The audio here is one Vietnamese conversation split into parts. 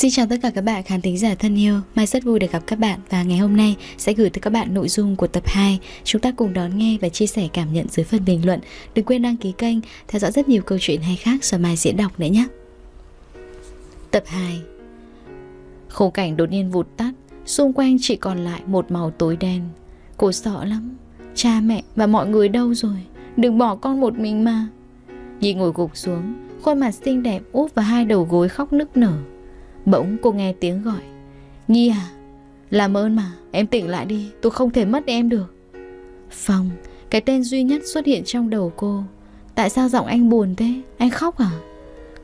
Xin chào tất cả các bạn khán thính giả thân yêu Mai rất vui được gặp các bạn và ngày hôm nay sẽ gửi tới các bạn nội dung của tập 2 Chúng ta cùng đón nghe và chia sẻ cảm nhận dưới phần bình luận Đừng quên đăng ký kênh, theo dõi rất nhiều câu chuyện hay khác do Mai diễn đọc nữa nhé Tập 2 Khổ cảnh đột nhiên vụt tắt Xung quanh chỉ còn lại một màu tối đen Cô sợ lắm Cha mẹ và mọi người đâu rồi Đừng bỏ con một mình mà Nhi ngồi gục xuống Khuôn mặt xinh đẹp úp vào hai đầu gối khóc nức nở Bỗng cô nghe tiếng gọi Nhi à Làm ơn mà em tỉnh lại đi Tôi không thể mất em được Phong Cái tên duy nhất xuất hiện trong đầu cô Tại sao giọng anh buồn thế Anh khóc à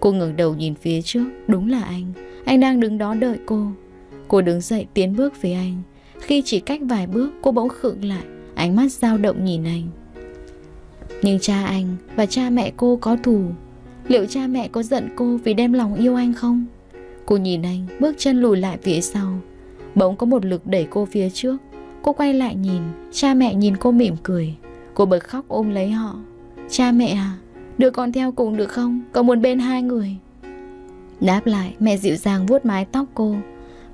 Cô ngẩng đầu nhìn phía trước Đúng là anh Anh đang đứng đó đợi cô Cô đứng dậy tiến bước về anh Khi chỉ cách vài bước cô bỗng khựng lại Ánh mắt dao động nhìn anh Nhưng cha anh và cha mẹ cô có thù Liệu cha mẹ có giận cô vì đem lòng yêu anh không? Cô nhìn anh, bước chân lùi lại phía sau. Bỗng có một lực đẩy cô phía trước. Cô quay lại nhìn, cha mẹ nhìn cô mỉm cười. Cô bật khóc ôm lấy họ. Cha mẹ à, đưa con theo cùng được không? Con muốn bên hai người. Đáp lại, mẹ dịu dàng vuốt mái tóc cô.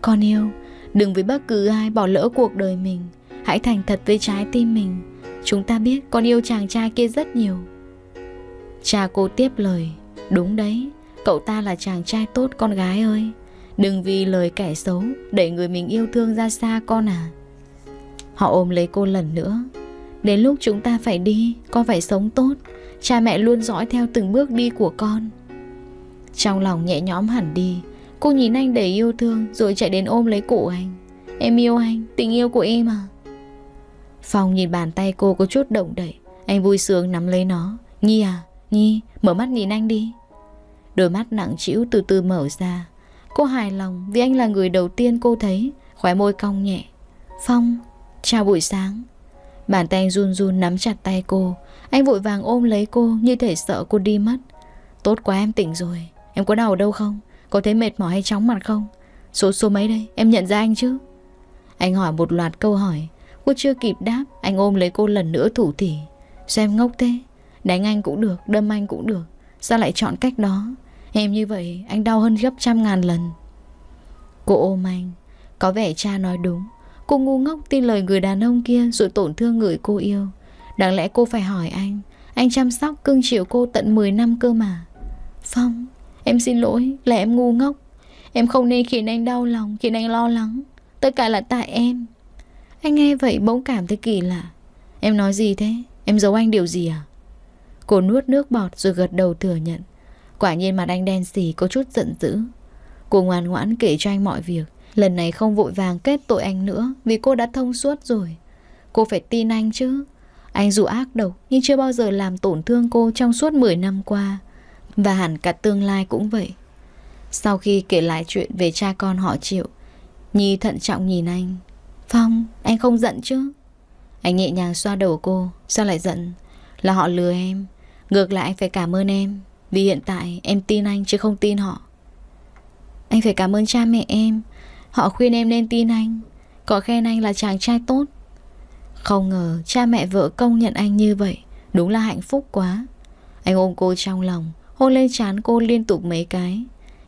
Con yêu, đừng với bất cứ ai bỏ lỡ cuộc đời mình. Hãy thành thật với trái tim mình. Chúng ta biết con yêu chàng trai kia rất nhiều. Cha cô tiếp lời, đúng đấy, Cậu ta là chàng trai tốt con gái ơi Đừng vì lời kẻ xấu Đẩy người mình yêu thương ra xa con à Họ ôm lấy cô lần nữa Đến lúc chúng ta phải đi Con phải sống tốt Cha mẹ luôn dõi theo từng bước đi của con Trong lòng nhẹ nhõm hẳn đi Cô nhìn anh đầy yêu thương Rồi chạy đến ôm lấy cổ anh Em yêu anh, tình yêu của em à Phong nhìn bàn tay cô có chút động đậy Anh vui sướng nắm lấy nó Nhi à, Nhi, mở mắt nhìn anh đi Đôi mắt nặng trĩu từ từ mở ra Cô hài lòng vì anh là người đầu tiên cô thấy Khóe môi cong nhẹ Phong, chào buổi sáng Bàn tay anh run run nắm chặt tay cô Anh vội vàng ôm lấy cô như thể sợ cô đi mất Tốt quá em tỉnh rồi Em có đau đâu không? Có thấy mệt mỏi hay chóng mặt không? Số số mấy đây? Em nhận ra anh chứ? Anh hỏi một loạt câu hỏi Cô chưa kịp đáp Anh ôm lấy cô lần nữa thủ thỉ Sao em ngốc thế? Đánh anh cũng được, đâm anh cũng được Sao lại chọn cách đó? Em như vậy anh đau hơn gấp trăm ngàn lần Cô ôm anh Có vẻ cha nói đúng Cô ngu ngốc tin lời người đàn ông kia Rồi tổn thương người cô yêu Đáng lẽ cô phải hỏi anh Anh chăm sóc cưng chiều cô tận 10 năm cơ mà Phong Em xin lỗi là em ngu ngốc Em không nên khiến anh đau lòng Khiến anh lo lắng Tất cả là tại em Anh nghe vậy bỗng cảm thấy kỳ lạ Em nói gì thế Em giấu anh điều gì à Cô nuốt nước bọt rồi gật đầu thừa nhận Quả nhiên mặt anh đen xì có chút giận dữ Cô ngoan ngoãn kể cho anh mọi việc Lần này không vội vàng kết tội anh nữa Vì cô đã thông suốt rồi Cô phải tin anh chứ Anh dù ác độc nhưng chưa bao giờ làm tổn thương cô trong suốt 10 năm qua Và hẳn cả tương lai cũng vậy Sau khi kể lại chuyện về cha con họ chịu, Nhi thận trọng nhìn anh Phong, anh không giận chứ Anh nhẹ nhàng xoa đầu cô Sao lại giận Là họ lừa em Ngược lại anh phải cảm ơn em vì hiện tại em tin anh chứ không tin họ Anh phải cảm ơn cha mẹ em Họ khuyên em nên tin anh Có khen anh là chàng trai tốt Không ngờ cha mẹ vợ công nhận anh như vậy Đúng là hạnh phúc quá Anh ôm cô trong lòng Hôn lên chán cô liên tục mấy cái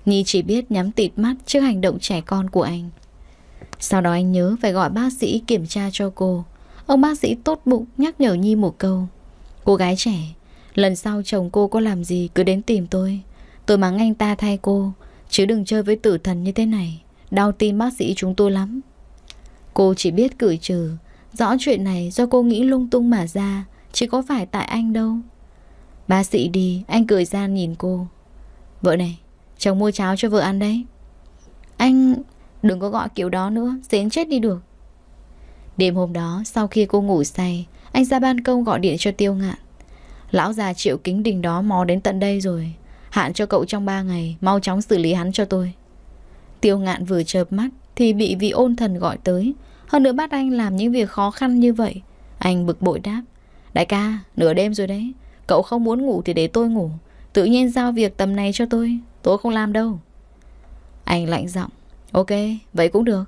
Nhi chỉ biết nhắm tịt mắt trước hành động trẻ con của anh Sau đó anh nhớ phải gọi bác sĩ kiểm tra cho cô Ông bác sĩ tốt bụng nhắc nhở Nhi một câu Cô gái trẻ Lần sau chồng cô có làm gì cứ đến tìm tôi Tôi mắng anh ta thay cô Chứ đừng chơi với tử thần như thế này Đau tim bác sĩ chúng tôi lắm Cô chỉ biết cử trừ Rõ chuyện này do cô nghĩ lung tung mà ra Chứ có phải tại anh đâu Bác sĩ đi Anh cười gian nhìn cô Vợ này Chồng mua cháo cho vợ ăn đấy Anh Đừng có gọi kiểu đó nữa Xến chết đi được Đêm hôm đó Sau khi cô ngủ say Anh ra ban công gọi điện cho Tiêu Ngạn Lão già triệu kính đình đó mò đến tận đây rồi Hạn cho cậu trong 3 ngày Mau chóng xử lý hắn cho tôi Tiêu ngạn vừa chợp mắt Thì bị vị ôn thần gọi tới Hơn nữa bắt anh làm những việc khó khăn như vậy Anh bực bội đáp Đại ca, nửa đêm rồi đấy Cậu không muốn ngủ thì để tôi ngủ Tự nhiên giao việc tầm này cho tôi Tôi không làm đâu Anh lạnh giọng Ok, vậy cũng được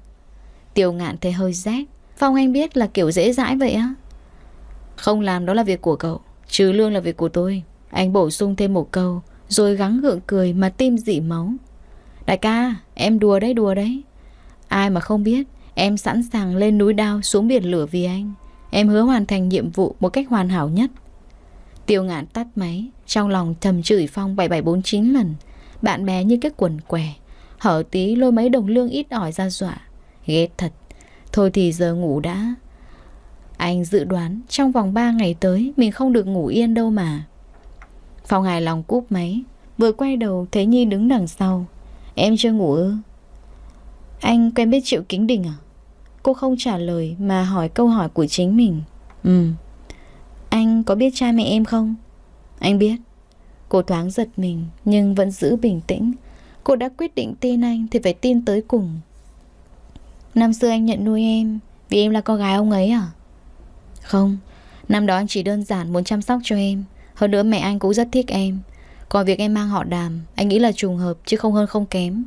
Tiêu ngạn thấy hơi rét Phong anh biết là kiểu dễ dãi vậy á Không làm đó là việc của cậu Trừ lương là việc của tôi Anh bổ sung thêm một câu Rồi gắng gượng cười mà tim dị máu Đại ca em đùa đấy đùa đấy Ai mà không biết Em sẵn sàng lên núi đao xuống biển lửa vì anh Em hứa hoàn thành nhiệm vụ một cách hoàn hảo nhất Tiêu ngạn tắt máy Trong lòng thầm chửi Phong 7749 lần Bạn bè như cái quần què Hở tí lôi mấy đồng lương ít ỏi ra dọa Ghét thật Thôi thì giờ ngủ đã anh dự đoán trong vòng 3 ngày tới mình không được ngủ yên đâu mà. Phong hài lòng cúp máy, vừa quay đầu thấy Nhi đứng đằng sau. Em chưa ngủ ư? Anh quen biết Triệu Kính Đình à? Cô không trả lời mà hỏi câu hỏi của chính mình. Ừ. Anh có biết cha mẹ em không? Anh biết. Cô thoáng giật mình nhưng vẫn giữ bình tĩnh. Cô đã quyết định tin anh thì phải tin tới cùng. Năm xưa anh nhận nuôi em vì em là con gái ông ấy à? Không, năm đó anh chỉ đơn giản muốn chăm sóc cho em Hơn nữa mẹ anh cũng rất thích em Còn việc em mang họ đàm Anh nghĩ là trùng hợp chứ không hơn không kém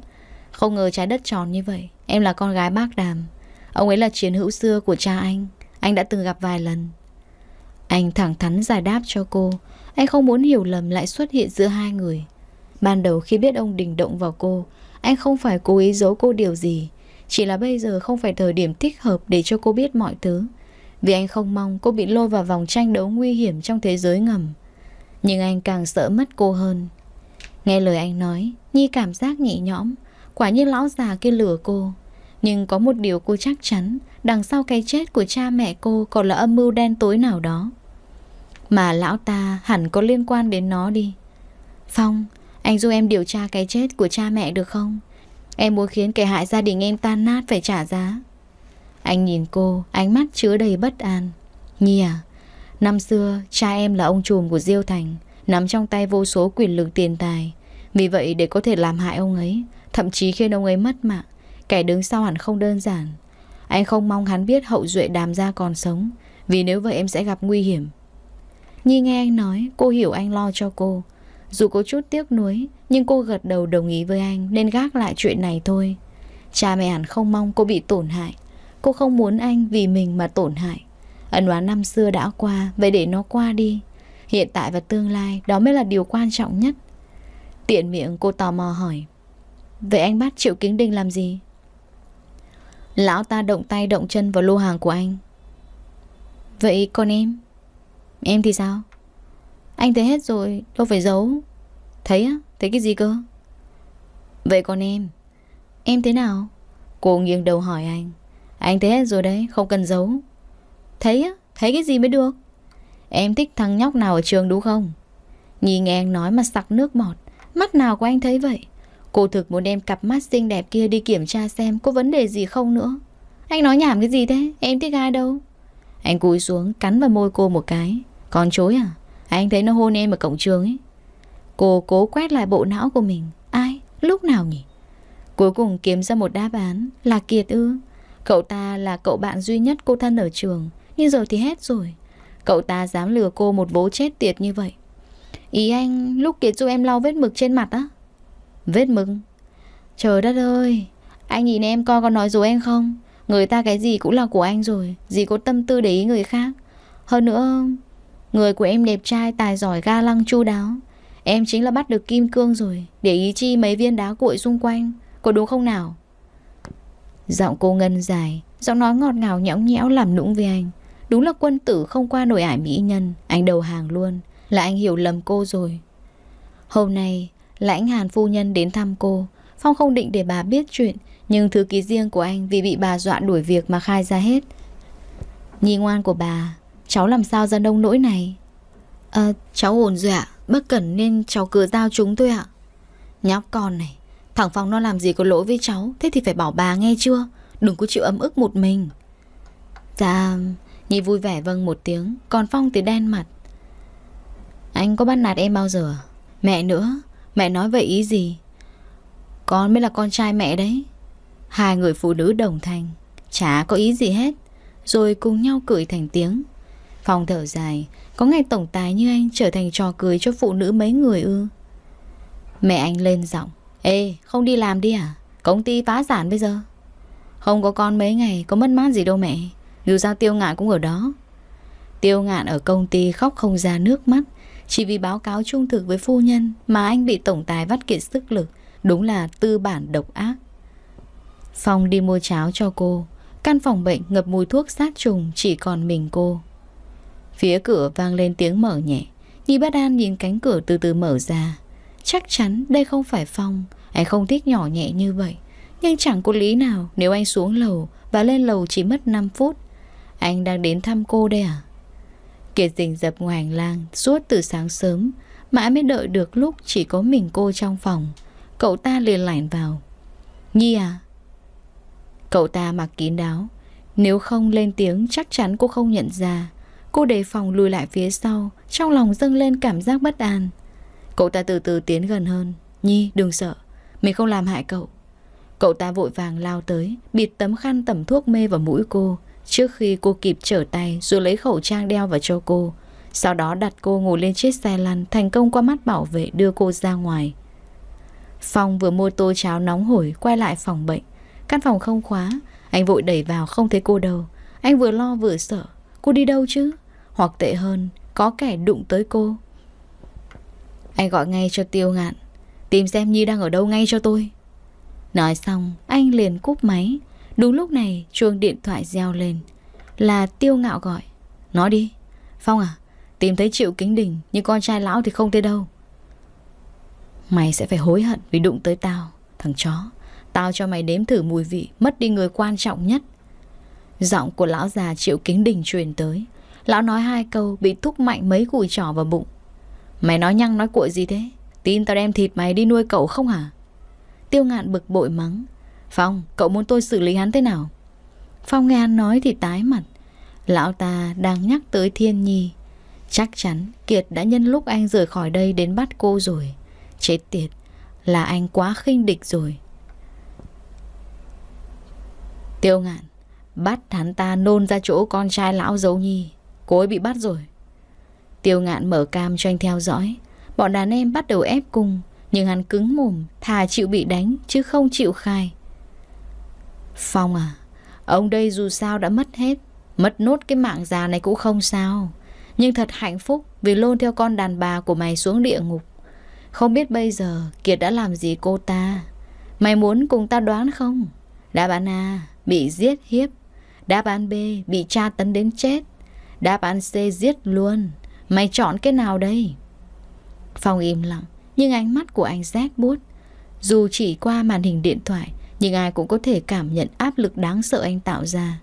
Không ngờ trái đất tròn như vậy Em là con gái bác đàm Ông ấy là chiến hữu xưa của cha anh Anh đã từng gặp vài lần Anh thẳng thắn giải đáp cho cô Anh không muốn hiểu lầm lại xuất hiện giữa hai người Ban đầu khi biết ông đình động vào cô Anh không phải cố ý giấu cô điều gì Chỉ là bây giờ không phải thời điểm thích hợp để cho cô biết mọi thứ vì anh không mong cô bị lôi vào vòng tranh đấu nguy hiểm trong thế giới ngầm. Nhưng anh càng sợ mất cô hơn. Nghe lời anh nói, Nhi cảm giác nhẹ nhõm, quả như lão già kia lừa cô. Nhưng có một điều cô chắc chắn, đằng sau cái chết của cha mẹ cô còn là âm mưu đen tối nào đó. Mà lão ta hẳn có liên quan đến nó đi. Phong, anh giúp em điều tra cái chết của cha mẹ được không? Em muốn khiến kẻ hại gia đình em tan nát phải trả giá. Anh nhìn cô, ánh mắt chứa đầy bất an. Nhi à, năm xưa cha em là ông trùm của Diêu Thành, nắm trong tay vô số quyền lực tiền tài. Vì vậy để có thể làm hại ông ấy, thậm chí khiến ông ấy mất mạng, kẻ đứng sau hẳn không đơn giản. Anh không mong hắn biết hậu duệ đàm gia còn sống, vì nếu vậy em sẽ gặp nguy hiểm. Nhi nghe anh nói, cô hiểu anh lo cho cô. Dù có chút tiếc nuối, nhưng cô gật đầu đồng ý với anh nên gác lại chuyện này thôi. Cha mẹ hẳn không mong cô bị tổn hại. Cô không muốn anh vì mình mà tổn hại Ẩn oán năm xưa đã qua Vậy để nó qua đi Hiện tại và tương lai Đó mới là điều quan trọng nhất Tiện miệng cô tò mò hỏi Vậy anh bắt Triệu Kính Đình làm gì? Lão ta động tay động chân vào lô hàng của anh Vậy con em? Em thì sao? Anh thấy hết rồi, đâu phải giấu Thấy á, thấy cái gì cơ? Vậy con em? Em thế nào? Cô nghiêng đầu hỏi anh anh thấy hết rồi đấy, không cần giấu Thấy á, thấy cái gì mới được Em thích thằng nhóc nào ở trường đúng không? Nhìn nghe anh nói mà sặc nước mọt. Mắt nào của anh thấy vậy? Cô thực muốn đem cặp mắt xinh đẹp kia đi kiểm tra xem có vấn đề gì không nữa Anh nói nhảm cái gì thế? Em thích ai đâu? Anh cúi xuống cắn vào môi cô một cái Còn chối à? Anh thấy nó hôn em ở cổng trường ấy Cô cố quét lại bộ não của mình Ai? Lúc nào nhỉ? Cuối cùng kiếm ra một đáp án Là Kiệt ư Cậu ta là cậu bạn duy nhất cô thân ở trường Nhưng giờ thì hết rồi Cậu ta dám lừa cô một vố chết tiệt như vậy Ý anh lúc kia giúp em lau vết mực trên mặt á Vết mực Trời đất ơi Anh nhìn em coi có nói dối em không Người ta cái gì cũng là của anh rồi Gì có tâm tư để ý người khác Hơn nữa Người của em đẹp trai tài giỏi ga lăng chu đáo Em chính là bắt được kim cương rồi Để ý chi mấy viên đá cuội xung quanh Có đúng không nào Giọng cô Ngân dài, giọng nói ngọt ngào nhõng nhẽo làm nũng với anh. Đúng là quân tử không qua nổi ải mỹ nhân, anh đầu hàng luôn, là anh hiểu lầm cô rồi. Hôm nay, lãnh hàn phu nhân đến thăm cô, Phong không định để bà biết chuyện, nhưng thư ký riêng của anh vì bị bà dọa đuổi việc mà khai ra hết. Nhi ngoan của bà, cháu làm sao ra đông nỗi này? À, cháu ổn rồi ạ, bất cẩn nên cháu cứ giao chúng tôi ạ. Nhóc con này, Thằng Phong nó làm gì có lỗi với cháu Thế thì phải bảo bà nghe chưa Đừng có chịu ấm ức một mình Dạ Nhi vui vẻ vâng một tiếng Còn Phong thì đen mặt Anh có bắt nạt em bao giờ Mẹ nữa Mẹ nói vậy ý gì Con mới là con trai mẹ đấy Hai người phụ nữ đồng thanh Chả có ý gì hết Rồi cùng nhau cười thành tiếng Phong thở dài Có ngày tổng tài như anh trở thành trò cười cho phụ nữ mấy người ư Mẹ anh lên giọng Ê, không đi làm đi à? Công ty phá sản bây giờ. Không có con mấy ngày, có mất mát gì đâu mẹ. Dù sao Tiêu Ngạn cũng ở đó. Tiêu Ngạn ở công ty khóc không ra nước mắt. Chỉ vì báo cáo trung thực với phu nhân mà anh bị tổng tài vắt kiệt sức lực. Đúng là tư bản độc ác. Phong đi mua cháo cho cô. Căn phòng bệnh ngập mùi thuốc sát trùng chỉ còn mình cô. Phía cửa vang lên tiếng mở nhẹ. Nhi Bát An nhìn cánh cửa từ từ mở ra. Chắc chắn đây không phải Phong Anh không thích nhỏ nhẹ như vậy Nhưng chẳng có lý nào nếu anh xuống lầu Và lên lầu chỉ mất 5 phút Anh đang đến thăm cô đây à Kiệt rình dập ngoài hành lang Suốt từ sáng sớm Mãi mới đợi được lúc chỉ có mình cô trong phòng Cậu ta liền lẻn vào Nhi à Cậu ta mặc kín đáo Nếu không lên tiếng chắc chắn cô không nhận ra Cô đề phòng lùi lại phía sau Trong lòng dâng lên cảm giác bất an Cậu ta từ từ tiến gần hơn Nhi đừng sợ Mình không làm hại cậu Cậu ta vội vàng lao tới Bịt tấm khăn tẩm thuốc mê vào mũi cô Trước khi cô kịp trở tay Rồi lấy khẩu trang đeo vào cho cô Sau đó đặt cô ngồi lên chiếc xe lăn Thành công qua mắt bảo vệ đưa cô ra ngoài Phong vừa mua tô cháo nóng hổi Quay lại phòng bệnh Căn phòng không khóa Anh vội đẩy vào không thấy cô đâu Anh vừa lo vừa sợ Cô đi đâu chứ Hoặc tệ hơn Có kẻ đụng tới cô anh gọi ngay cho Tiêu Ngạn Tìm xem Nhi đang ở đâu ngay cho tôi Nói xong anh liền cúp máy Đúng lúc này chuông điện thoại reo lên Là Tiêu Ngạo gọi Nói đi Phong à Tìm thấy Triệu Kính Đình Nhưng con trai lão thì không tới đâu Mày sẽ phải hối hận vì đụng tới tao Thằng chó Tao cho mày đếm thử mùi vị Mất đi người quan trọng nhất Giọng của lão già Triệu Kính Đình truyền tới Lão nói hai câu bị thúc mạnh mấy cùi trỏ vào bụng Mày nói nhăng nói cuội gì thế Tin tao đem thịt mày đi nuôi cậu không hả Tiêu ngạn bực bội mắng Phong cậu muốn tôi xử lý hắn thế nào Phong nghe hắn nói thì tái mặt Lão ta đang nhắc tới Thiên Nhi Chắc chắn Kiệt đã nhân lúc anh rời khỏi đây đến bắt cô rồi Chết tiệt Là anh quá khinh địch rồi Tiêu ngạn Bắt hắn ta nôn ra chỗ con trai lão giấu nhi Cô ấy bị bắt rồi Tiêu ngạn mở cam cho anh theo dõi Bọn đàn em bắt đầu ép cung, Nhưng hắn cứng mồm Thà chịu bị đánh chứ không chịu khai Phong à Ông đây dù sao đã mất hết Mất nốt cái mạng già này cũng không sao Nhưng thật hạnh phúc Vì lôn theo con đàn bà của mày xuống địa ngục Không biết bây giờ Kiệt đã làm gì cô ta Mày muốn cùng ta đoán không Đáp án A bị giết hiếp Đáp án B bị tra tấn đến chết Đáp án C giết luôn Mày chọn cái nào đây? Phong im lặng, nhưng ánh mắt của anh rét bút. Dù chỉ qua màn hình điện thoại, nhưng ai cũng có thể cảm nhận áp lực đáng sợ anh tạo ra.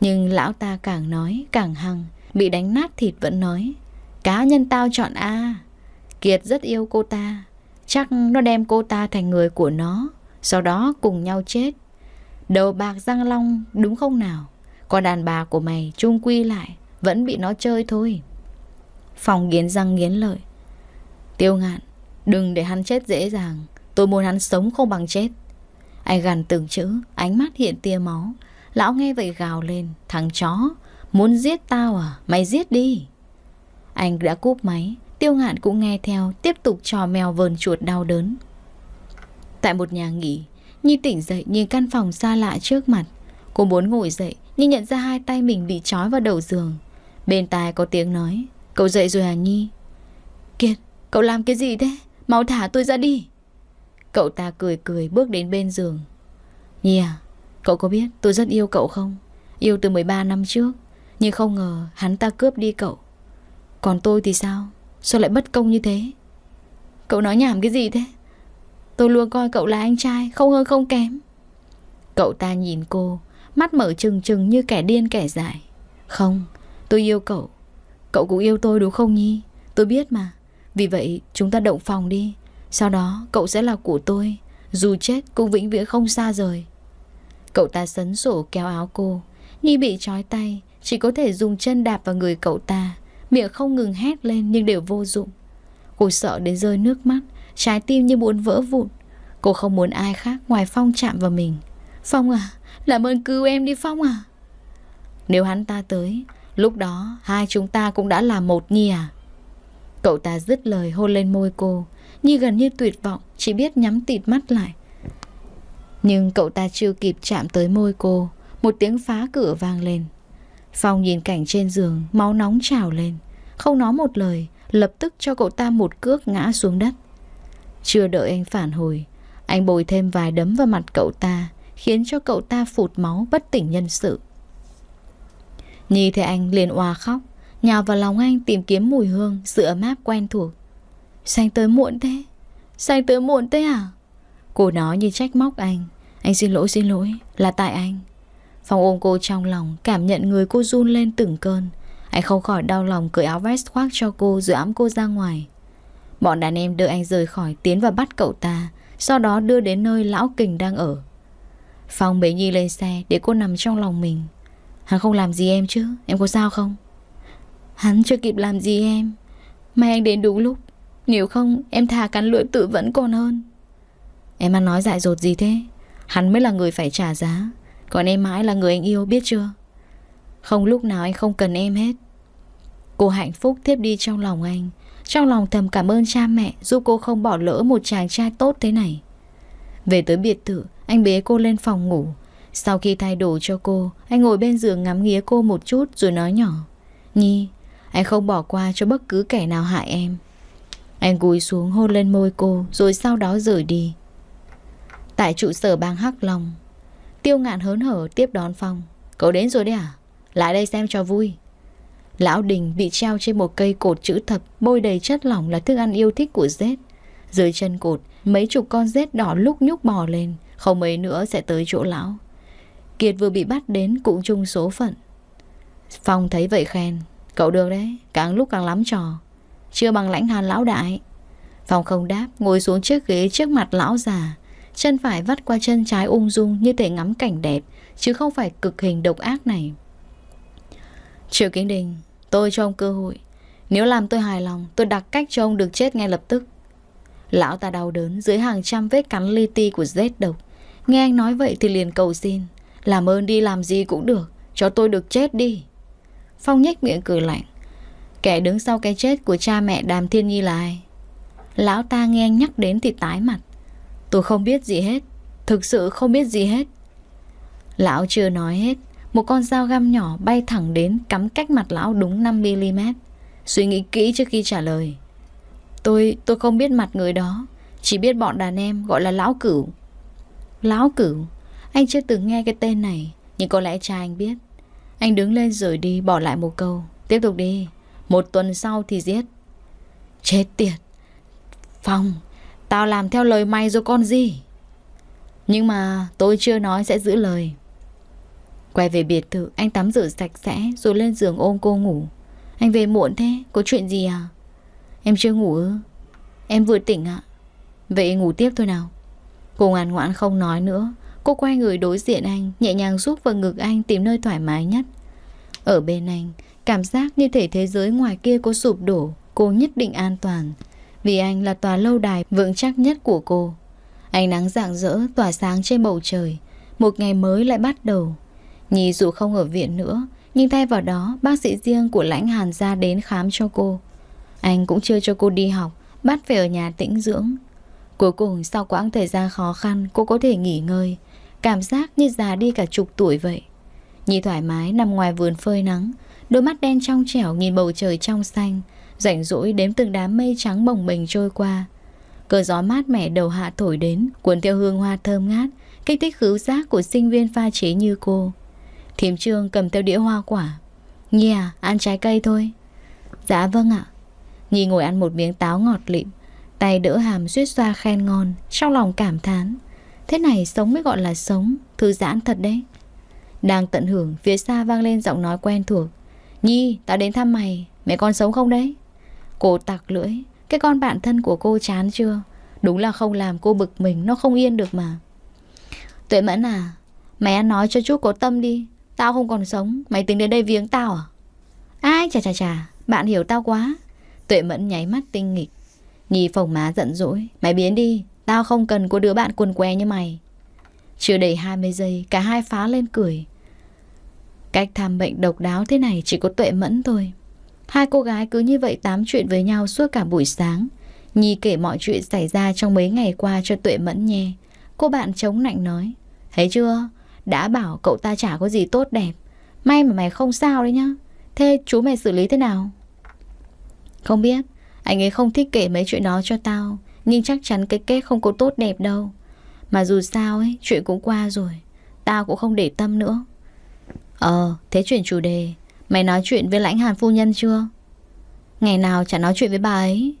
Nhưng lão ta càng nói, càng hăng, bị đánh nát thịt vẫn nói. Cá nhân tao chọn A. Kiệt rất yêu cô ta. Chắc nó đem cô ta thành người của nó, sau đó cùng nhau chết. Đầu bạc răng long đúng không nào? Còn đàn bà của mày chung quy lại, vẫn bị nó chơi thôi phòng nghiến răng nghiến lợi Tiêu ngạn Đừng để hắn chết dễ dàng Tôi muốn hắn sống không bằng chết Anh gằn từng chữ Ánh mắt hiện tia máu Lão nghe vậy gào lên Thằng chó Muốn giết tao à Mày giết đi Anh đã cúp máy Tiêu ngạn cũng nghe theo Tiếp tục trò mèo vờn chuột đau đớn Tại một nhà nghỉ Nhi tỉnh dậy nhìn căn phòng xa lạ trước mặt Cô muốn ngồi dậy Nhưng nhận ra hai tay mình bị trói vào đầu giường Bên tai có tiếng nói Cậu dậy rồi hả Nhi Kiệt cậu làm cái gì thế Mau thả tôi ra đi Cậu ta cười cười bước đến bên giường Nhi à Cậu có biết tôi rất yêu cậu không Yêu từ 13 năm trước Nhưng không ngờ hắn ta cướp đi cậu Còn tôi thì sao Sao lại bất công như thế Cậu nói nhảm cái gì thế Tôi luôn coi cậu là anh trai Không hơn không kém Cậu ta nhìn cô Mắt mở trừng trừng như kẻ điên kẻ dại Không tôi yêu cậu Cậu cũng yêu tôi đúng không Nhi Tôi biết mà Vì vậy chúng ta động phòng đi Sau đó cậu sẽ là của tôi Dù chết cũng vĩnh viễn không xa rời Cậu ta sấn sổ kéo áo cô Nhi bị trói tay Chỉ có thể dùng chân đạp vào người cậu ta Miệng không ngừng hét lên nhưng đều vô dụng Cô sợ đến rơi nước mắt Trái tim như muốn vỡ vụn Cô không muốn ai khác ngoài Phong chạm vào mình Phong à, làm ơn cứu em đi Phong à Nếu hắn ta tới Lúc đó hai chúng ta cũng đã là một Nhi à Cậu ta dứt lời hôn lên môi cô Nhi gần như tuyệt vọng Chỉ biết nhắm tịt mắt lại Nhưng cậu ta chưa kịp chạm tới môi cô Một tiếng phá cửa vang lên Phong nhìn cảnh trên giường Máu nóng trào lên Không nói một lời Lập tức cho cậu ta một cước ngã xuống đất Chưa đợi anh phản hồi Anh bồi thêm vài đấm vào mặt cậu ta Khiến cho cậu ta phụt máu bất tỉnh nhân sự Nhi thấy anh liền òa khóc Nhào vào lòng anh tìm kiếm mùi hương Sự ấm áp quen thuộc Sao tới muộn thế Sao tới muộn thế à Cô nói như trách móc anh Anh xin lỗi xin lỗi là tại anh Phong ôm cô trong lòng Cảm nhận người cô run lên từng cơn Anh không khỏi đau lòng cởi áo vest khoác cho cô Rồi ấm cô ra ngoài Bọn đàn em đưa anh rời khỏi Tiến và bắt cậu ta Sau đó đưa đến nơi lão kình đang ở Phong bế Nhi lên xe để cô nằm trong lòng mình Hắn không làm gì em chứ Em có sao không Hắn chưa kịp làm gì em May anh đến đúng lúc Nếu không em thà cắn lưỡi tự vẫn còn hơn Em ăn nói dại dột gì thế Hắn mới là người phải trả giá Còn em mãi là người anh yêu biết chưa Không lúc nào anh không cần em hết Cô hạnh phúc tiếp đi trong lòng anh Trong lòng thầm cảm ơn cha mẹ Giúp cô không bỏ lỡ một chàng trai tốt thế này Về tới biệt thự Anh bế cô lên phòng ngủ sau khi thay đồ cho cô, anh ngồi bên giường ngắm nghía cô một chút rồi nói nhỏ. Nhi, anh không bỏ qua cho bất cứ kẻ nào hại em. Anh cúi xuống hôn lên môi cô rồi sau đó rời đi. Tại trụ sở bang Hắc Long, Tiêu ngạn hớn hở tiếp đón Phong. Cậu đến rồi đấy à? Lại đây xem cho vui. Lão Đình bị treo trên một cây cột chữ thập bôi đầy chất lỏng là thức ăn yêu thích của rết. Dưới chân cột, mấy chục con rết đỏ lúc nhúc bò lên, không mấy nữa sẽ tới chỗ lão. Kiệt vừa bị bắt đến cũng chung số phận Phong thấy vậy khen Cậu được đấy, càng lúc càng lắm trò Chưa bằng lãnh hàn lão đại Phong không đáp, ngồi xuống chiếc ghế trước mặt lão già Chân phải vắt qua chân trái ung dung như thể ngắm cảnh đẹp Chứ không phải cực hình độc ác này Triệu Kiến Đình Tôi cho ông cơ hội Nếu làm tôi hài lòng tôi đặt cách cho ông được chết ngay lập tức Lão ta đau đớn dưới hàng trăm vết cắn li ti của rết độc Nghe anh nói vậy thì liền cầu xin làm ơn đi làm gì cũng được Cho tôi được chết đi Phong nhếch miệng cười lạnh Kẻ đứng sau cái chết của cha mẹ Đàm Thiên Nhi là ai Lão ta nghe nhắc đến thì tái mặt Tôi không biết gì hết Thực sự không biết gì hết Lão chưa nói hết Một con dao găm nhỏ bay thẳng đến Cắm cách mặt lão đúng 5mm Suy nghĩ kỹ trước khi trả lời Tôi, tôi không biết mặt người đó Chỉ biết bọn đàn em gọi là lão cửu Lão cửu anh chưa từng nghe cái tên này Nhưng có lẽ cha anh biết Anh đứng lên rồi đi bỏ lại một câu Tiếp tục đi Một tuần sau thì giết Chết tiệt Phong Tao làm theo lời mày rồi con gì Nhưng mà tôi chưa nói sẽ giữ lời Quay về biệt thự Anh tắm rửa sạch sẽ Rồi lên giường ôm cô ngủ Anh về muộn thế Có chuyện gì à Em chưa ngủ ư Em vừa tỉnh ạ Vậy ngủ tiếp thôi nào Cô ngoan ngoãn không nói nữa Cô quay người đối diện anh, nhẹ nhàng rút vào ngực anh tìm nơi thoải mái nhất. Ở bên anh, cảm giác như thể thế giới ngoài kia có sụp đổ, cô nhất định an toàn. Vì anh là tòa lâu đài vững chắc nhất của cô. Ánh nắng rạng rỡ tỏa sáng trên bầu trời, một ngày mới lại bắt đầu. Nhi dù không ở viện nữa, nhưng thay vào đó bác sĩ riêng của lãnh hàn ra đến khám cho cô. Anh cũng chưa cho cô đi học, bắt về ở nhà tĩnh dưỡng. Cuối cùng sau quãng thời gian khó khăn cô có thể nghỉ ngơi Cảm giác như già đi cả chục tuổi vậy Nhi thoải mái nằm ngoài vườn phơi nắng Đôi mắt đen trong trẻo nhìn bầu trời trong xanh Rảnh rỗi đếm từng đám mây trắng bồng bềnh trôi qua Cơn gió mát mẻ đầu hạ thổi đến Cuốn theo hương hoa thơm ngát Kích thích khứu giác của sinh viên pha chế như cô Thiểm trương cầm theo đĩa hoa quả Nhi à, ăn trái cây thôi Dạ vâng ạ Nhi ngồi ăn một miếng táo ngọt lịm Tay đỡ hàm suýt xoa khen ngon Trong lòng cảm thán Thế này sống mới gọi là sống Thư giãn thật đấy Đang tận hưởng phía xa vang lên giọng nói quen thuộc Nhi tao đến thăm mày Mẹ con sống không đấy Cô tặc lưỡi Cái con bạn thân của cô chán chưa Đúng là không làm cô bực mình Nó không yên được mà Tuệ Mẫn à mẹ nói cho chút cố tâm đi Tao không còn sống Mày tính đến đây viếng tao à Ai chà chà chà Bạn hiểu tao quá Tuệ Mẫn nháy mắt tinh nghịch Nhi phồng má giận dỗi Mày biến đi Tao không cần có đứa bạn quần què như mày Chưa đầy 20 giây Cả hai phá lên cười Cách tham bệnh độc đáo thế này Chỉ có tuệ mẫn thôi Hai cô gái cứ như vậy tám chuyện với nhau Suốt cả buổi sáng Nhi kể mọi chuyện xảy ra trong mấy ngày qua cho tuệ mẫn nghe Cô bạn chống nạnh nói Thấy chưa Đã bảo cậu ta chả có gì tốt đẹp May mà mày không sao đấy nhá Thế chú mày xử lý thế nào Không biết Anh ấy không thích kể mấy chuyện đó cho tao nhưng chắc chắn cái kết không có tốt đẹp đâu Mà dù sao ấy Chuyện cũng qua rồi Tao cũng không để tâm nữa Ờ thế chuyển chủ đề Mày nói chuyện với lãnh hàn phu nhân chưa Ngày nào chả nói chuyện với bà ấy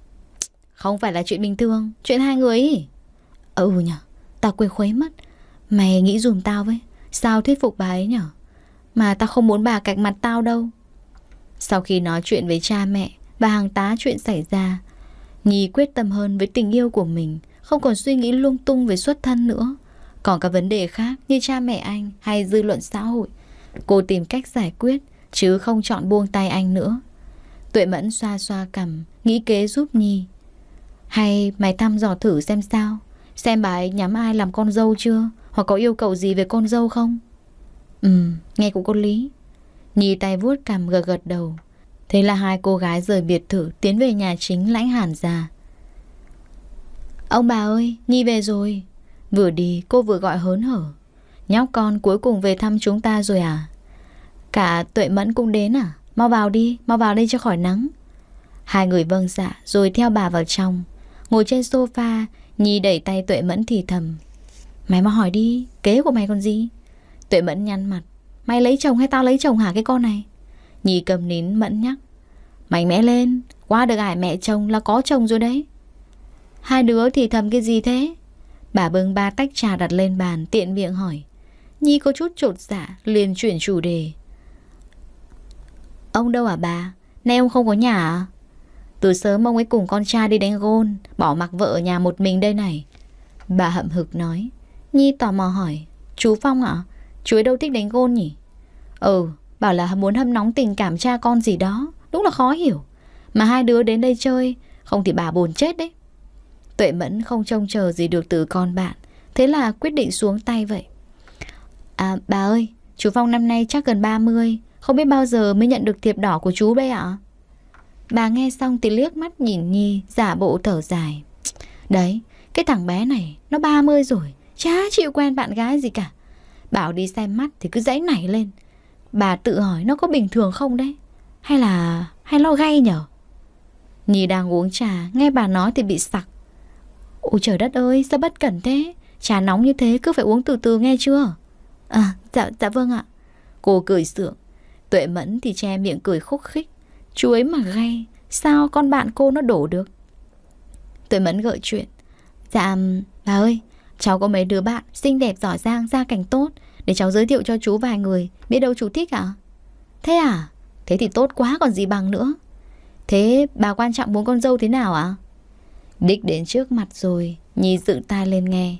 Không phải là chuyện bình thường Chuyện hai người ấy Ừ nhở Tao quên khuấy mất Mày nghĩ dùm tao với Sao thuyết phục bà ấy nhở Mà tao không muốn bà cạnh mặt tao đâu Sau khi nói chuyện với cha mẹ Bà hàng tá chuyện xảy ra Nhi quyết tâm hơn với tình yêu của mình, không còn suy nghĩ lung tung về xuất thân nữa. Còn các vấn đề khác như cha mẹ anh hay dư luận xã hội, cô tìm cách giải quyết chứ không chọn buông tay anh nữa. Tuệ Mẫn xoa xoa cầm, nghĩ kế giúp Nhi. Hay mày thăm dò thử xem sao, xem bà ấy nhắm ai làm con dâu chưa, hoặc có yêu cầu gì về con dâu không? Ừ, nghe cũng có lý. Nhi tay vuốt cầm gật gật đầu, Thế là hai cô gái rời biệt thự tiến về nhà chính lãnh hàn ra. Ông bà ơi, Nhi về rồi. Vừa đi cô vừa gọi hớn hở. Nhóc con cuối cùng về thăm chúng ta rồi à? Cả tuệ mẫn cũng đến à? Mau vào đi, mau vào đây cho khỏi nắng. Hai người vâng dạ rồi theo bà vào trong. Ngồi trên sofa, Nhi đẩy tay tuệ mẫn thì thầm. Mày mau hỏi đi, kế của mày còn gì? Tuệ mẫn nhăn mặt. Mày lấy chồng hay tao lấy chồng hả cái con này? Nhi cầm nín mẫn nhắc Mạnh mẽ lên Qua được ải mẹ chồng là có chồng rồi đấy Hai đứa thì thầm cái gì thế Bà bưng ba tách trà đặt lên bàn Tiện miệng hỏi Nhi có chút trột dạ liền chuyển chủ đề Ông đâu à bà Nay ông không có nhà à Từ sớm ông ấy cùng con trai đi đánh gôn Bỏ mặc vợ ở nhà một mình đây này Bà hậm hực nói Nhi tò mò hỏi Chú Phong ạ à? Chú ấy đâu thích đánh gôn nhỉ Ừ Bảo là muốn hâm nóng tình cảm cha con gì đó Đúng là khó hiểu Mà hai đứa đến đây chơi Không thì bà buồn chết đấy Tuệ Mẫn không trông chờ gì được từ con bạn Thế là quyết định xuống tay vậy À bà ơi Chú Phong năm nay chắc gần 30 Không biết bao giờ mới nhận được thiệp đỏ của chú đây ạ Bà nghe xong thì liếc mắt nhìn Nhi Giả bộ thở dài Đấy cái thằng bé này Nó 30 rồi Chá chịu quen bạn gái gì cả Bảo đi xem mắt thì cứ dãy nảy lên Bà tự hỏi nó có bình thường không đấy Hay là... hay lo gay nhở Nhi đang uống trà Nghe bà nói thì bị sặc Ôi trời đất ơi sao bất cẩn thế Trà nóng như thế cứ phải uống từ từ nghe chưa À dạ dạ vâng ạ Cô cười sượng Tuệ mẫn thì che miệng cười khúc khích Chuối mà gay Sao con bạn cô nó đổ được Tuệ mẫn gợi chuyện Dạ bà ơi Cháu có mấy đứa bạn xinh đẹp giỏi giang gia cảnh tốt để cháu giới thiệu cho chú vài người Biết đâu chú thích ạ à? Thế à Thế thì tốt quá còn gì bằng nữa Thế bà quan trọng muốn con dâu thế nào ạ Đích đến trước mặt rồi Nhi dự tai lên nghe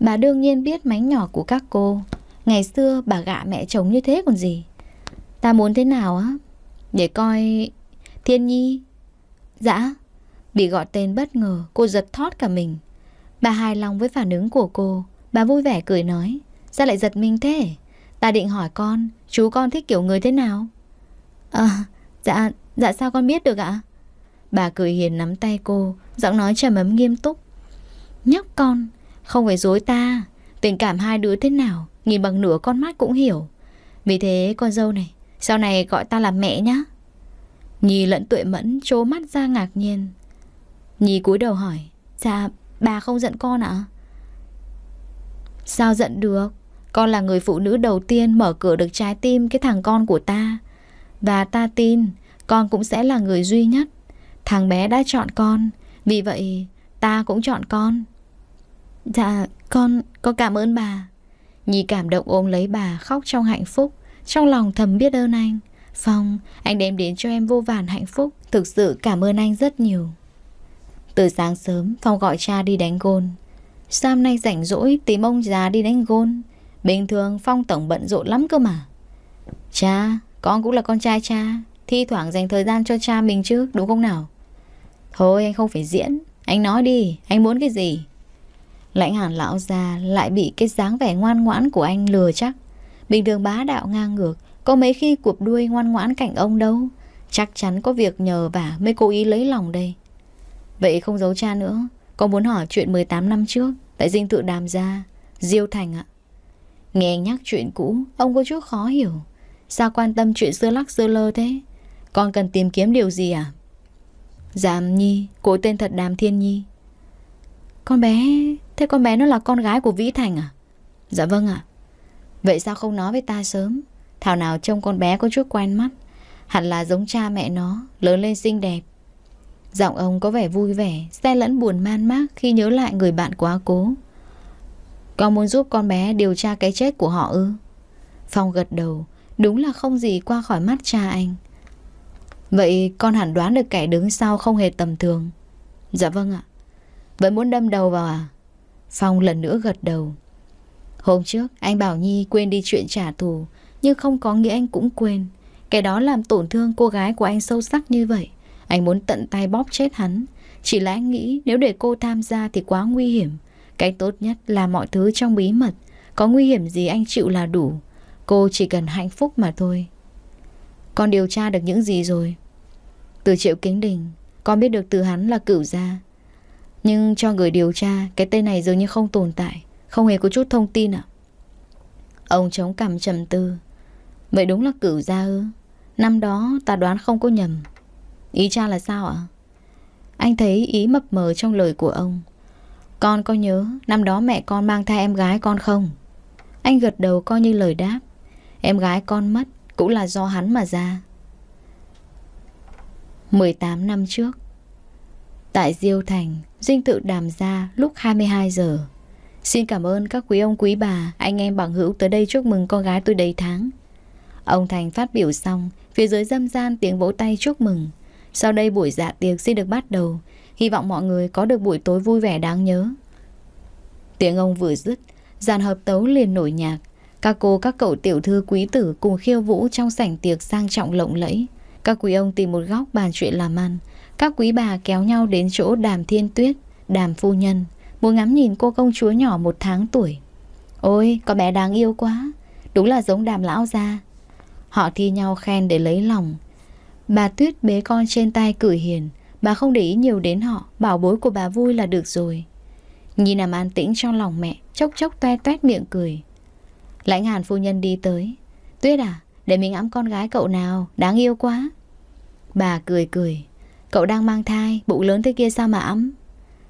Bà đương nhiên biết mánh nhỏ của các cô Ngày xưa bà gạ mẹ chồng như thế còn gì Ta muốn thế nào á Để coi Thiên Nhi Dạ Bị gọi tên bất ngờ Cô giật thót cả mình Bà hài lòng với phản ứng của cô Bà vui vẻ cười nói Sao lại giật mình thế Ta định hỏi con Chú con thích kiểu người thế nào À dạ Dạ sao con biết được ạ Bà cười hiền nắm tay cô Giọng nói trầm ấm nghiêm túc Nhóc con Không phải dối ta Tình cảm hai đứa thế nào Nhìn bằng nửa con mắt cũng hiểu Vì thế con dâu này Sau này gọi ta là mẹ nhá Nhi lẫn tuệ mẫn trố mắt ra ngạc nhiên Nhi cúi đầu hỏi Dạ bà không giận con ạ Sao giận được con là người phụ nữ đầu tiên mở cửa được trái tim cái thằng con của ta. Và ta tin con cũng sẽ là người duy nhất. Thằng bé đã chọn con, vì vậy ta cũng chọn con. Dạ, con, con cảm ơn bà. Nhi cảm động ôm lấy bà khóc trong hạnh phúc, trong lòng thầm biết ơn anh. Phong, anh đem đến cho em vô vàn hạnh phúc, thực sự cảm ơn anh rất nhiều. Từ sáng sớm, Phong gọi cha đi đánh gôn. Sao nay rảnh rỗi tìm ông già đi đánh gôn? Bình thường Phong Tổng bận rộn lắm cơ mà Cha, con cũng là con trai cha Thi thoảng dành thời gian cho cha mình chứ Đúng không nào Thôi anh không phải diễn Anh nói đi, anh muốn cái gì Lãnh hàn lão già lại bị cái dáng vẻ ngoan ngoãn của anh lừa chắc Bình thường bá đạo ngang ngược Có mấy khi cuộc đuôi ngoan ngoãn cạnh ông đâu Chắc chắn có việc nhờ vả mới cố ý lấy lòng đây Vậy không giấu cha nữa Con muốn hỏi chuyện 18 năm trước Tại dinh tự đàm gia Diêu Thành ạ Nghe nhắc chuyện cũ, ông có chút khó hiểu. Sao quan tâm chuyện xưa lắc xưa lơ thế? Con cần tìm kiếm điều gì à? Giảm Nhi, cô tên thật Đàm Thiên Nhi. Con bé, thế con bé nó là con gái của Vĩ Thành à? Dạ vâng ạ. Vậy sao không nói với ta sớm? Thảo nào trông con bé có chút quen mắt. Hẳn là giống cha mẹ nó, lớn lên xinh đẹp. Giọng ông có vẻ vui vẻ, xe lẫn buồn man mác khi nhớ lại người bạn quá cố. Con muốn giúp con bé điều tra cái chết của họ ư? Phong gật đầu, đúng là không gì qua khỏi mắt cha anh. Vậy con hẳn đoán được kẻ đứng sau không hề tầm thường. Dạ vâng ạ. Vẫn muốn đâm đầu vào à? Phong lần nữa gật đầu. Hôm trước, anh bảo Nhi quên đi chuyện trả thù, nhưng không có nghĩa anh cũng quên. kẻ đó làm tổn thương cô gái của anh sâu sắc như vậy. Anh muốn tận tay bóp chết hắn. Chỉ là anh nghĩ nếu để cô tham gia thì quá nguy hiểm. Cách tốt nhất là mọi thứ trong bí mật, có nguy hiểm gì anh chịu là đủ. Cô chỉ cần hạnh phúc mà thôi. Con điều tra được những gì rồi? Từ triệu kính đình, con biết được từ hắn là cửu gia. Nhưng cho người điều tra, cái tên này dường như không tồn tại, không hề có chút thông tin ạ. Ông chống cằm trầm tư. Vậy đúng là cửu gia ư? Năm đó ta đoán không có nhầm. Ý cha là sao ạ? Anh thấy ý mập mờ trong lời của ông con có nhớ năm đó mẹ con mang thai em gái con không? Anh gật đầu coi như lời đáp. Em gái con mất cũng là do hắn mà ra. 18 năm trước Tại Diêu Thành, dinh tự đàm ra lúc 22 giờ. Xin cảm ơn các quý ông quý bà, anh em bằng hữu tới đây chúc mừng con gái tôi đầy tháng. Ông Thành phát biểu xong, phía dưới dâm gian tiếng vỗ tay chúc mừng. Sau đây buổi dạ tiệc xin được bắt đầu, Hy vọng mọi người có được buổi tối vui vẻ đáng nhớ. Tiếng ông vừa dứt, dàn hợp tấu liền nổi nhạc. Các cô các cậu tiểu thư quý tử cùng khiêu vũ trong sảnh tiệc sang trọng lộng lẫy. Các quý ông tìm một góc bàn chuyện làm ăn. Các quý bà kéo nhau đến chỗ đàm thiên tuyết, đàm phu nhân. Muốn ngắm nhìn cô công chúa nhỏ một tháng tuổi. Ôi, con bé đáng yêu quá. Đúng là giống đàm lão ra. Họ thi nhau khen để lấy lòng. Bà Tuyết bế con trên tay cử hiền. Bà không để ý nhiều đến họ Bảo bối của bà vui là được rồi Nhi nằm an tĩnh trong lòng mẹ Chốc chốc toe toét miệng cười Lãnh hàn phu nhân đi tới Tuyết à để mình ẵm con gái cậu nào Đáng yêu quá Bà cười cười Cậu đang mang thai bụng lớn thế kia sao mà ẵm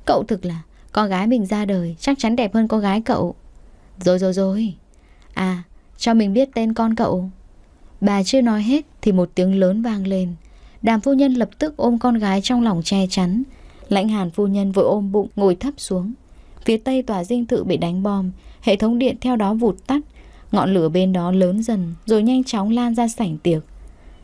Cậu thực là con gái mình ra đời Chắc chắn đẹp hơn con gái cậu Rồi rồi rồi À cho mình biết tên con cậu Bà chưa nói hết thì một tiếng lớn vang lên Đàm phu nhân lập tức ôm con gái trong lòng che chắn. Lãnh hàn phu nhân vội ôm bụng ngồi thấp xuống. Phía tây tòa dinh thự bị đánh bom, hệ thống điện theo đó vụt tắt. Ngọn lửa bên đó lớn dần rồi nhanh chóng lan ra sảnh tiệc.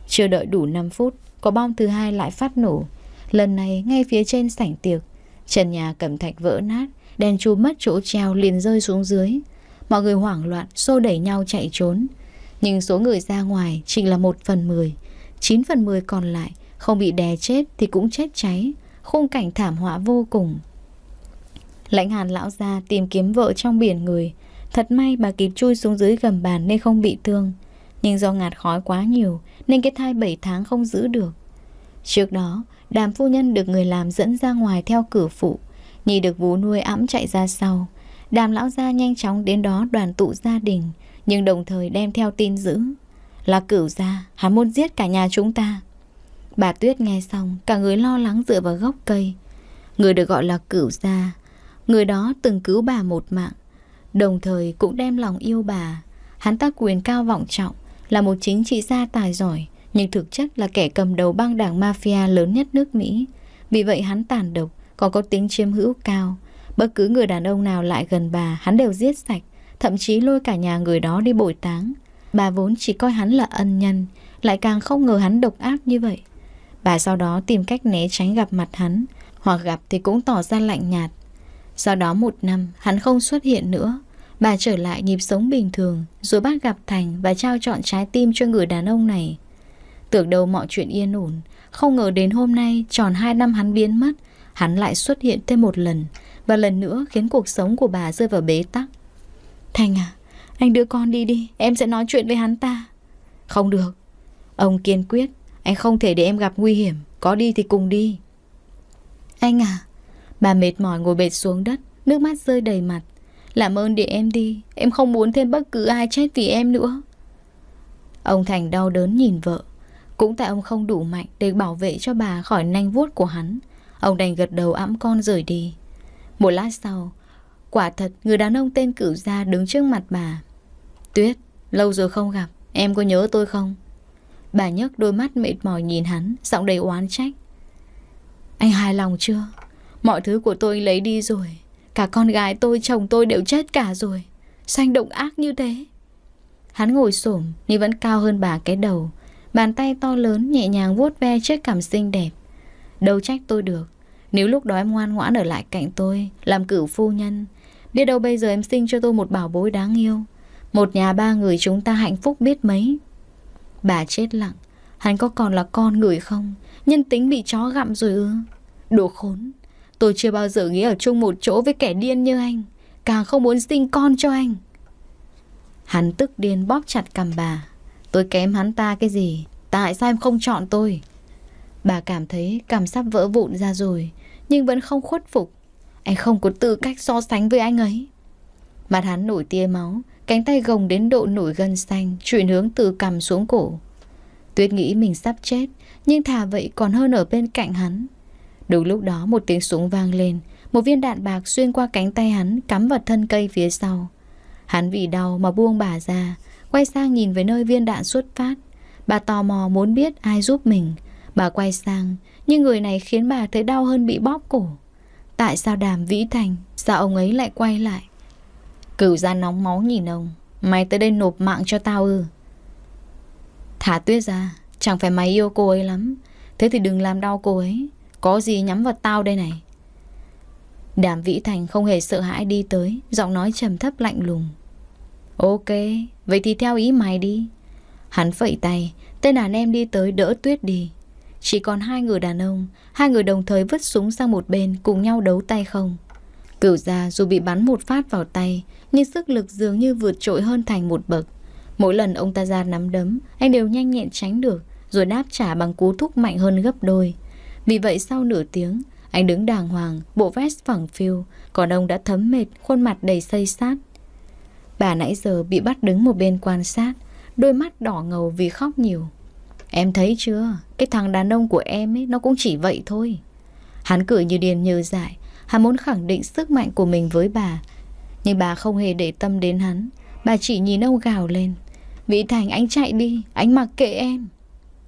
Chưa đợi đủ 5 phút, quả bom thứ hai lại phát nổ. Lần này ngay phía trên sảnh tiệc, trần nhà cẩm thạch vỡ nát, đèn chu mất chỗ treo liền rơi xuống dưới. Mọi người hoảng loạn, xô đẩy nhau chạy trốn. Nhưng số người ra ngoài chỉ là một phần mười. 9 phần 10 còn lại không bị đè chết thì cũng chết cháy, khung cảnh thảm họa vô cùng. Lãnh Hàn lão gia tìm kiếm vợ trong biển người, thật may bà kịp chui xuống dưới gầm bàn nên không bị thương, nhưng do ngạt khói quá nhiều nên cái thai 7 tháng không giữ được. Trước đó, đàm phu nhân được người làm dẫn ra ngoài theo cửa phụ, nhìn được vú nuôi ẵm chạy ra sau. Đàm lão gia nhanh chóng đến đó đoàn tụ gia đình, nhưng đồng thời đem theo tin dữ là cửu gia, hắn muốn giết cả nhà chúng ta. Bà Tuyết nghe xong, cả người lo lắng dựa vào gốc cây. Người được gọi là cửu gia, người đó từng cứu bà một mạng, đồng thời cũng đem lòng yêu bà. Hắn ta quyền cao vọng trọng, là một chính trị gia tài giỏi, nhưng thực chất là kẻ cầm đầu băng đảng mafia lớn nhất nước Mỹ. Vì vậy hắn tàn độc, còn có tính chiếm hữu cao. Bất cứ người đàn ông nào lại gần bà, hắn đều giết sạch, thậm chí lôi cả nhà người đó đi bồi táng. Bà vốn chỉ coi hắn là ân nhân Lại càng không ngờ hắn độc ác như vậy Bà sau đó tìm cách né tránh gặp mặt hắn Hoặc gặp thì cũng tỏ ra lạnh nhạt Sau đó một năm Hắn không xuất hiện nữa Bà trở lại nhịp sống bình thường Rồi bắt gặp Thành và trao chọn trái tim cho người đàn ông này Tưởng đâu mọi chuyện yên ổn Không ngờ đến hôm nay Tròn hai năm hắn biến mất Hắn lại xuất hiện thêm một lần Và lần nữa khiến cuộc sống của bà rơi vào bế tắc Thành à anh đưa con đi đi Em sẽ nói chuyện với hắn ta Không được Ông kiên quyết Anh không thể để em gặp nguy hiểm Có đi thì cùng đi Anh à Bà mệt mỏi ngồi bệt xuống đất Nước mắt rơi đầy mặt Làm ơn để em đi Em không muốn thêm bất cứ ai chết vì em nữa Ông Thành đau đớn nhìn vợ Cũng tại ông không đủ mạnh Để bảo vệ cho bà khỏi nanh vuốt của hắn Ông đành gật đầu ẵm con rời đi Một lát sau Quả thật người đàn ông tên cửu gia đứng trước mặt bà Tuyết, lâu rồi không gặp, em có nhớ tôi không? Bà nhấc đôi mắt mệt mỏi nhìn hắn, giọng đầy oán trách. Anh hài lòng chưa? Mọi thứ của tôi lấy đi rồi. Cả con gái tôi, chồng tôi đều chết cả rồi. Xanh động ác như thế. Hắn ngồi xổm nhưng vẫn cao hơn bà cái đầu. Bàn tay to lớn nhẹ nhàng vuốt ve chiếc cảm xinh đẹp. Đâu trách tôi được. Nếu lúc đó em ngoan ngoãn ở lại cạnh tôi, làm cửu phu nhân, biết đâu bây giờ em sinh cho tôi một bảo bối đáng yêu. Một nhà ba người chúng ta hạnh phúc biết mấy Bà chết lặng Hắn có còn là con người không Nhân tính bị chó gặm rồi ư Đồ khốn Tôi chưa bao giờ nghĩ ở chung một chỗ với kẻ điên như anh Càng không muốn sinh con cho anh Hắn tức điên bóp chặt cầm bà Tôi kém hắn ta cái gì Tại sao em không chọn tôi Bà cảm thấy cảm sắp vỡ vụn ra rồi Nhưng vẫn không khuất phục Anh không có tư cách so sánh với anh ấy Mặt hắn nổi tia máu Cánh tay gồng đến độ nổi gân xanh Chuyển hướng từ cằm xuống cổ Tuyết nghĩ mình sắp chết Nhưng thà vậy còn hơn ở bên cạnh hắn Đúng lúc đó một tiếng súng vang lên Một viên đạn bạc xuyên qua cánh tay hắn Cắm vào thân cây phía sau Hắn vì đau mà buông bà ra Quay sang nhìn về nơi viên đạn xuất phát Bà tò mò muốn biết ai giúp mình Bà quay sang Nhưng người này khiến bà thấy đau hơn bị bóp cổ Tại sao đàm Vĩ Thành Sao ông ấy lại quay lại Cửu ra nóng máu nhìn ông Mày tới đây nộp mạng cho tao ư Thả tuyết ra Chẳng phải mày yêu cô ấy lắm Thế thì đừng làm đau cô ấy Có gì nhắm vào tao đây này Đàm Vĩ Thành không hề sợ hãi đi tới Giọng nói trầm thấp lạnh lùng Ok Vậy thì theo ý mày đi Hắn phẩy tay Tên đàn em đi tới đỡ tuyết đi Chỉ còn hai người đàn ông Hai người đồng thời vứt súng sang một bên Cùng nhau đấu tay không Cửu ra dù bị bắn một phát vào tay nhưng sức lực dường như vượt trội hơn Thành một bậc. Mỗi lần ông ta ra nắm đấm, anh đều nhanh nhẹn tránh được, rồi đáp trả bằng cú thúc mạnh hơn gấp đôi. Vì vậy sau nửa tiếng, anh đứng đàng hoàng, bộ vest phẳng phiu, còn ông đã thấm mệt, khuôn mặt đầy xây sát. Bà nãy giờ bị bắt đứng một bên quan sát, đôi mắt đỏ ngầu vì khóc nhiều. Em thấy chưa, cái thằng đàn ông của em ấy nó cũng chỉ vậy thôi. Hắn cười như điên như dại, hắn muốn khẳng định sức mạnh của mình với bà, nhưng bà không hề để tâm đến hắn Bà chỉ nhìn ông gào lên Vĩ Thành anh chạy đi Anh mặc kệ em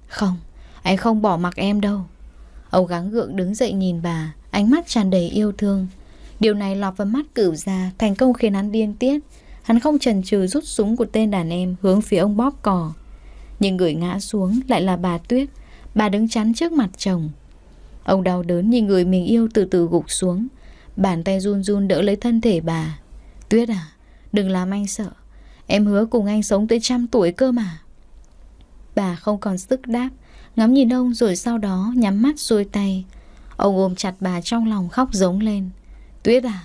Không anh không bỏ mặc em đâu Ông gắng gượng đứng dậy nhìn bà Ánh mắt tràn đầy yêu thương Điều này lọt vào mắt cửu ra Thành công khiến hắn điên tiết Hắn không chần chừ rút súng của tên đàn em Hướng phía ông bóp cò Nhưng người ngã xuống lại là bà Tuyết Bà đứng chắn trước mặt chồng Ông đau đớn nhìn người mình yêu từ từ gục xuống Bàn tay run run đỡ lấy thân thể bà Tuyết à, đừng làm anh sợ. Em hứa cùng anh sống tới trăm tuổi cơ mà. Bà không còn sức đáp, ngắm nhìn ông rồi sau đó nhắm mắt xuôi tay. Ông ôm chặt bà trong lòng khóc giống lên. Tuyết à.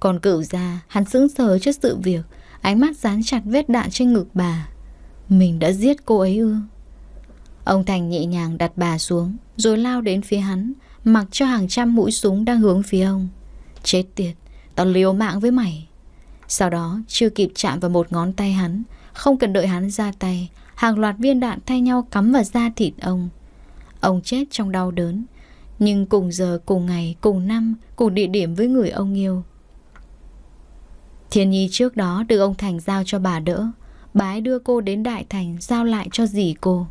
Còn cựu già, hắn sững sờ trước sự việc, ánh mắt dán chặt vết đạn trên ngực bà. Mình đã giết cô ấy ư. Ông Thành nhẹ nhàng đặt bà xuống, rồi lao đến phía hắn, mặc cho hàng trăm mũi súng đang hướng phía ông. Chết tiệt, Tao liều mạng với mày Sau đó chưa kịp chạm vào một ngón tay hắn Không cần đợi hắn ra tay Hàng loạt viên đạn thay nhau cắm vào da thịt ông Ông chết trong đau đớn Nhưng cùng giờ, cùng ngày, cùng năm Cùng địa điểm với người ông yêu Thiên Nhi trước đó được ông Thành giao cho bà đỡ Bà ấy đưa cô đến Đại Thành Giao lại cho dì cô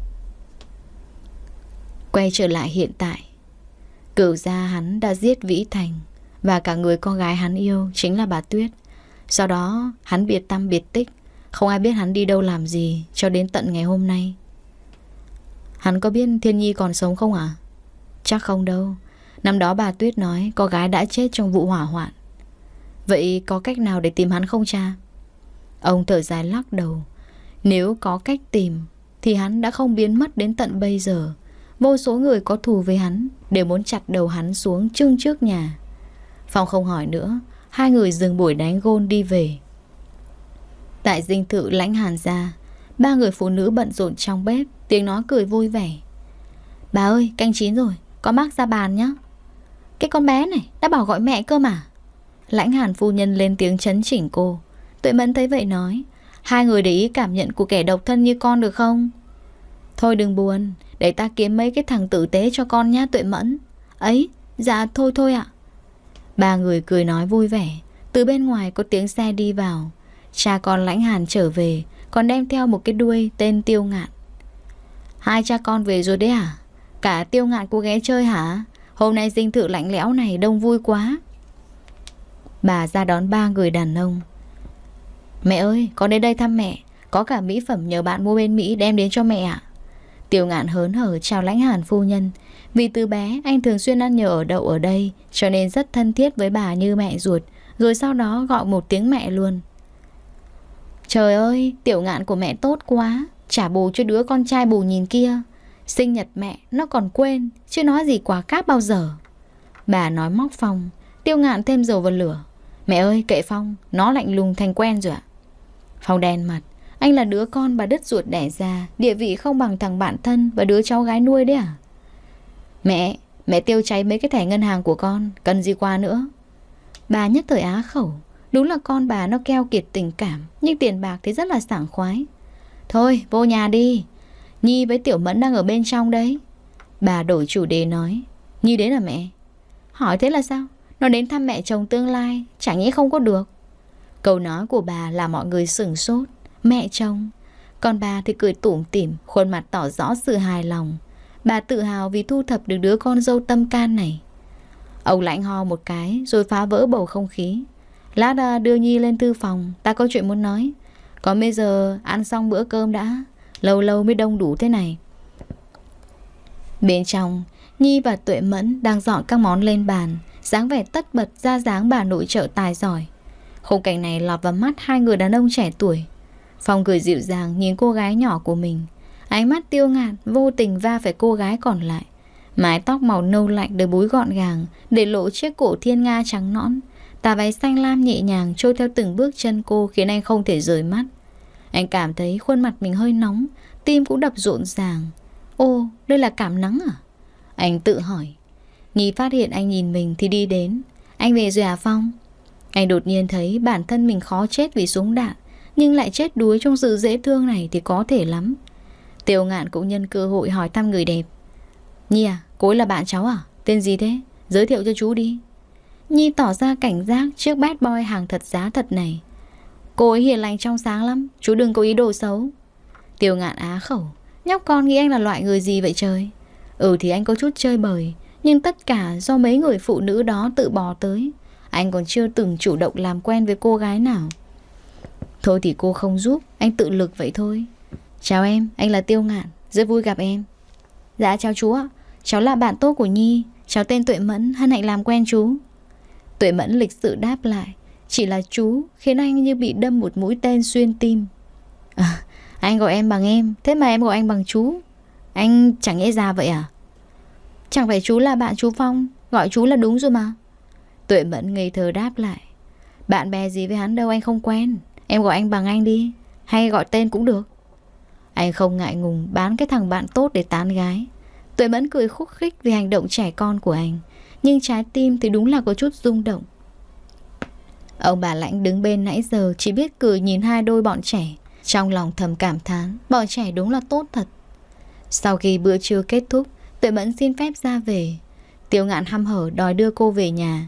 Quay trở lại hiện tại Cửu gia hắn đã giết Vĩ Thành và cả người con gái hắn yêu chính là bà Tuyết Sau đó hắn biệt tâm biệt tích Không ai biết hắn đi đâu làm gì Cho đến tận ngày hôm nay Hắn có biết Thiên Nhi còn sống không ạ? À? Chắc không đâu Năm đó bà Tuyết nói Con gái đã chết trong vụ hỏa hoạn Vậy có cách nào để tìm hắn không cha? Ông thở dài lắc đầu Nếu có cách tìm Thì hắn đã không biến mất đến tận bây giờ Vô số người có thù với hắn Đều muốn chặt đầu hắn xuống trưng trước nhà Phong không hỏi nữa, hai người dừng buổi đánh gôn đi về. Tại dinh thự lãnh hàn ra, ba người phụ nữ bận rộn trong bếp, tiếng nói cười vui vẻ. Bà ơi, canh chín rồi, có bác ra bàn nhá. Cái con bé này, đã bảo gọi mẹ cơ mà. Lãnh hàn phu nhân lên tiếng chấn chỉnh cô. Tuệ mẫn thấy vậy nói, hai người để ý cảm nhận của kẻ độc thân như con được không? Thôi đừng buồn, để ta kiếm mấy cái thằng tử tế cho con nhá, Tuệ Mẫn. Ấy, dạ thôi thôi ạ. À. Ba người cười nói vui vẻ Từ bên ngoài có tiếng xe đi vào Cha con lãnh hàn trở về Còn đem theo một cái đuôi tên tiêu ngạn Hai cha con về rồi đấy à Cả tiêu ngạn cô ghé chơi hả Hôm nay dinh thự lạnh lẽo này đông vui quá Bà ra đón ba người đàn ông Mẹ ơi con đến đây thăm mẹ Có cả mỹ phẩm nhờ bạn mua bên Mỹ đem đến cho mẹ ạ Tiêu ngạn hớn hở chào lãnh hàn phu nhân vì từ bé anh thường xuyên ăn nhờ ở đậu ở đây Cho nên rất thân thiết với bà như mẹ ruột Rồi sau đó gọi một tiếng mẹ luôn Trời ơi tiểu ngạn của mẹ tốt quá Trả bù cho đứa con trai bù nhìn kia Sinh nhật mẹ nó còn quên Chứ nói gì quá cáp bao giờ Bà nói móc Phong Tiêu ngạn thêm dầu vào lửa Mẹ ơi kệ Phong Nó lạnh lùng thành quen rồi ạ Phong đen mặt Anh là đứa con bà đứt ruột đẻ ra Địa vị không bằng thằng bạn thân Và đứa cháu gái nuôi đấy à Mẹ, mẹ tiêu cháy mấy cái thẻ ngân hàng của con, cần gì qua nữa. Bà nhất thời á khẩu, đúng là con bà nó keo kiệt tình cảm, nhưng tiền bạc thì rất là sảng khoái. Thôi, vô nhà đi, Nhi với Tiểu Mẫn đang ở bên trong đấy. Bà đổi chủ đề nói, Nhi đến là mẹ. Hỏi thế là sao? Nó đến thăm mẹ chồng tương lai, chả nghĩ không có được. Câu nói của bà là mọi người sửng sốt, mẹ chồng. Còn bà thì cười tủm tỉm, khuôn mặt tỏ rõ sự hài lòng. Bà tự hào vì thu thập được đứa con dâu tâm can này. Ông lạnh ho một cái rồi phá vỡ bầu không khí. Lát đưa Nhi lên thư phòng, ta có chuyện muốn nói. Còn bây giờ ăn xong bữa cơm đã, lâu lâu mới đông đủ thế này. Bên trong, Nhi và Tuệ Mẫn đang dọn các món lên bàn, dáng vẻ tất bật ra dáng bà nội trợ tài giỏi. Khung cảnh này lọt vào mắt hai người đàn ông trẻ tuổi. Phong cười dịu dàng nhìn cô gái nhỏ của mình, Ánh mắt tiêu ngạn vô tình va phải cô gái còn lại Mái tóc màu nâu lạnh được búi gọn gàng Để lộ chiếc cổ thiên nga trắng nõn Tà váy xanh lam nhẹ nhàng trôi theo từng bước chân cô Khiến anh không thể rời mắt Anh cảm thấy khuôn mặt mình hơi nóng Tim cũng đập rộn ràng Ô, đây là cảm nắng à? Anh tự hỏi Nhi phát hiện anh nhìn mình thì đi đến Anh về rồi à Phong? Anh đột nhiên thấy bản thân mình khó chết vì súng đạn Nhưng lại chết đuối trong sự dễ thương này thì có thể lắm Tiêu ngạn cũng nhân cơ hội hỏi thăm người đẹp Nhi à, cối là bạn cháu à? Tên gì thế? Giới thiệu cho chú đi Nhi tỏ ra cảnh giác trước bad boy hàng thật giá thật này Cô ấy hiền lành trong sáng lắm Chú đừng có ý đồ xấu Tiêu ngạn á khẩu Nhóc con nghĩ anh là loại người gì vậy trời Ừ thì anh có chút chơi bời Nhưng tất cả do mấy người phụ nữ đó tự bò tới Anh còn chưa từng chủ động làm quen với cô gái nào Thôi thì cô không giúp Anh tự lực vậy thôi Chào em, anh là Tiêu Ngạn, rất vui gặp em Dạ chào chú ạ, cháu là bạn tốt của Nhi Cháu tên Tuệ Mẫn, hân hạnh làm quen chú Tuệ Mẫn lịch sự đáp lại Chỉ là chú, khiến anh như bị đâm một mũi tên xuyên tim à, Anh gọi em bằng em, thế mà em gọi anh bằng chú Anh chẳng nghĩ ra vậy à Chẳng phải chú là bạn chú Phong, gọi chú là đúng rồi mà Tuệ Mẫn ngây thơ đáp lại Bạn bè gì với hắn đâu anh không quen Em gọi anh bằng anh đi Hay gọi tên cũng được anh không ngại ngùng bán cái thằng bạn tốt để tán gái Tuệ Mẫn cười khúc khích vì hành động trẻ con của anh Nhưng trái tim thì đúng là có chút rung động Ông bà Lãnh đứng bên nãy giờ chỉ biết cười nhìn hai đôi bọn trẻ Trong lòng thầm cảm thán Bọn trẻ đúng là tốt thật Sau khi bữa trưa kết thúc Tuệ Mẫn xin phép ra về Tiêu ngạn hăm hở đòi đưa cô về nhà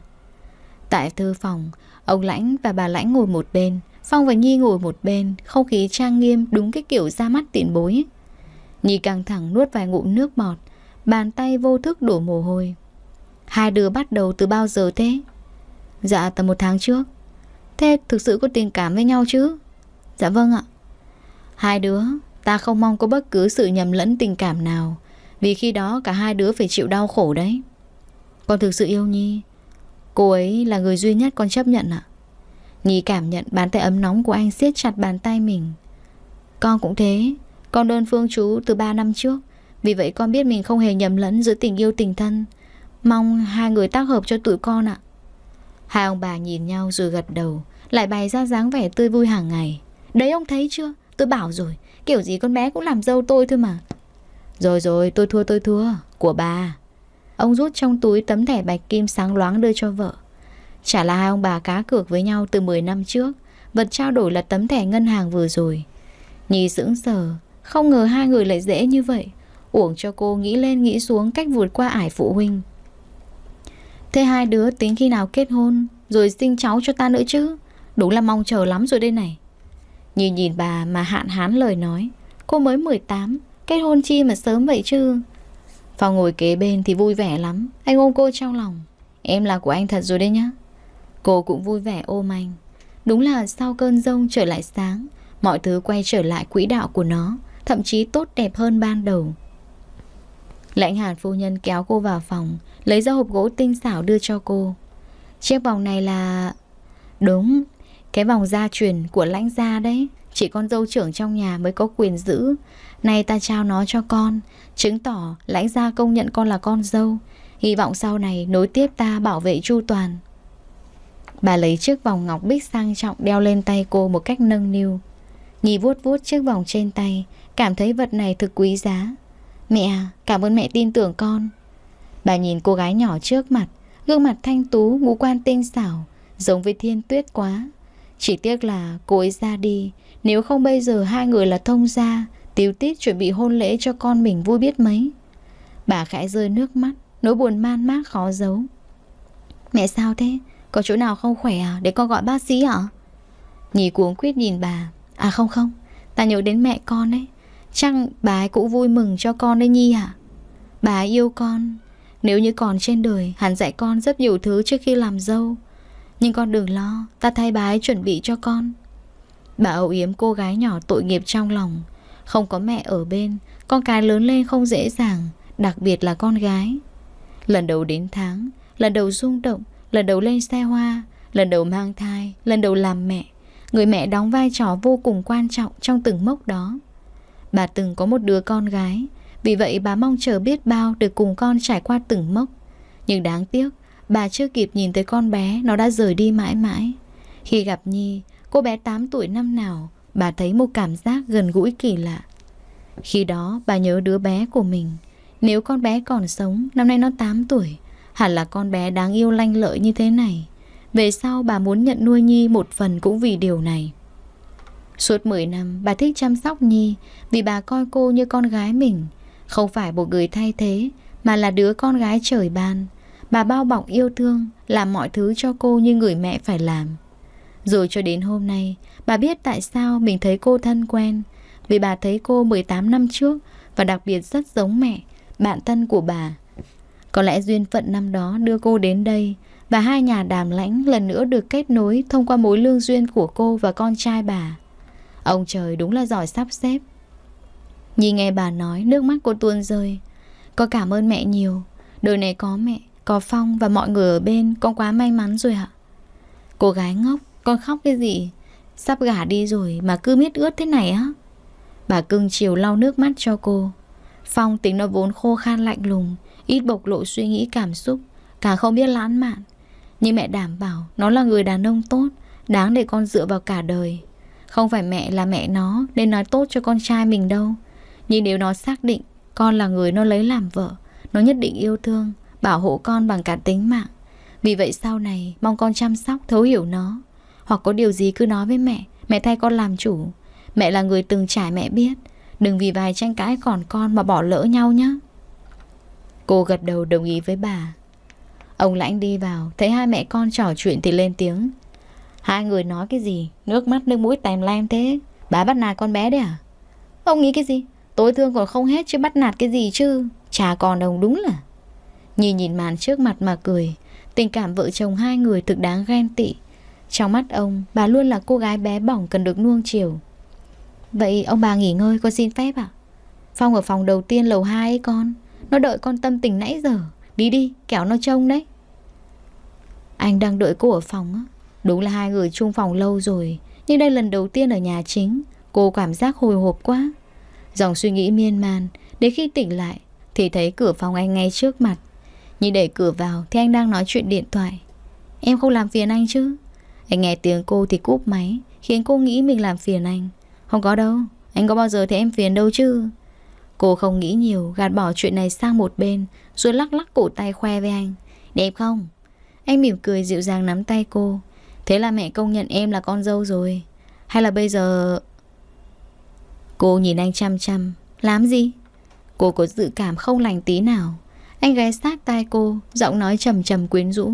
Tại thư phòng Ông Lãnh và bà Lãnh ngồi một bên Phong và Nhi ngồi một bên Không khí trang nghiêm đúng cái kiểu ra mắt tiền bối Nhi căng thẳng nuốt vài ngụm nước bọt Bàn tay vô thức đổ mồ hôi Hai đứa bắt đầu từ bao giờ thế? Dạ tầm một tháng trước Thế thực sự có tình cảm với nhau chứ? Dạ vâng ạ Hai đứa Ta không mong có bất cứ sự nhầm lẫn tình cảm nào Vì khi đó cả hai đứa phải chịu đau khổ đấy Con thực sự yêu Nhi Cô ấy là người duy nhất con chấp nhận ạ à? Nhi cảm nhận bàn tay ấm nóng của anh siết chặt bàn tay mình. Con cũng thế, con đơn phương chú từ 3 năm trước, vì vậy con biết mình không hề nhầm lẫn giữa tình yêu tình thân. Mong hai người tác hợp cho tụi con ạ. Hai ông bà nhìn nhau rồi gật đầu, lại bày ra dáng vẻ tươi vui hàng ngày. Đấy ông thấy chưa, tôi bảo rồi, kiểu gì con bé cũng làm dâu tôi thôi mà. Rồi rồi, tôi thua tôi thua, của bà. Ông rút trong túi tấm thẻ bạch kim sáng loáng đưa cho vợ. Chả là hai ông bà cá cược với nhau từ 10 năm trước Vật trao đổi là tấm thẻ ngân hàng vừa rồi Nhi sững sờ Không ngờ hai người lại dễ như vậy Uổng cho cô nghĩ lên nghĩ xuống cách vượt qua ải phụ huynh Thế hai đứa tính khi nào kết hôn Rồi sinh cháu cho ta nữa chứ Đúng là mong chờ lắm rồi đây này Nhìn nhìn bà mà hạn hán lời nói Cô mới 18 Kết hôn chi mà sớm vậy chứ Phòng ngồi kế bên thì vui vẻ lắm Anh ôm cô trong lòng Em là của anh thật rồi đấy nhá Cô cũng vui vẻ ôm anh Đúng là sau cơn rông trở lại sáng Mọi thứ quay trở lại quỹ đạo của nó Thậm chí tốt đẹp hơn ban đầu Lãnh hàn phu nhân kéo cô vào phòng Lấy ra hộp gỗ tinh xảo đưa cho cô Chiếc vòng này là... Đúng, cái vòng gia truyền của lãnh gia đấy Chỉ con dâu trưởng trong nhà mới có quyền giữ Nay ta trao nó cho con Chứng tỏ lãnh gia công nhận con là con dâu Hy vọng sau này nối tiếp ta bảo vệ chu toàn Bà lấy chiếc vòng ngọc bích sang trọng đeo lên tay cô một cách nâng niu. Nhi vuốt vuốt chiếc vòng trên tay, cảm thấy vật này thực quý giá. Mẹ à, cảm ơn mẹ tin tưởng con. Bà nhìn cô gái nhỏ trước mặt, gương mặt thanh tú, ngũ quan tinh xảo, giống với thiên tuyết quá. Chỉ tiếc là cô ấy ra đi, nếu không bây giờ hai người là thông gia, tiêu tít chuẩn bị hôn lễ cho con mình vui biết mấy. Bà khẽ rơi nước mắt, nỗi buồn man mác khó giấu. Mẹ sao thế? Có chỗ nào không khỏe à Để con gọi bác sĩ hả? à? Nhì cuống quyết nhìn bà À không không Ta nhớ đến mẹ con ấy Chăng bà ấy cũng vui mừng cho con đấy Nhi ạ à? Bà ấy yêu con Nếu như còn trên đời hẳn dạy con rất nhiều thứ trước khi làm dâu Nhưng con đừng lo Ta thay bà ấy chuẩn bị cho con Bà âu yếm cô gái nhỏ tội nghiệp trong lòng Không có mẹ ở bên Con cái lớn lên không dễ dàng Đặc biệt là con gái Lần đầu đến tháng Lần đầu rung động Lần đầu lên xe hoa Lần đầu mang thai Lần đầu làm mẹ Người mẹ đóng vai trò vô cùng quan trọng trong từng mốc đó Bà từng có một đứa con gái Vì vậy bà mong chờ biết bao được cùng con trải qua từng mốc Nhưng đáng tiếc Bà chưa kịp nhìn thấy con bé Nó đã rời đi mãi mãi Khi gặp Nhi Cô bé 8 tuổi năm nào Bà thấy một cảm giác gần gũi kỳ lạ Khi đó bà nhớ đứa bé của mình Nếu con bé còn sống Năm nay nó 8 tuổi Hẳn là con bé đáng yêu lanh lợi như thế này Về sau bà muốn nhận nuôi Nhi một phần cũng vì điều này Suốt 10 năm bà thích chăm sóc Nhi Vì bà coi cô như con gái mình Không phải một người thay thế Mà là đứa con gái trời ban Bà bao bọc yêu thương Làm mọi thứ cho cô như người mẹ phải làm Rồi cho đến hôm nay Bà biết tại sao mình thấy cô thân quen Vì bà thấy cô 18 năm trước Và đặc biệt rất giống mẹ Bạn thân của bà có lẽ duyên phận năm đó đưa cô đến đây và hai nhà đàm lãnh lần nữa được kết nối thông qua mối lương duyên của cô và con trai bà. Ông trời đúng là giỏi sắp xếp. Nhìn nghe bà nói, nước mắt cô tuôn rơi. Con cảm ơn mẹ nhiều. Đời này có mẹ, có Phong và mọi người ở bên, con quá may mắn rồi ạ. Cô gái ngốc, con khóc cái gì? Sắp gả đi rồi mà cứ miết ướt thế này á. Bà cưng chiều lau nước mắt cho cô. Phong tính nó vốn khô khan lạnh lùng, Ít bộc lộ suy nghĩ cảm xúc cả không biết lãng mạn Nhưng mẹ đảm bảo nó là người đàn ông tốt Đáng để con dựa vào cả đời Không phải mẹ là mẹ nó Nên nói tốt cho con trai mình đâu Nhưng nếu nó xác định Con là người nó lấy làm vợ Nó nhất định yêu thương Bảo hộ con bằng cả tính mạng Vì vậy sau này mong con chăm sóc thấu hiểu nó Hoặc có điều gì cứ nói với mẹ Mẹ thay con làm chủ Mẹ là người từng trải mẹ biết Đừng vì vài tranh cãi còn con mà bỏ lỡ nhau nhé Cô gật đầu đồng ý với bà Ông Lãnh đi vào Thấy hai mẹ con trò chuyện thì lên tiếng Hai người nói cái gì Nước mắt nước mũi tèm lem thế Bà bắt nạt con bé đấy à Ông nghĩ cái gì tôi thương còn không hết chứ bắt nạt cái gì chứ Cha con ông đúng là Nhìn nhìn màn trước mặt mà cười Tình cảm vợ chồng hai người thực đáng ghen tị Trong mắt ông Bà luôn là cô gái bé bỏng cần được nuông chiều Vậy ông bà nghỉ ngơi con xin phép ạ Phong ở phòng đầu tiên lầu 2 ấy con nó đợi con tâm tình nãy giờ Đi đi kéo nó trông đấy Anh đang đợi cô ở phòng á Đúng là hai người chung phòng lâu rồi Nhưng đây lần đầu tiên ở nhà chính Cô cảm giác hồi hộp quá Dòng suy nghĩ miên man Đến khi tỉnh lại thì thấy cửa phòng anh ngay trước mặt Nhìn đẩy cửa vào thì anh đang nói chuyện điện thoại Em không làm phiền anh chứ Anh nghe tiếng cô thì cúp máy Khiến cô nghĩ mình làm phiền anh Không có đâu Anh có bao giờ thấy em phiền đâu chứ Cô không nghĩ nhiều gạt bỏ chuyện này sang một bên Rồi lắc lắc cổ tay khoe với anh Đẹp không? Anh mỉm cười dịu dàng nắm tay cô Thế là mẹ công nhận em là con dâu rồi Hay là bây giờ... Cô nhìn anh chăm chăm Làm gì? Cô có dự cảm không lành tí nào Anh ghé sát tay cô Giọng nói trầm trầm quyến rũ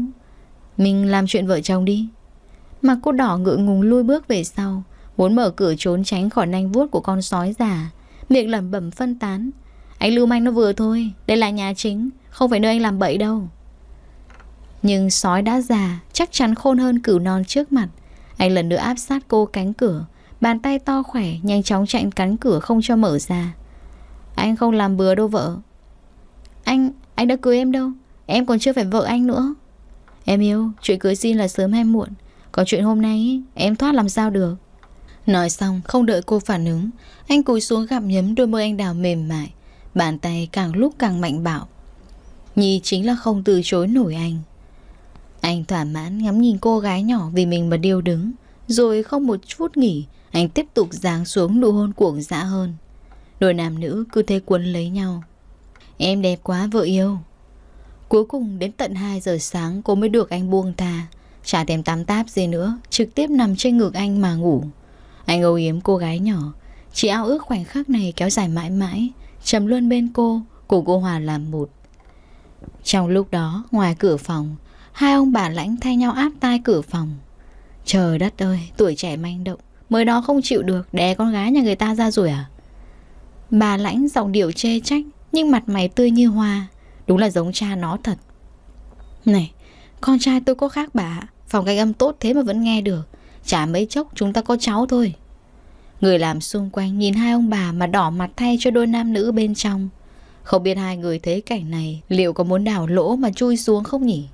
Mình làm chuyện vợ chồng đi Mà cô đỏ ngựa ngùng lui bước về sau Muốn mở cửa trốn tránh khỏi nanh vuốt của con sói già Miệng lẩm bẩm phân tán Anh lưu manh nó vừa thôi Đây là nhà chính Không phải nơi anh làm bậy đâu Nhưng sói đã già Chắc chắn khôn hơn cửu non trước mặt Anh lần nữa áp sát cô cánh cửa Bàn tay to khỏe Nhanh chóng chạy cắn cửa không cho mở ra Anh không làm bừa đâu vợ Anh, anh đã cưới em đâu Em còn chưa phải vợ anh nữa Em yêu, chuyện cưới xin là sớm hay muộn Còn chuyện hôm nay, em thoát làm sao được Nói xong không đợi cô phản ứng Anh cúi xuống gặm nhấm đôi môi anh đào mềm mại Bàn tay càng lúc càng mạnh bạo Nhi chính là không từ chối nổi anh Anh thỏa mãn ngắm nhìn cô gái nhỏ vì mình mà điêu đứng Rồi không một chút nghỉ Anh tiếp tục giáng xuống nụ hôn cuồng dã hơn Đôi nam nữ cứ thế cuốn lấy nhau Em đẹp quá vợ yêu Cuối cùng đến tận 2 giờ sáng cô mới được anh buông tha Chả thèm tắm táp gì nữa Trực tiếp nằm trên ngực anh mà ngủ anh âu yếm cô gái nhỏ Chị ao ước khoảnh khắc này kéo dài mãi mãi Trầm luôn bên cô Cùng cô Hòa làm một Trong lúc đó ngoài cửa phòng Hai ông bà lãnh thay nhau áp tai cửa phòng Trời đất ơi Tuổi trẻ manh động Mới đó không chịu được đè con gái nhà người ta ra rồi à Bà lãnh giọng điệu chê trách Nhưng mặt mày tươi như hoa Đúng là giống cha nó thật Này con trai tôi có khác bà Phòng cách âm tốt thế mà vẫn nghe được Chả mấy chốc chúng ta có cháu thôi Người làm xung quanh nhìn hai ông bà mà đỏ mặt thay cho đôi nam nữ bên trong Không biết hai người thấy cảnh này Liệu có muốn đào lỗ mà chui xuống không nhỉ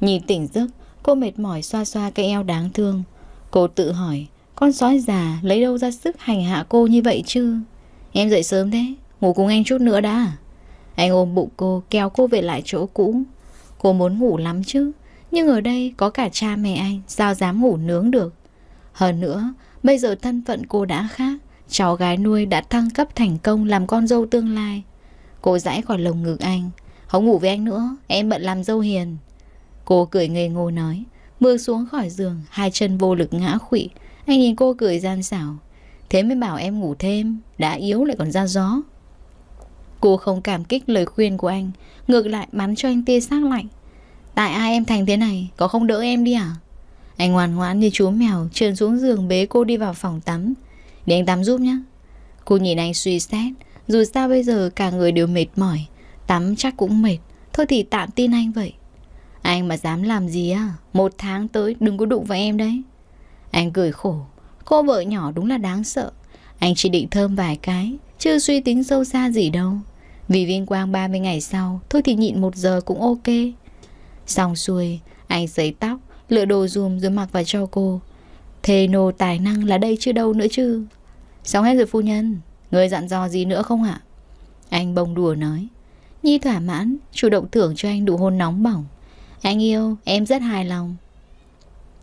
Nhìn tỉnh giấc Cô mệt mỏi xoa xoa cái eo đáng thương Cô tự hỏi Con sói già lấy đâu ra sức hành hạ cô như vậy chứ Em dậy sớm thế Ngủ cùng anh chút nữa đã Anh ôm bụng cô kéo cô về lại chỗ cũ Cô muốn ngủ lắm chứ nhưng ở đây có cả cha mẹ anh Sao dám ngủ nướng được Hơn nữa bây giờ thân phận cô đã khác Cháu gái nuôi đã thăng cấp thành công Làm con dâu tương lai Cô giãy khỏi lồng ngực anh Không ngủ với anh nữa em bận làm dâu hiền Cô cười ngây ngô nói Mưa xuống khỏi giường Hai chân vô lực ngã khụy Anh nhìn cô cười gian xảo Thế mới bảo em ngủ thêm Đã yếu lại còn ra gió Cô không cảm kích lời khuyên của anh Ngược lại bắn cho anh tia xác lạnh Tại ai em thành thế này Có không đỡ em đi à Anh ngoan ngoãn như chú mèo Trườn xuống giường bế cô đi vào phòng tắm Để anh tắm giúp nhé Cô nhìn anh suy xét Dù sao bây giờ cả người đều mệt mỏi Tắm chắc cũng mệt Thôi thì tạm tin anh vậy Anh mà dám làm gì à Một tháng tới đừng có đụng vào em đấy Anh cười khổ Cô vợ nhỏ đúng là đáng sợ Anh chỉ định thơm vài cái Chưa suy tính sâu xa gì đâu Vì vinh quang 30 ngày sau Thôi thì nhịn một giờ cũng ok Xong xuôi, anh sấy tóc, lựa đồ dùm rồi mặc vào cho cô. Thề nô tài năng là đây chứ đâu nữa chứ. Xong hết rồi phu nhân, người dặn dò gì nữa không ạ? Anh bông đùa nói. Nhi thỏa mãn, chủ động thưởng cho anh đủ hôn nóng bỏng. Anh yêu, em rất hài lòng.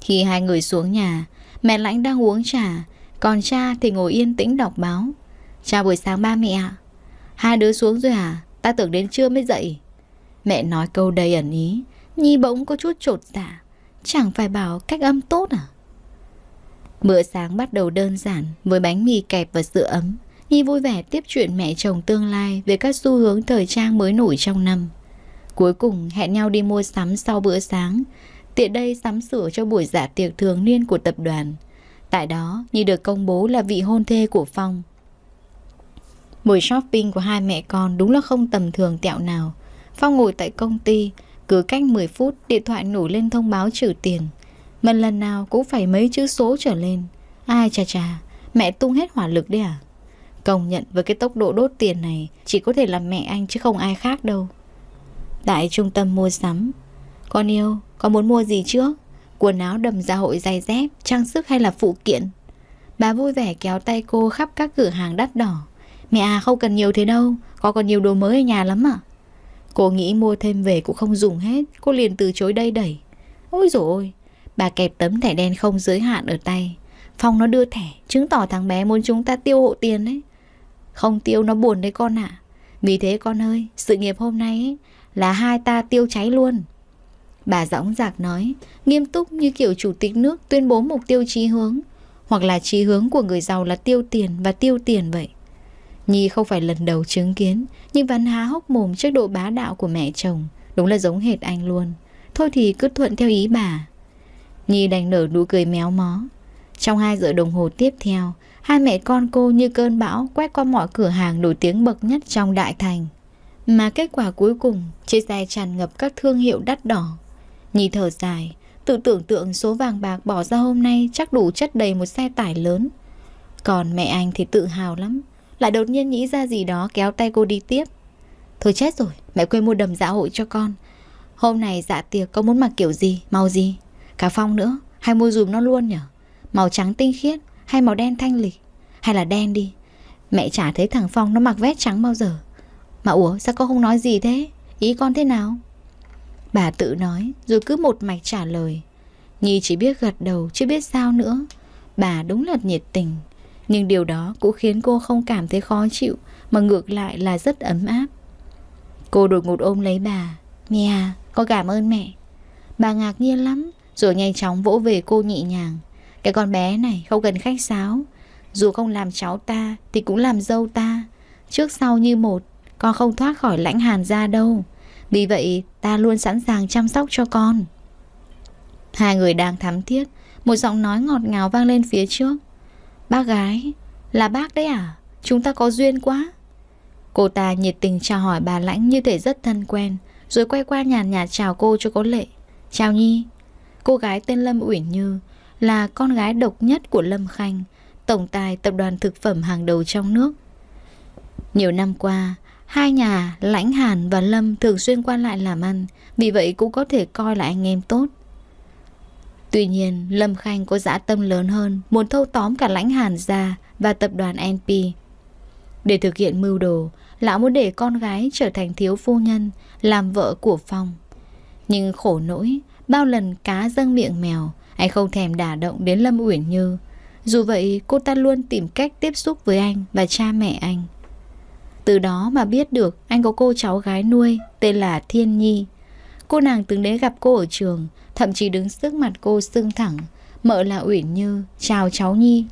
Khi hai người xuống nhà, mẹ lãnh đang uống trà, còn cha thì ngồi yên tĩnh đọc báo. Chào buổi sáng ba mẹ ạ. Hai đứa xuống rồi à? Ta tưởng đến trưa mới dậy. Mẹ nói câu đầy ẩn ý, Nhi bỗng có chút trột dạ Chẳng phải bảo cách âm tốt à Bữa sáng bắt đầu đơn giản Với bánh mì kẹp và sữa ấm Nhi vui vẻ tiếp chuyện mẹ chồng tương lai Về các xu hướng thời trang mới nổi trong năm Cuối cùng hẹn nhau đi mua sắm sau bữa sáng Tiện đây sắm sửa cho buổi dạ tiệc thường niên của tập đoàn Tại đó Nhi được công bố là vị hôn thê của Phong Buổi shopping của hai mẹ con đúng là không tầm thường tẹo nào Phong ngồi tại công ty cứ cách 10 phút điện thoại nổ lên thông báo trừ tiền Mà lần nào cũng phải mấy chữ số trở lên Ai chà chà Mẹ tung hết hỏa lực đấy à Công nhận với cái tốc độ đốt tiền này Chỉ có thể là mẹ anh chứ không ai khác đâu Tại trung tâm mua sắm Con yêu Con muốn mua gì trước Quần áo đầm dạ hội dày dép Trang sức hay là phụ kiện Bà vui vẻ kéo tay cô khắp các cửa hàng đắt đỏ Mẹ à không cần nhiều thế đâu Có còn nhiều đồ mới ở nhà lắm à Cô nghĩ mua thêm về cũng không dùng hết Cô liền từ chối đây đẩy Ôi dồi ôi Bà kẹp tấm thẻ đen không giới hạn ở tay Phong nó đưa thẻ Chứng tỏ thằng bé muốn chúng ta tiêu hộ tiền đấy Không tiêu nó buồn đấy con ạ à. Vì thế con ơi Sự nghiệp hôm nay ấy, là hai ta tiêu cháy luôn Bà dõng dạc nói Nghiêm túc như kiểu chủ tịch nước tuyên bố mục tiêu chí hướng Hoặc là chí hướng của người giàu là tiêu tiền và tiêu tiền vậy Nhi không phải lần đầu chứng kiến Nhưng vẫn há hốc mồm trước độ bá đạo của mẹ chồng Đúng là giống hệt anh luôn Thôi thì cứ thuận theo ý bà Nhi đành nở nụ cười méo mó Trong hai giờ đồng hồ tiếp theo Hai mẹ con cô như cơn bão Quét qua mọi cửa hàng nổi tiếng bậc nhất trong đại thành Mà kết quả cuối cùng Chiếc xe tràn ngập các thương hiệu đắt đỏ Nhi thở dài Tự tưởng tượng số vàng bạc bỏ ra hôm nay Chắc đủ chất đầy một xe tải lớn Còn mẹ anh thì tự hào lắm lại đột nhiên nghĩ ra gì đó kéo tay cô đi tiếp. Thôi chết rồi, mẹ quên mua đầm dạ hội cho con. Hôm này dạ tiệc con muốn mặc kiểu gì, màu gì? Cả phong nữa, hay mua dùm nó luôn nhở? Màu trắng tinh khiết, hay màu đen thanh lịch, hay là đen đi. Mẹ chả thấy thằng Phong nó mặc vest trắng bao giờ. Mà ủa, sao con không nói gì thế? Ý con thế nào? Bà tự nói, rồi cứ một mạch trả lời. Nhi chỉ biết gật đầu, chứ biết sao nữa. Bà đúng là nhiệt tình. Nhưng điều đó cũng khiến cô không cảm thấy khó chịu Mà ngược lại là rất ấm áp Cô đột ngột ôm lấy bà Mẹ à, con cảm ơn mẹ Bà ngạc nhiên lắm Rồi nhanh chóng vỗ về cô nhẹ nhàng Cái con bé này không cần khách sáo Dù không làm cháu ta Thì cũng làm dâu ta Trước sau như một Con không thoát khỏi lãnh hàn ra đâu Vì vậy ta luôn sẵn sàng chăm sóc cho con Hai người đang thắm thiết Một giọng nói ngọt ngào vang lên phía trước Bác gái, là bác đấy à? Chúng ta có duyên quá. Cô ta nhiệt tình chào hỏi bà Lãnh như thể rất thân quen, rồi quay qua nhàn nhạt chào cô cho có lệ. Chào Nhi. Cô gái tên Lâm Uyển Như là con gái độc nhất của Lâm Khanh, tổng tài tập đoàn thực phẩm hàng đầu trong nước. Nhiều năm qua, hai nhà Lãnh Hàn và Lâm thường xuyên qua lại làm ăn, vì vậy cũng có thể coi là anh em tốt. Tuy nhiên, Lâm Khanh có dã tâm lớn hơn, muốn thâu tóm cả lãnh hàn gia và tập đoàn NP. Để thực hiện mưu đồ, lão muốn để con gái trở thành thiếu phu nhân, làm vợ của Phong. Nhưng khổ nỗi, bao lần cá dâng miệng mèo, anh không thèm đả động đến Lâm Uyển Như. Dù vậy, cô ta luôn tìm cách tiếp xúc với anh và cha mẹ anh. Từ đó mà biết được anh có cô cháu gái nuôi tên là Thiên Nhi. Cô nàng từng đến gặp cô ở trường, Thậm chí đứng trước mặt cô sưng thẳng Mợ là Uyển Như Chào cháu Nhi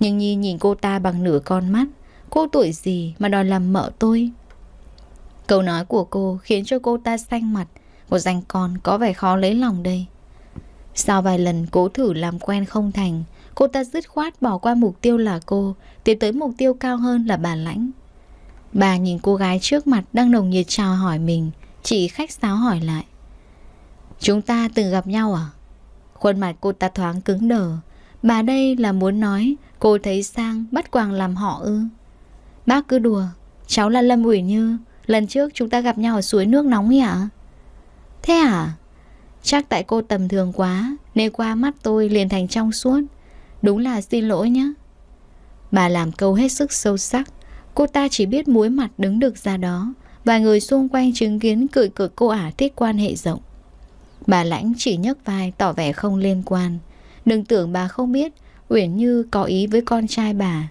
Nhưng Nhi nhìn cô ta bằng nửa con mắt Cô tuổi gì mà đòi làm mợ tôi Câu nói của cô khiến cho cô ta xanh mặt Một danh con có vẻ khó lấy lòng đây Sau vài lần cố thử làm quen không thành Cô ta dứt khoát bỏ qua mục tiêu là cô Tiến tới mục tiêu cao hơn là bà Lãnh Bà nhìn cô gái trước mặt đang nồng nhiệt chào hỏi mình Chị khách sáo hỏi lại Chúng ta từng gặp nhau à? Khuôn mặt cô ta thoáng cứng đờ Bà đây là muốn nói Cô thấy Sang bắt quàng làm họ ư Bác cứ đùa Cháu là Lâm Ủy Như Lần trước chúng ta gặp nhau ở suối nước nóng ấy ạ Thế à? Chắc tại cô tầm thường quá Nên qua mắt tôi liền thành trong suốt Đúng là xin lỗi nhé Bà làm câu hết sức sâu sắc Cô ta chỉ biết muối mặt đứng được ra đó Và người xung quanh chứng kiến cười cực cô ả thích quan hệ rộng Bà Lãnh chỉ nhấc vai tỏ vẻ không liên quan. Đừng tưởng bà không biết Uyển Như có ý với con trai bà.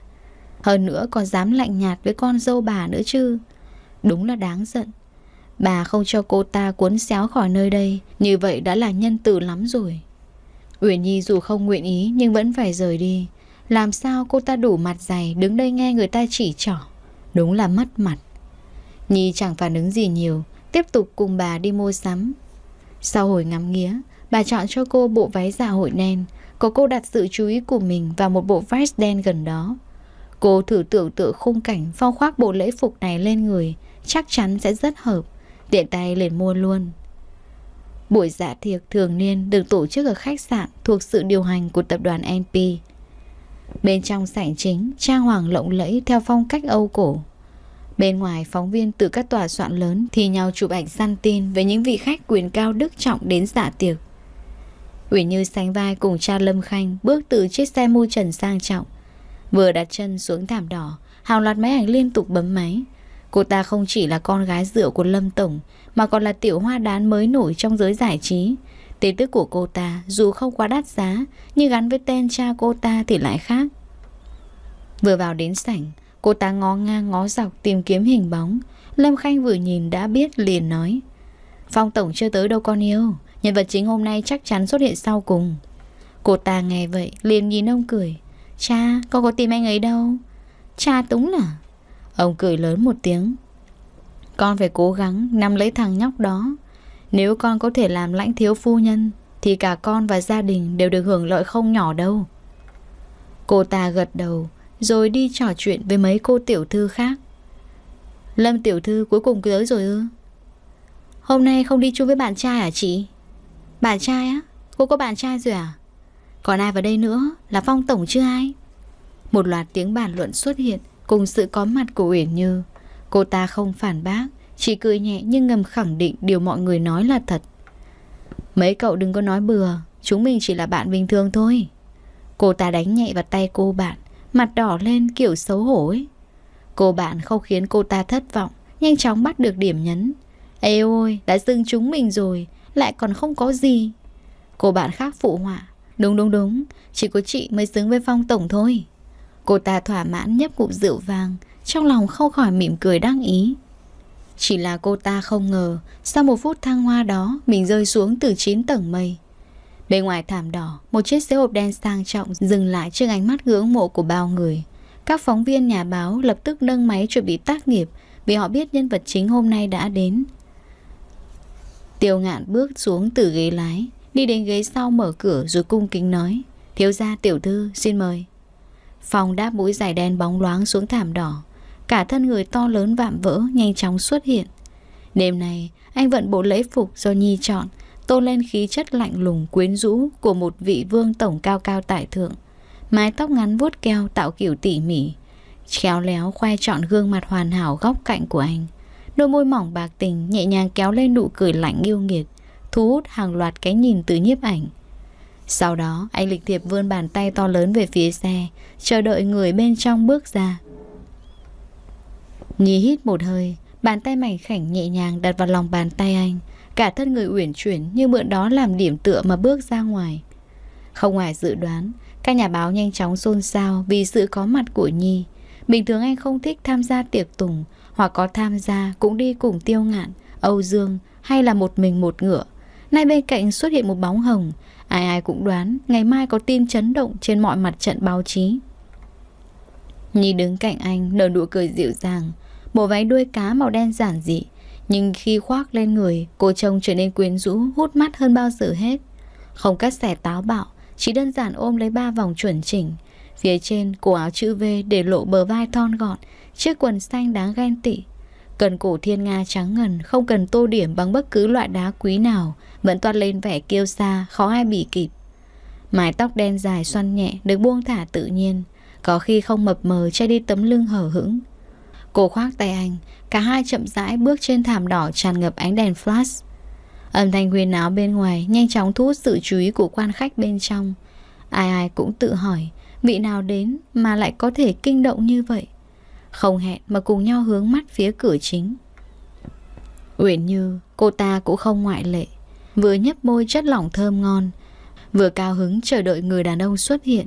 Hơn nữa còn dám lạnh nhạt với con dâu bà nữa chứ. Đúng là đáng giận. Bà không cho cô ta cuốn xéo khỏi nơi đây, như vậy đã là nhân từ lắm rồi. Uyển Nhi dù không nguyện ý nhưng vẫn phải rời đi. Làm sao cô ta đủ mặt dày đứng đây nghe người ta chỉ trỏ. Đúng là mất mặt. Nhi chẳng phản ứng gì nhiều, tiếp tục cùng bà đi mua sắm. Sau hồi ngắm nghía, bà chọn cho cô bộ váy dạ hội đen, có cô đặt sự chú ý của mình vào một bộ vest đen gần đó. Cô thử tưởng tượng khung cảnh phong khoác bộ lễ phục này lên người, chắc chắn sẽ rất hợp, tiện tay liền mua luôn. Buổi dạ tiệc thường niên được tổ chức ở khách sạn thuộc sự điều hành của tập đoàn NP. Bên trong sảnh chính, trang hoàng lộng lẫy theo phong cách Âu cổ, Bên ngoài, phóng viên từ các tòa soạn lớn thì nhau chụp ảnh săn tin với những vị khách quyền cao đức trọng đến dạ tiệc. Ủy Như sánh vai cùng cha Lâm Khanh bước từ chiếc xe mô trần sang trọng. Vừa đặt chân xuống thảm đỏ, hàng loạt máy ảnh liên tục bấm máy. Cô ta không chỉ là con gái rượu của Lâm Tổng, mà còn là tiểu hoa đán mới nổi trong giới giải trí. Tin tức của cô ta dù không quá đắt giá, nhưng gắn với tên cha cô ta thì lại khác. Vừa vào đến sảnh, Cô ta ngó ngang ngó dọc tìm kiếm hình bóng Lâm Khanh vừa nhìn đã biết liền nói Phong Tổng chưa tới đâu con yêu Nhân vật chính hôm nay chắc chắn xuất hiện sau cùng Cô ta nghe vậy liền nhìn ông cười Cha con có tìm anh ấy đâu Cha túng là Ông cười lớn một tiếng Con phải cố gắng nắm lấy thằng nhóc đó Nếu con có thể làm lãnh thiếu phu nhân Thì cả con và gia đình đều được hưởng lợi không nhỏ đâu Cô ta gật đầu rồi đi trò chuyện với mấy cô tiểu thư khác. Lâm tiểu thư cuối cùng tới rồi ư? Hôm nay không đi chung với bạn trai à chị? Bạn trai á? Cô có bạn trai rồi à? Còn ai vào đây nữa? Là Phong Tổng chứ ai? Một loạt tiếng bàn luận xuất hiện cùng sự có mặt của Uyển Như. Cô ta không phản bác, chỉ cười nhẹ nhưng ngầm khẳng định điều mọi người nói là thật. Mấy cậu đừng có nói bừa, chúng mình chỉ là bạn bình thường thôi. Cô ta đánh nhẹ vào tay cô bạn mặt đỏ lên kiểu xấu hổ ấy. Cô bạn không khiến cô ta thất vọng, nhanh chóng bắt được điểm nhấn. Ê ôi, đã dưng chúng mình rồi, lại còn không có gì. Cô bạn khác phụ họa. Đúng đúng đúng, chỉ có chị mới xứng với Phong Tổng thôi. Cô ta thỏa mãn nhấp cụm rượu vàng, trong lòng không khỏi mỉm cười đắc ý. Chỉ là cô ta không ngờ, sau một phút thăng hoa đó, mình rơi xuống từ 9 tầng mây. Bên ngoài thảm đỏ, một chiếc xe hộp đen sang trọng dừng lại trước ánh mắt ngưỡng mộ của bao người. Các phóng viên nhà báo lập tức nâng máy chuẩn bị tác nghiệp vì họ biết nhân vật chính hôm nay đã đến. Tiêu ngạn bước xuống từ ghế lái, đi đến ghế sau mở cửa rồi cung kính nói. Thiếu gia tiểu thư, xin mời. Phòng đáp mũi dài đen bóng loáng xuống thảm đỏ. Cả thân người to lớn vạm vỡ nhanh chóng xuất hiện. Đêm này anh vận bộ lễ phục do Nhi chọn, Tôn lên khí chất lạnh lùng quyến rũ của một vị vương tổng cao cao tại thượng. Mái tóc ngắn vuốt keo tạo kiểu tỉ mỉ, khéo léo khoe trọn gương mặt hoàn hảo góc cạnh của anh. Đôi môi mỏng bạc tình nhẹ nhàng kéo lên nụ cười lạnh yêu nghiệt, thu hút hàng loạt cái nhìn từ nhiếp ảnh. Sau đó, anh lịch thiệp vươn bàn tay to lớn về phía xe, chờ đợi người bên trong bước ra. Nhí hít một hơi, bàn tay mảnh khảnh nhẹ nhàng đặt vào lòng bàn tay anh, Cả thân người uyển chuyển như mượn đó làm điểm tựa mà bước ra ngoài. Không ngoài dự đoán, các nhà báo nhanh chóng xôn xao vì sự có mặt của Nhi. Bình thường anh không thích tham gia tiệc tùng, hoặc có tham gia cũng đi cùng tiêu ngạn, Âu Dương hay là một mình một ngựa. Nay bên cạnh xuất hiện một bóng hồng, ai ai cũng đoán ngày mai có tin chấn động trên mọi mặt trận báo chí. Nhi đứng cạnh anh nở nụ cười dịu dàng, bộ váy đuôi cá màu đen giản dị, nhưng khi khoác lên người Cô chồng trở nên quyến rũ Hút mắt hơn bao giờ hết Không cắt xẻ táo bạo Chỉ đơn giản ôm lấy ba vòng chuẩn chỉnh Phía trên cổ áo chữ V để lộ bờ vai thon gọn Chiếc quần xanh đáng ghen tị Cần cổ thiên nga trắng ngần Không cần tô điểm bằng bất cứ loại đá quý nào Vẫn toát lên vẻ kiêu xa Khó ai bị kịp Mái tóc đen dài xoăn nhẹ Được buông thả tự nhiên Có khi không mập mờ che đi tấm lưng hở hững Cô khoác tay anh Cả hai chậm rãi bước trên thảm đỏ tràn ngập ánh đèn flash Âm thanh huyên áo bên ngoài Nhanh chóng thu hút sự chú ý của quan khách bên trong Ai ai cũng tự hỏi Vị nào đến mà lại có thể kinh động như vậy Không hẹn mà cùng nhau hướng mắt phía cửa chính Uyển Như Cô ta cũng không ngoại lệ Vừa nhấp môi chất lỏng thơm ngon Vừa cao hứng chờ đợi người đàn ông xuất hiện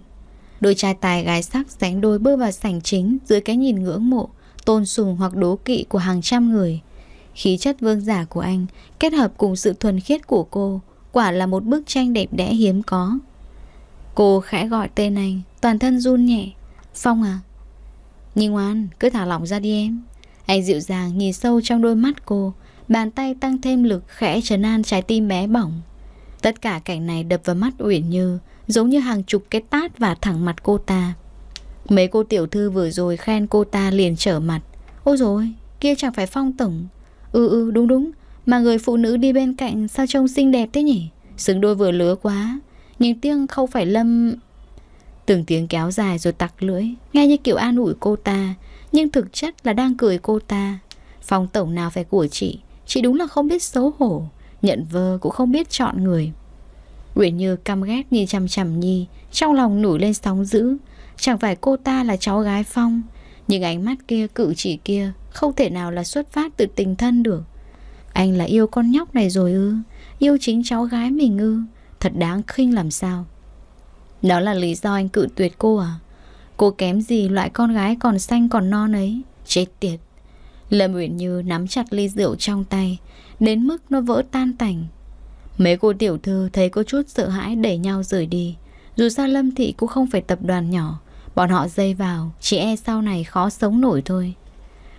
Đôi trai tài gái sắc sánh đôi bước vào sảnh chính dưới cái nhìn ngưỡng mộ tôn sùng hoặc đố kỵ của hàng trăm người. Khí chất vương giả của anh kết hợp cùng sự thuần khiết của cô, quả là một bức tranh đẹp đẽ hiếm có. Cô khẽ gọi tên anh, toàn thân run nhẹ. Phong à? Nhưng ngoan, cứ thả lỏng ra đi em. Anh dịu dàng nhìn sâu trong đôi mắt cô, bàn tay tăng thêm lực khẽ trấn an trái tim bé bỏng. Tất cả cảnh này đập vào mắt Uyển Như, giống như hàng chục cái tát và thẳng mặt cô ta. Mấy cô tiểu thư vừa rồi khen cô ta liền trở mặt Ôi rồi kia chẳng phải phong tổng Ừ ừ đúng đúng Mà người phụ nữ đi bên cạnh sao trông xinh đẹp thế nhỉ Xứng đôi vừa lứa quá Nhưng tiếng không phải lâm Từng tiếng kéo dài rồi tặc lưỡi Nghe như kiểu an ủi cô ta Nhưng thực chất là đang cười cô ta Phong tổng nào phải của chị Chị đúng là không biết xấu hổ Nhận vơ cũng không biết chọn người Uyển Như căm ghét nhìn chằm chằm Nhi Trong lòng nổi lên sóng dữ Chẳng phải cô ta là cháu gái Phong Nhưng ánh mắt kia cử chỉ kia Không thể nào là xuất phát từ tình thân được Anh là yêu con nhóc này rồi ư Yêu chính cháu gái mình ư Thật đáng khinh làm sao Đó là lý do anh cự tuyệt cô à Cô kém gì loại con gái còn xanh còn non ấy Chết tiệt Lâm Uyển Như nắm chặt ly rượu trong tay Đến mức nó vỡ tan tành Mấy cô tiểu thư thấy có chút sợ hãi đẩy nhau rời đi Dù sao Lâm Thị cũng không phải tập đoàn nhỏ Bọn họ dây vào Chỉ e sau này khó sống nổi thôi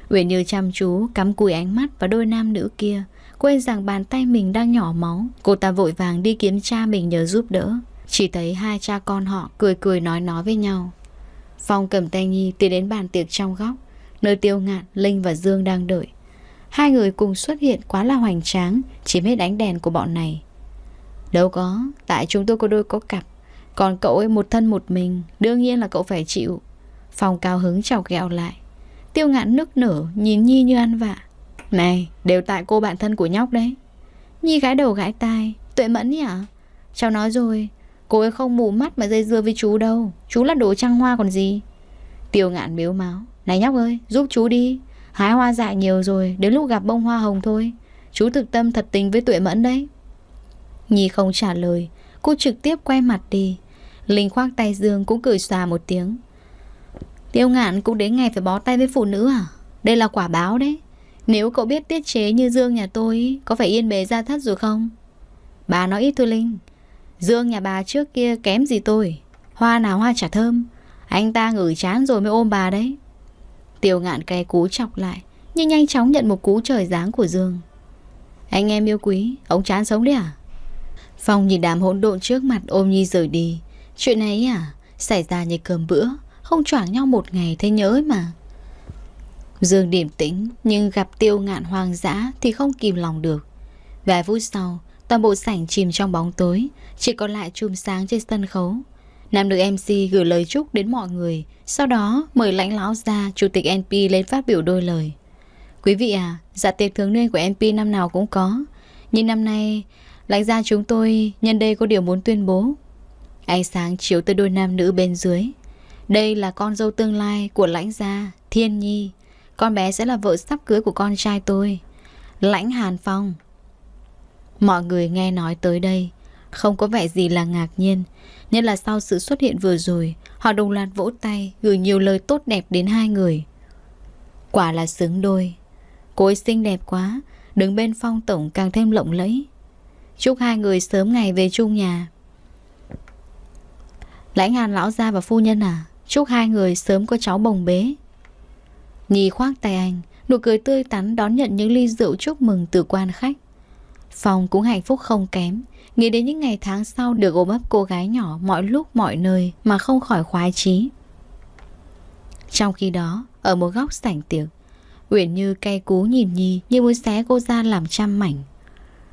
Uyển Như chăm chú cắm cùi ánh mắt vào đôi nam nữ kia Quên rằng bàn tay mình đang nhỏ máu Cô ta vội vàng đi kiếm cha mình nhờ giúp đỡ Chỉ thấy hai cha con họ cười cười nói nói với nhau Phong cầm tay Nhi tiến đến bàn tiệc trong góc Nơi tiêu ngạn, Linh và Dương đang đợi Hai người cùng xuất hiện quá là hoành tráng Chỉ biết ánh đèn của bọn này Đâu có, tại chúng tôi có đôi có cặp còn cậu ấy một thân một mình Đương nhiên là cậu phải chịu Phòng cao hứng chọc ghẹo lại Tiêu ngạn nức nở nhìn Nhi như ăn vạ Này đều tại cô bạn thân của nhóc đấy Nhi gái đầu gãi tai Tuệ mẫn nhỉ à? Cháu nói rồi Cô ấy không mù mắt mà dây dưa với chú đâu Chú là đồ trăng hoa còn gì Tiêu ngạn miếu máu Này nhóc ơi giúp chú đi Hái hoa dại nhiều rồi Đến lúc gặp bông hoa hồng thôi Chú thực tâm thật tình với tuệ mẫn đấy Nhi không trả lời Cô trực tiếp quay mặt đi Linh khoác tay Dương cũng cười xòa một tiếng Tiêu ngạn cũng đến ngày phải bó tay với phụ nữ à Đây là quả báo đấy Nếu cậu biết tiết chế như Dương nhà tôi Có phải yên bề ra thất rồi không Bà nói ít thôi Linh Dương nhà bà trước kia kém gì tôi Hoa nào hoa chả thơm Anh ta ngửi chán rồi mới ôm bà đấy Tiêu ngạn cay cú chọc lại Nhưng nhanh chóng nhận một cú trời giáng của Dương Anh em yêu quý Ông chán sống đấy à Phong nhìn đám hỗn độn trước mặt ôm Nhi rời đi Chuyện ấy à Xảy ra như cơm bữa Không choảng nhau một ngày thế nhớ mà Dương điềm tĩnh Nhưng gặp tiêu ngạn hoang dã Thì không kìm lòng được Vài phút sau Toàn bộ sảnh chìm trong bóng tối Chỉ còn lại chùm sáng trên sân khấu Nam nữ MC gửi lời chúc đến mọi người Sau đó mời lãnh lão ra Chủ tịch NP lên phát biểu đôi lời Quý vị à, dạ tiệc thường niên của MP năm nào cũng có Nhưng năm nay, lãnh gia chúng tôi nhân đây có điều muốn tuyên bố Ánh sáng chiếu tới đôi nam nữ bên dưới Đây là con dâu tương lai của lãnh gia Thiên Nhi Con bé sẽ là vợ sắp cưới của con trai tôi Lãnh Hàn Phong Mọi người nghe nói tới đây Không có vẻ gì là ngạc nhiên Nhất là sau sự xuất hiện vừa rồi Họ đồng loạt vỗ tay Gửi nhiều lời tốt đẹp đến hai người Quả là xứng đôi Cô ấy xinh đẹp quá Đứng bên phong tổng càng thêm lộng lẫy Chúc hai người sớm ngày về chung nhà Lãnh hàn lão gia và phu nhân à Chúc hai người sớm có cháu bồng bế nhì khoác tay anh Nụ cười tươi tắn đón nhận những ly rượu chúc mừng từ quan khách Phòng cũng hạnh phúc không kém Nghĩ đến những ngày tháng sau được ôm ấp cô gái nhỏ mọi lúc mọi nơi mà không khỏi khoái chí. Trong khi đó, ở một góc sảnh tiệc, Uyển Như cay cú nhìn Nhi như muốn xé cô ra làm trăm mảnh.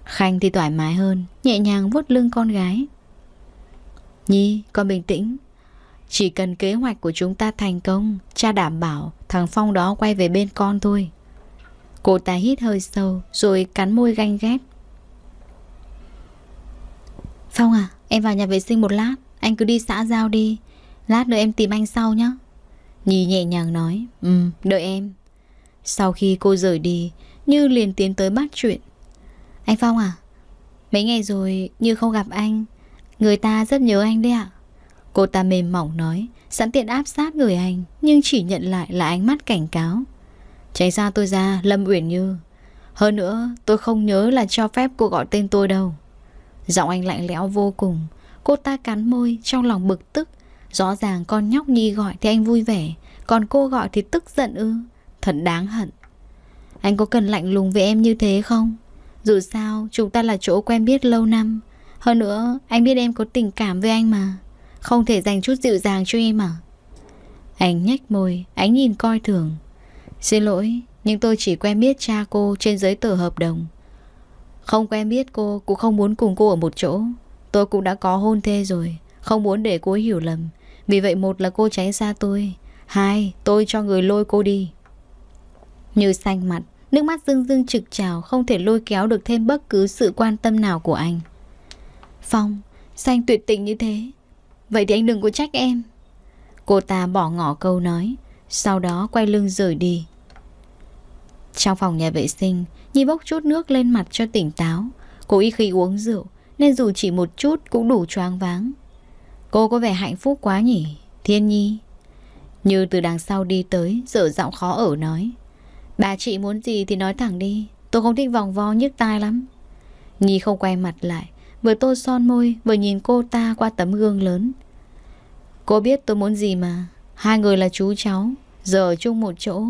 Khanh thì thoải mái hơn, nhẹ nhàng vuốt lưng con gái. Nhi, con bình tĩnh. Chỉ cần kế hoạch của chúng ta thành công, cha đảm bảo thằng Phong đó quay về bên con thôi. Cô ta hít hơi sâu rồi cắn môi ganh ghét. Phong à, em vào nhà vệ sinh một lát, anh cứ đi xã giao đi. Lát nữa em tìm anh sau nhé. Nhi nhẹ nhàng nói, ừ, đợi em. Sau khi cô rời đi, Như liền tiến tới bắt chuyện. Anh Phong à, mấy ngày rồi Như không gặp anh, Người ta rất nhớ anh đấy ạ. Cô ta mềm mỏng nói, sẵn tiện áp sát người anh, nhưng chỉ nhận lại là ánh mắt cảnh cáo. Tránh ra tôi ra, Lâm Uyển Như. Hơn nữa, tôi không nhớ là cho phép cô gọi tên tôi đâu. Giọng anh lạnh lẽo vô cùng, cô ta cắn môi trong lòng bực tức. Rõ ràng con nhóc nhi gọi thì anh vui vẻ, còn cô gọi thì tức giận ư. Thật đáng hận. Anh có cần lạnh lùng với em như thế không? Dù sao, chúng ta là chỗ quen biết lâu năm, hơn nữa, anh biết em có tình cảm với anh mà Không thể dành chút dịu dàng cho em à Anh nhếch môi, anh nhìn coi thường Xin lỗi, nhưng tôi chỉ quen biết cha cô trên giấy tờ hợp đồng Không quen biết cô, cũng không muốn cùng cô ở một chỗ Tôi cũng đã có hôn thê rồi Không muốn để cô hiểu lầm Vì vậy một là cô tránh xa tôi Hai, tôi cho người lôi cô đi Như xanh mặt Nước mắt dưng dưng trực trào Không thể lôi kéo được thêm bất cứ sự quan tâm nào của anh Phong, sao anh tuyệt tình như thế? Vậy thì anh đừng có trách em. Cô ta bỏ ngỏ câu nói, sau đó quay lưng rời đi. Trong phòng nhà vệ sinh, Nhi bốc chút nước lên mặt cho tỉnh táo. Cô y khi uống rượu, nên dù chỉ một chút cũng đủ choáng váng. Cô có vẻ hạnh phúc quá nhỉ, Thiên Nhi. Như từ đằng sau đi tới, dở giọng khó ở nói. Bà chị muốn gì thì nói thẳng đi, tôi không thích vòng vo nhức tai lắm. Nhi không quay mặt lại, Vừa tô son môi Vừa nhìn cô ta qua tấm gương lớn Cô biết tôi muốn gì mà Hai người là chú cháu Giờ ở chung một chỗ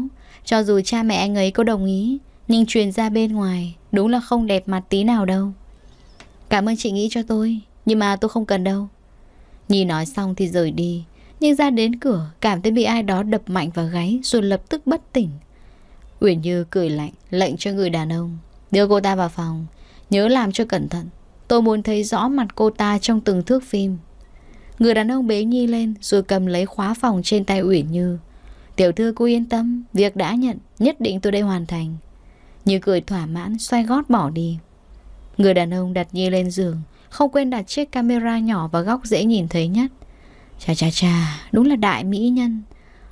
Cho dù cha mẹ anh ấy có đồng ý Nhưng truyền ra bên ngoài Đúng là không đẹp mặt tí nào đâu Cảm ơn chị nghĩ cho tôi Nhưng mà tôi không cần đâu Nhi nói xong thì rời đi Nhưng ra đến cửa cảm thấy bị ai đó đập mạnh vào gáy Rồi lập tức bất tỉnh Uyển Như cười lạnh Lệnh cho người đàn ông Đưa cô ta vào phòng Nhớ làm cho cẩn thận Tôi muốn thấy rõ mặt cô ta trong từng thước phim Người đàn ông bế Nhi lên Rồi cầm lấy khóa phòng trên tay Uyển Như Tiểu thư cô yên tâm Việc đã nhận nhất định tôi đây hoàn thành Như cười thỏa mãn xoay gót bỏ đi Người đàn ông đặt Nhi lên giường Không quên đặt chiếc camera nhỏ vào góc dễ nhìn thấy nhất Chà chà chà Đúng là đại mỹ nhân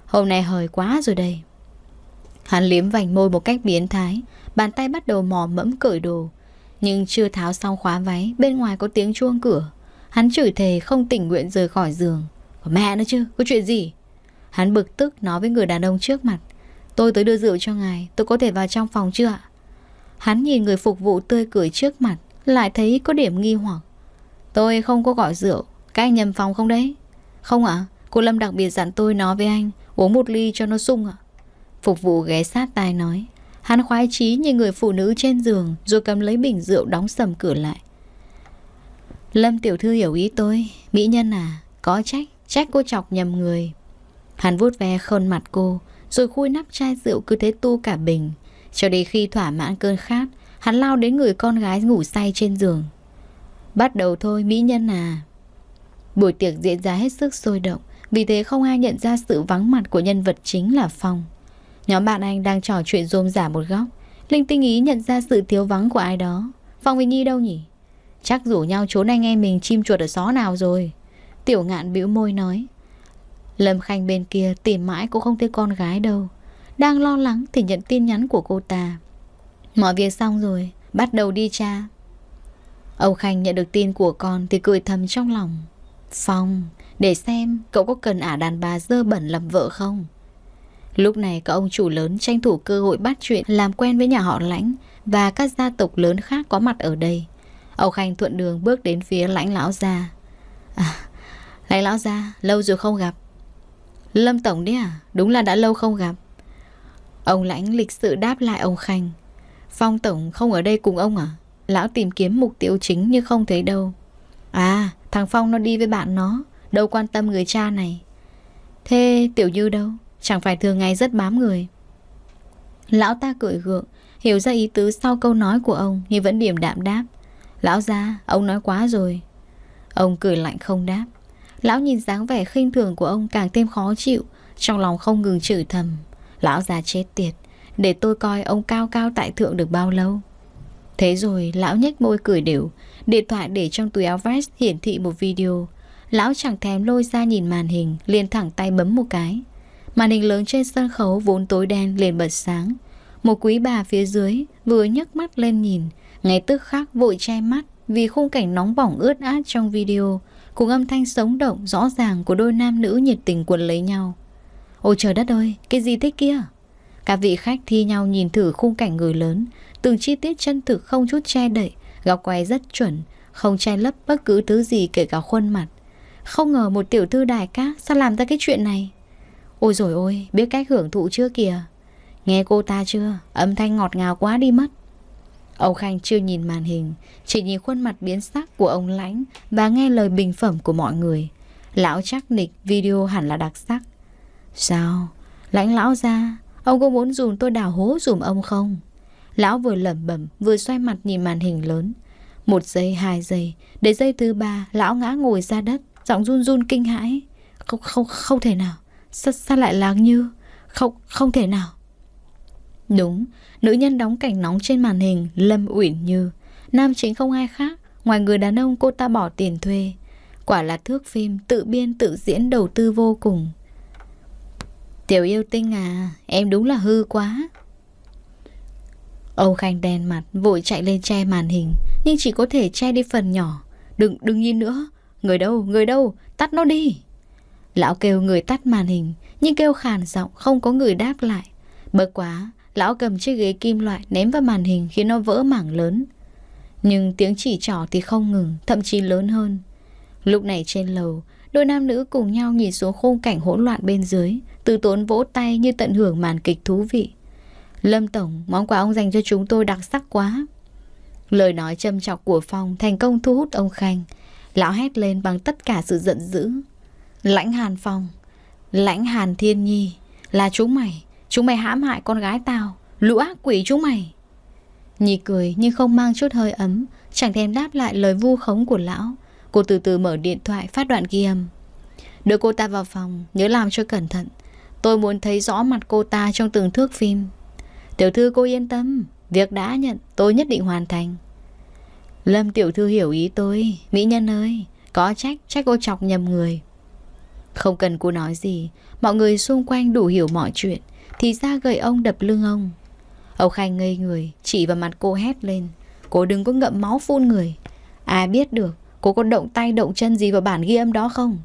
Hôm nay hời quá rồi đây Hắn liếm vành môi một cách biến thái Bàn tay bắt đầu mò mẫm cởi đồ nhưng chưa tháo xong khóa váy Bên ngoài có tiếng chuông cửa Hắn chửi thề không tỉnh nguyện rời khỏi giường Có mẹ nữa chứ, có chuyện gì Hắn bực tức nói với người đàn ông trước mặt Tôi tới đưa rượu cho ngài Tôi có thể vào trong phòng chưa ạ Hắn nhìn người phục vụ tươi cười trước mặt Lại thấy có điểm nghi hoặc Tôi không có gọi rượu Các anh nhầm phòng không đấy Không ạ, cô Lâm đặc biệt dặn tôi nói với anh Uống một ly cho nó sung ạ Phục vụ ghé sát tai nói Hắn khoái chí nhìn người phụ nữ trên giường Rồi cầm lấy bình rượu đóng sầm cửa lại Lâm tiểu thư hiểu ý tôi Mỹ nhân à Có trách Trách cô chọc nhầm người Hắn vuốt ve khôn mặt cô Rồi khui nắp chai rượu cứ thế tu cả bình Cho đến khi thỏa mãn cơn khát Hắn lao đến người con gái ngủ say trên giường Bắt đầu thôi mỹ nhân à Buổi tiệc diễn ra hết sức sôi động Vì thế không ai nhận ra sự vắng mặt của nhân vật chính là Phong Nhóm bạn anh đang trò chuyện rôm rả một góc Linh tinh ý nhận ra sự thiếu vắng của ai đó Phong với Nhi đâu nhỉ Chắc rủ nhau trốn anh em mình chim chuột ở xó nào rồi Tiểu ngạn bĩu môi nói Lâm Khanh bên kia tìm mãi cũng không thấy con gái đâu Đang lo lắng thì nhận tin nhắn của cô ta Mọi việc xong rồi Bắt đầu đi cha Âu Khanh nhận được tin của con Thì cười thầm trong lòng Phong Để xem cậu có cần ả đàn bà dơ bẩn làm vợ không Lúc này có ông chủ lớn tranh thủ cơ hội bắt chuyện làm quen với nhà họ Lãnh và các gia tộc lớn khác có mặt ở đây. Âu Khanh thuận đường bước đến phía Lãnh Lão Gia. À, Lãnh Lão Gia, lâu rồi không gặp. Lâm Tổng đấy à, đúng là đã lâu không gặp. Ông Lãnh lịch sự đáp lại ông Khanh. Phong Tổng không ở đây cùng ông à? Lão tìm kiếm mục tiêu chính nhưng không thấy đâu. À, thằng Phong nó đi với bạn nó, đâu quan tâm người cha này. Thế Tiểu Như đâu? Chẳng phải thường ngày rất bám người Lão ta cười gượng Hiểu ra ý tứ sau câu nói của ông Nhưng vẫn điềm đạm đáp Lão ra, ông nói quá rồi Ông cười lạnh không đáp Lão nhìn dáng vẻ khinh thường của ông càng thêm khó chịu Trong lòng không ngừng chửi thầm Lão già chết tiệt Để tôi coi ông cao cao tại thượng được bao lâu Thế rồi lão nhếch môi cười đều Điện thoại để trong túi áo vest hiển thị một video Lão chẳng thèm lôi ra nhìn màn hình Liền thẳng tay bấm một cái Màn hình lớn trên sân khấu vốn tối đen liền bật sáng. Một quý bà phía dưới vừa nhấc mắt lên nhìn, ngay tức khắc vội che mắt vì khung cảnh nóng bỏng ướt át trong video cùng âm thanh sống động rõ ràng của đôi nam nữ nhiệt tình quần lấy nhau. Ôi trời đất ơi, cái gì thế kia? Các vị khách thi nhau nhìn thử khung cảnh người lớn, từng chi tiết chân thực không chút che đậy, góc quay rất chuẩn, không che lấp bất cứ thứ gì kể cả khuôn mặt. Không ngờ một tiểu thư đài cát sao làm ra cái chuyện này. Ôi rồi ôi, biết cách hưởng thụ chưa kìa. Nghe cô ta chưa, âm thanh ngọt ngào quá đi mất. ông Khanh chưa nhìn màn hình, chỉ nhìn khuôn mặt biến sắc của ông Lãnh và nghe lời bình phẩm của mọi người. Lão chắc nịch video hẳn là đặc sắc. Sao? Lãnh lão ra, ông có muốn dùm tôi đào hố dùm ông không? Lão vừa lẩm bẩm vừa xoay mặt nhìn màn hình lớn. Một giây, hai giây, đến giây thứ ba, lão ngã ngồi ra đất, giọng run run kinh hãi. Không, không, không thể nào. Sa sao lại láng như Không, không thể nào Đúng, nữ nhân đóng cảnh nóng trên màn hình Lâm Uyển Như Nam chính không ai khác Ngoài người đàn ông cô ta bỏ tiền thuê Quả là thước phim tự biên tự diễn đầu tư vô cùng Tiểu yêu tinh à Em đúng là hư quá Âu Khanh đen mặt Vội chạy lên che màn hình Nhưng chỉ có thể che đi phần nhỏ Đừng, đừng nhìn nữa Người đâu, người đâu, tắt nó đi Lão kêu người tắt màn hình, nhưng kêu khàn giọng không có người đáp lại. Bớt quá, lão cầm chiếc ghế kim loại ném vào màn hình khiến nó vỡ mảng lớn. Nhưng tiếng chỉ trỏ thì không ngừng, thậm chí lớn hơn. Lúc này trên lầu, đôi nam nữ cùng nhau nhìn xuống khung cảnh hỗn loạn bên dưới, từ tốn vỗ tay như tận hưởng màn kịch thú vị. Lâm Tổng, món quà ông dành cho chúng tôi đặc sắc quá. Lời nói châm chọc của Phong thành công thu hút ông Khanh. Lão hét lên bằng tất cả sự giận dữ. Lãnh Hàn Phong Lãnh Hàn Thiên Nhi Là chúng mày Chúng mày hãm hại con gái tao Lũ ác quỷ chúng mày Nhi cười nhưng không mang chút hơi ấm Chẳng thèm đáp lại lời vu khống của lão Cô từ từ mở điện thoại phát đoạn ghi âm Đưa cô ta vào phòng Nhớ làm cho cẩn thận Tôi muốn thấy rõ mặt cô ta trong từng thước phim Tiểu thư cô yên tâm Việc đã nhận tôi nhất định hoàn thành Lâm tiểu thư hiểu ý tôi Mỹ nhân ơi Có trách trách cô chọc nhầm người không cần cô nói gì, mọi người xung quanh đủ hiểu mọi chuyện, thì ra gầy ông đập lưng ông. Ông Khanh ngây người, chỉ vào mặt cô hét lên. Cô đừng có ngậm máu phun người. Ai biết được, cô có động tay động chân gì vào bản ghi âm đó không?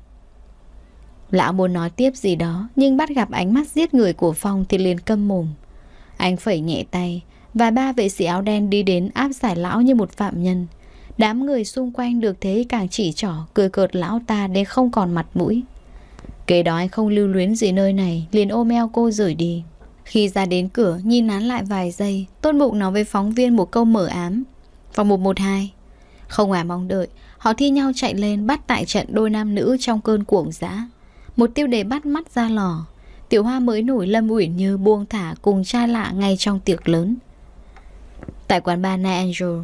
Lão muốn nói tiếp gì đó, nhưng bắt gặp ánh mắt giết người của Phong thì liền câm mồm. Anh phẩy nhẹ tay, và ba vệ sĩ áo đen đi đến áp giải lão như một phạm nhân. Đám người xung quanh được thế càng chỉ trỏ, cười cợt lão ta đến không còn mặt mũi. Kế đó anh không lưu luyến gì nơi này Liền ôm eo cô rời đi Khi ra đến cửa nhìn nán lại vài giây Tôn bụng nói với phóng viên một câu mở ám Phòng 112 Không ngoài mong đợi Họ thi nhau chạy lên bắt tại trận đôi nam nữ trong cơn cuồng dã Một tiêu đề bắt mắt ra lò Tiểu hoa mới nổi Lâm Uyển Như buông thả cùng cha lạ ngay trong tiệc lớn Tại quán bar Night Angel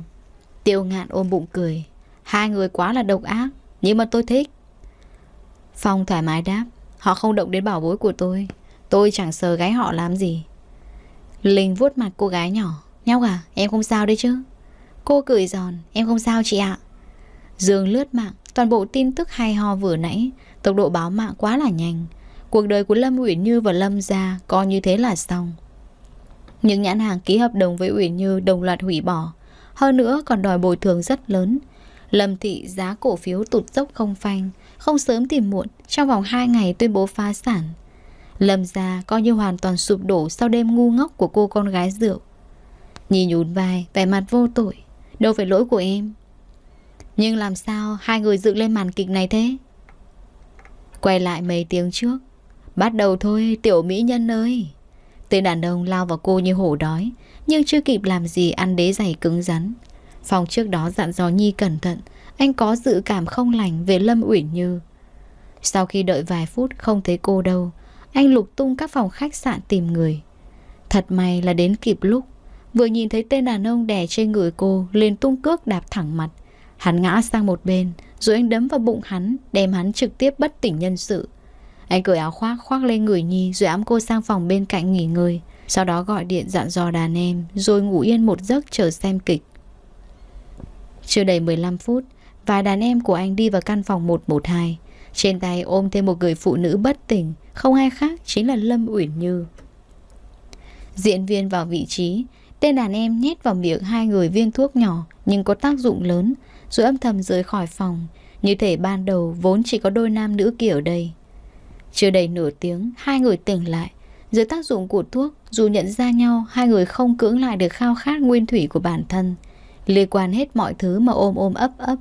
Tiêu ngạn ôm bụng cười Hai người quá là độc ác Nhưng mà tôi thích Phong thoải mái đáp Họ không động đến bảo bối của tôi Tôi chẳng sờ gái họ làm gì Linh vuốt mặt cô gái nhỏ Nhóc à em không sao đấy chứ Cô cười giòn em không sao chị ạ Dương lướt mạng Toàn bộ tin tức hay ho vừa nãy Tốc độ báo mạng quá là nhanh Cuộc đời của Lâm Uyển Như và Lâm Gia Coi như thế là xong Những nhãn hàng ký hợp đồng với Uyển Như Đồng loạt hủy bỏ Hơn nữa còn đòi bồi thường rất lớn Lâm thị giá cổ phiếu tụt dốc không phanh không sớm thì muộn, trong vòng 2 ngày tuyên bố phá sản. Lâm gia coi như hoàn toàn sụp đổ sau đêm ngu ngốc của cô con gái rượu. Nhi nhún vai, vẻ mặt vô tội. Đâu phải lỗi của em. Nhưng làm sao hai người dựng lên màn kịch này thế? Quay lại mấy tiếng trước. Bắt đầu thôi, tiểu mỹ nhân ơi. Tên đàn ông lao vào cô như hổ đói, nhưng chưa kịp làm gì ăn đế giày cứng rắn. Phong trước đó dặn dò Nhi cẩn thận, anh có dự cảm không lành về Lâm Uyển Như. Sau khi đợi vài phút không thấy cô đâu, anh lục tung các phòng khách sạn tìm người. Thật may là đến kịp lúc, vừa nhìn thấy tên đàn ông đè trên người cô liền tung cước đạp thẳng mặt. Hắn ngã sang một bên, rồi anh đấm vào bụng hắn, đem hắn trực tiếp bất tỉnh nhân sự. Anh cởi áo khoác khoác lên người Nhi rồi ẵm cô sang phòng bên cạnh nghỉ ngơi. Sau đó gọi điện dặn dò đàn em rồi ngủ yên một giấc chờ xem kịch. Chưa đầy 15 phút, vài đàn em của anh đi vào căn phòng 112. Trên tay ôm thêm một người phụ nữ bất tỉnh, không ai khác chính là Lâm Uyển Như. Diễn viên vào vị trí, tên đàn em nhét vào miệng hai người viên thuốc nhỏ nhưng có tác dụng lớn, rồi âm thầm rời khỏi phòng. Như thể ban đầu vốn chỉ có đôi nam nữ kia ở đây. Chưa đầy nửa tiếng, hai người tỉnh lại. Dưới tác dụng của thuốc, dù nhận ra nhau, hai người không cưỡng lại được khao khát nguyên thủy của bản thân – Liên quan hết mọi thứ mà ôm ôm ấp ấp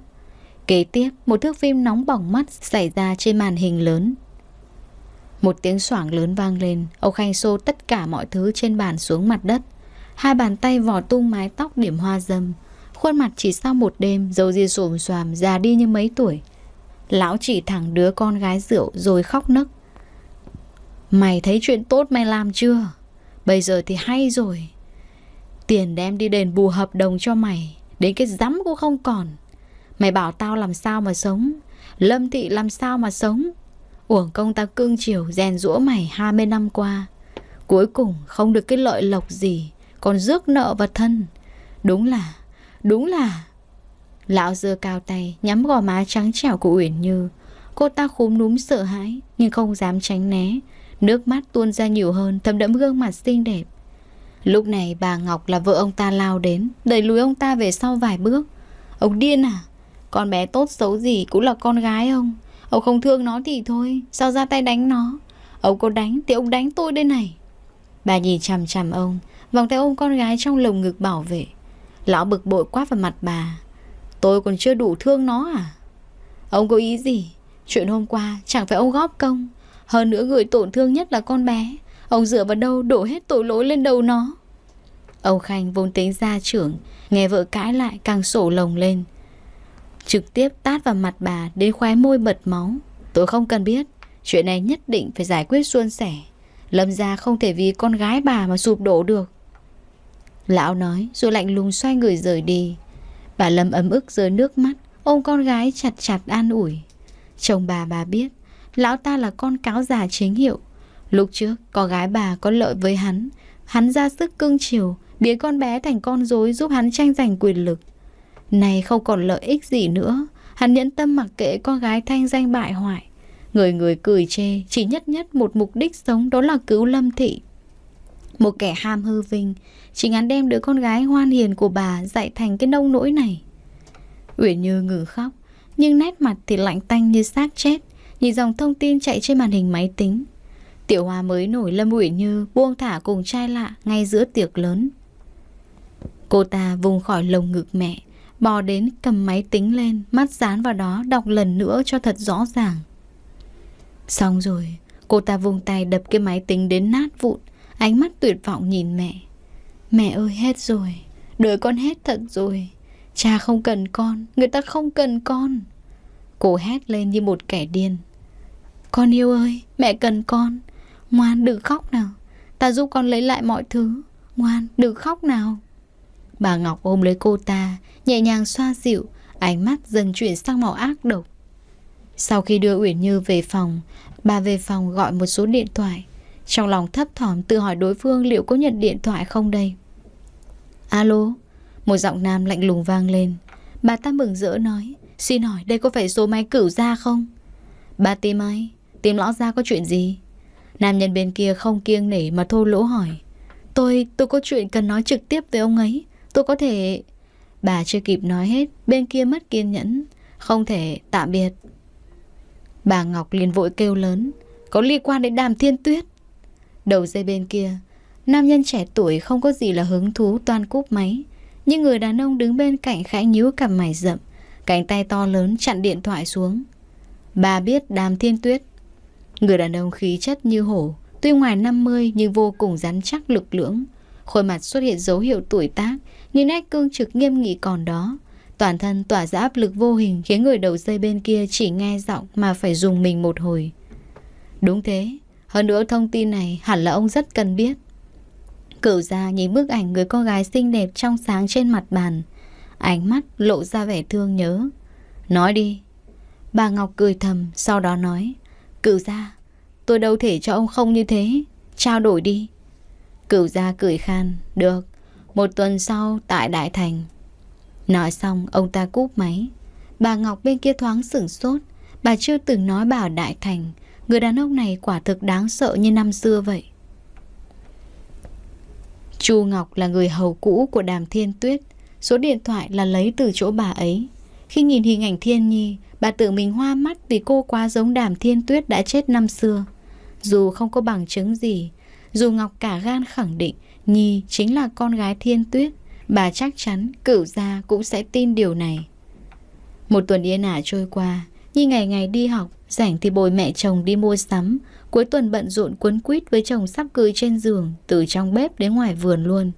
Kế tiếp một thước phim nóng bỏng mắt xảy ra trên màn hình lớn Một tiếng xoảng lớn vang lên Ông Khanh xô tất cả mọi thứ trên bàn xuống mặt đất Hai bàn tay vò tung mái tóc điểm hoa dâm Khuôn mặt chỉ sau một đêm Dầu di xồm xoàm già đi như mấy tuổi Lão chỉ thẳng đứa con gái rượu rồi khóc nấc Mày thấy chuyện tốt mày làm chưa? Bây giờ thì hay rồi Tiền đem đi đền bù hợp đồng cho mày Đến cái rắm cũng không còn Mày bảo tao làm sao mà sống Lâm thị làm sao mà sống Uổng công ta cương chiều rèn rũa mày 20 năm qua Cuối cùng không được cái lợi lộc gì Còn rước nợ vào thân Đúng là Đúng là Lão dưa cao tay nhắm gò má trắng trẻo của Uyển Như Cô ta khúm núm sợ hãi Nhưng không dám tránh né Nước mắt tuôn ra nhiều hơn Thấm đẫm gương mặt xinh đẹp Lúc này bà Ngọc là vợ ông ta lao đến Đẩy lùi ông ta về sau vài bước Ông điên à Con bé tốt xấu gì cũng là con gái ông Ông không thương nó thì thôi Sao ra tay đánh nó Ông có đánh thì ông đánh tôi đây này Bà nhìn chằm chằm ông Vòng tay ôm con gái trong lồng ngực bảo vệ Lão bực bội quát vào mặt bà Tôi còn chưa đủ thương nó à Ông có ý gì Chuyện hôm qua chẳng phải ông góp công Hơn nữa người tổn thương nhất là con bé Ông dựa vào đâu đổ hết tội lỗi lên đầu nó Ông Khanh vốn tính ra trưởng Nghe vợ cãi lại càng sổ lồng lên Trực tiếp tát vào mặt bà Đến khóe môi bật máu Tôi không cần biết Chuyện này nhất định phải giải quyết suôn sẻ Lâm ra không thể vì con gái bà mà sụp đổ được Lão nói rồi lạnh lùng xoay người rời đi Bà Lâm ấm ức rơi nước mắt Ôm con gái chặt chặt an ủi Chồng bà bà biết Lão ta là con cáo già chính hiệu Lúc trước, con gái bà có lợi với hắn. Hắn ra sức cưng chiều, biến con bé thành con dối giúp hắn tranh giành quyền lực. Này không còn lợi ích gì nữa. Hắn nhẫn tâm mặc kệ con gái thanh danh bại hoại. Người người cười chê, chỉ nhất nhất một mục đích sống đó là cứu Lâm Thị. Một kẻ ham hư vinh, chỉ hắn đem đứa con gái hoan hiền của bà dạy thành cái nông nỗi này. Uyển Như ngừng khóc, nhưng nét mặt thì lạnh tanh như xác chết, nhìn dòng thông tin chạy trên màn hình máy tính. Tiểu Hoa mới nổi Lâm Uyển Như buông thả cùng trai lạ ngay giữa tiệc lớn. Cô ta vùng khỏi lồng ngực mẹ, bò đến cầm máy tính lên, mắt dán vào đó đọc lần nữa cho thật rõ ràng. Xong rồi, cô ta vùng tay đập cái máy tính đến nát vụn, ánh mắt tuyệt vọng nhìn mẹ. Mẹ ơi hết rồi, đời con hết thật rồi. Cha không cần con, người ta không cần con. Cô hét lên như một kẻ điên. Con yêu ơi, mẹ cần con, Ngoan đừng khóc nào Ta giúp con lấy lại mọi thứ Ngoan đừng khóc nào Bà Ngọc ôm lấy cô ta Nhẹ nhàng xoa dịu Ánh mắt dần chuyển sang màu ác độc Sau khi đưa Uyển Như về phòng Bà về phòng gọi một số điện thoại Trong lòng thấp thỏm tự hỏi đối phương Liệu có nhận điện thoại không đây Alo Một giọng nam lạnh lùng vang lên Bà ta mừng rỡ nói Xin hỏi đây có phải số máy cửu ra không Bà tìm ai Tìm lão ra có chuyện gì Nam nhân bên kia không kiêng nể mà thô lỗ hỏi. Tôi, tôi có chuyện cần nói trực tiếp với ông ấy. Tôi có thể... Bà chưa kịp nói hết, bên kia mất kiên nhẫn. Không thể, tạm biệt. Bà Ngọc liền vội kêu lớn. Có liên quan đến đàm thiên tuyết. Đầu dây bên kia, nam nhân trẻ tuổi không có gì là hứng thú toàn cúp máy. Nhưng người đàn ông đứng bên cạnh khẽ nhíu cằm mày rậm, cánh tay to lớn chặn điện thoại xuống. Bà biết đàm thiên tuyết Người đàn ông khí chất như hổ, tuy ngoài 50 nhưng vô cùng rắn chắc lực lưỡng. Khôi mặt xuất hiện dấu hiệu tuổi tác, nhưng nét cương trực nghiêm nghị còn đó. Toàn thân tỏa ra áp lực vô hình khiến người đầu dây bên kia chỉ nghe giọng mà phải dùng mình một hồi. Đúng thế, hơn nữa thông tin này hẳn là ông rất cần biết. Cửu ra nhìn bức ảnh người con gái xinh đẹp trong sáng trên mặt bàn. Ánh mắt lộ ra vẻ thương nhớ. Nói đi. Bà Ngọc cười thầm, sau đó nói. Cửu ra, Tôi đâu thể cho ông không như thế Trao đổi đi Cửu gia cười khan Được Một tuần sau tại Đại Thành Nói xong ông ta cúp máy Bà Ngọc bên kia thoáng sửng sốt Bà chưa từng nói bà ở Đại Thành Người đàn ông này quả thực đáng sợ như năm xưa vậy Chu Ngọc là người hầu cũ của Đàm Thiên Tuyết Số điện thoại là lấy từ chỗ bà ấy Khi nhìn hình ảnh Thiên Nhi Bà tự mình hoa mắt vì cô quá giống Đàm Thiên Tuyết đã chết năm xưa dù không có bằng chứng gì, dù Ngọc cả gan khẳng định Nhi chính là con gái Thiên Tuyết, bà chắc chắn cửu gia cũng sẽ tin điều này. Một tuần yên ả trôi qua, Nhi ngày ngày đi học, rảnh thì bồi mẹ chồng đi mua sắm, cuối tuần bận rộn quấn quýt với chồng sắp cưới trên giường, từ trong bếp đến ngoài vườn luôn.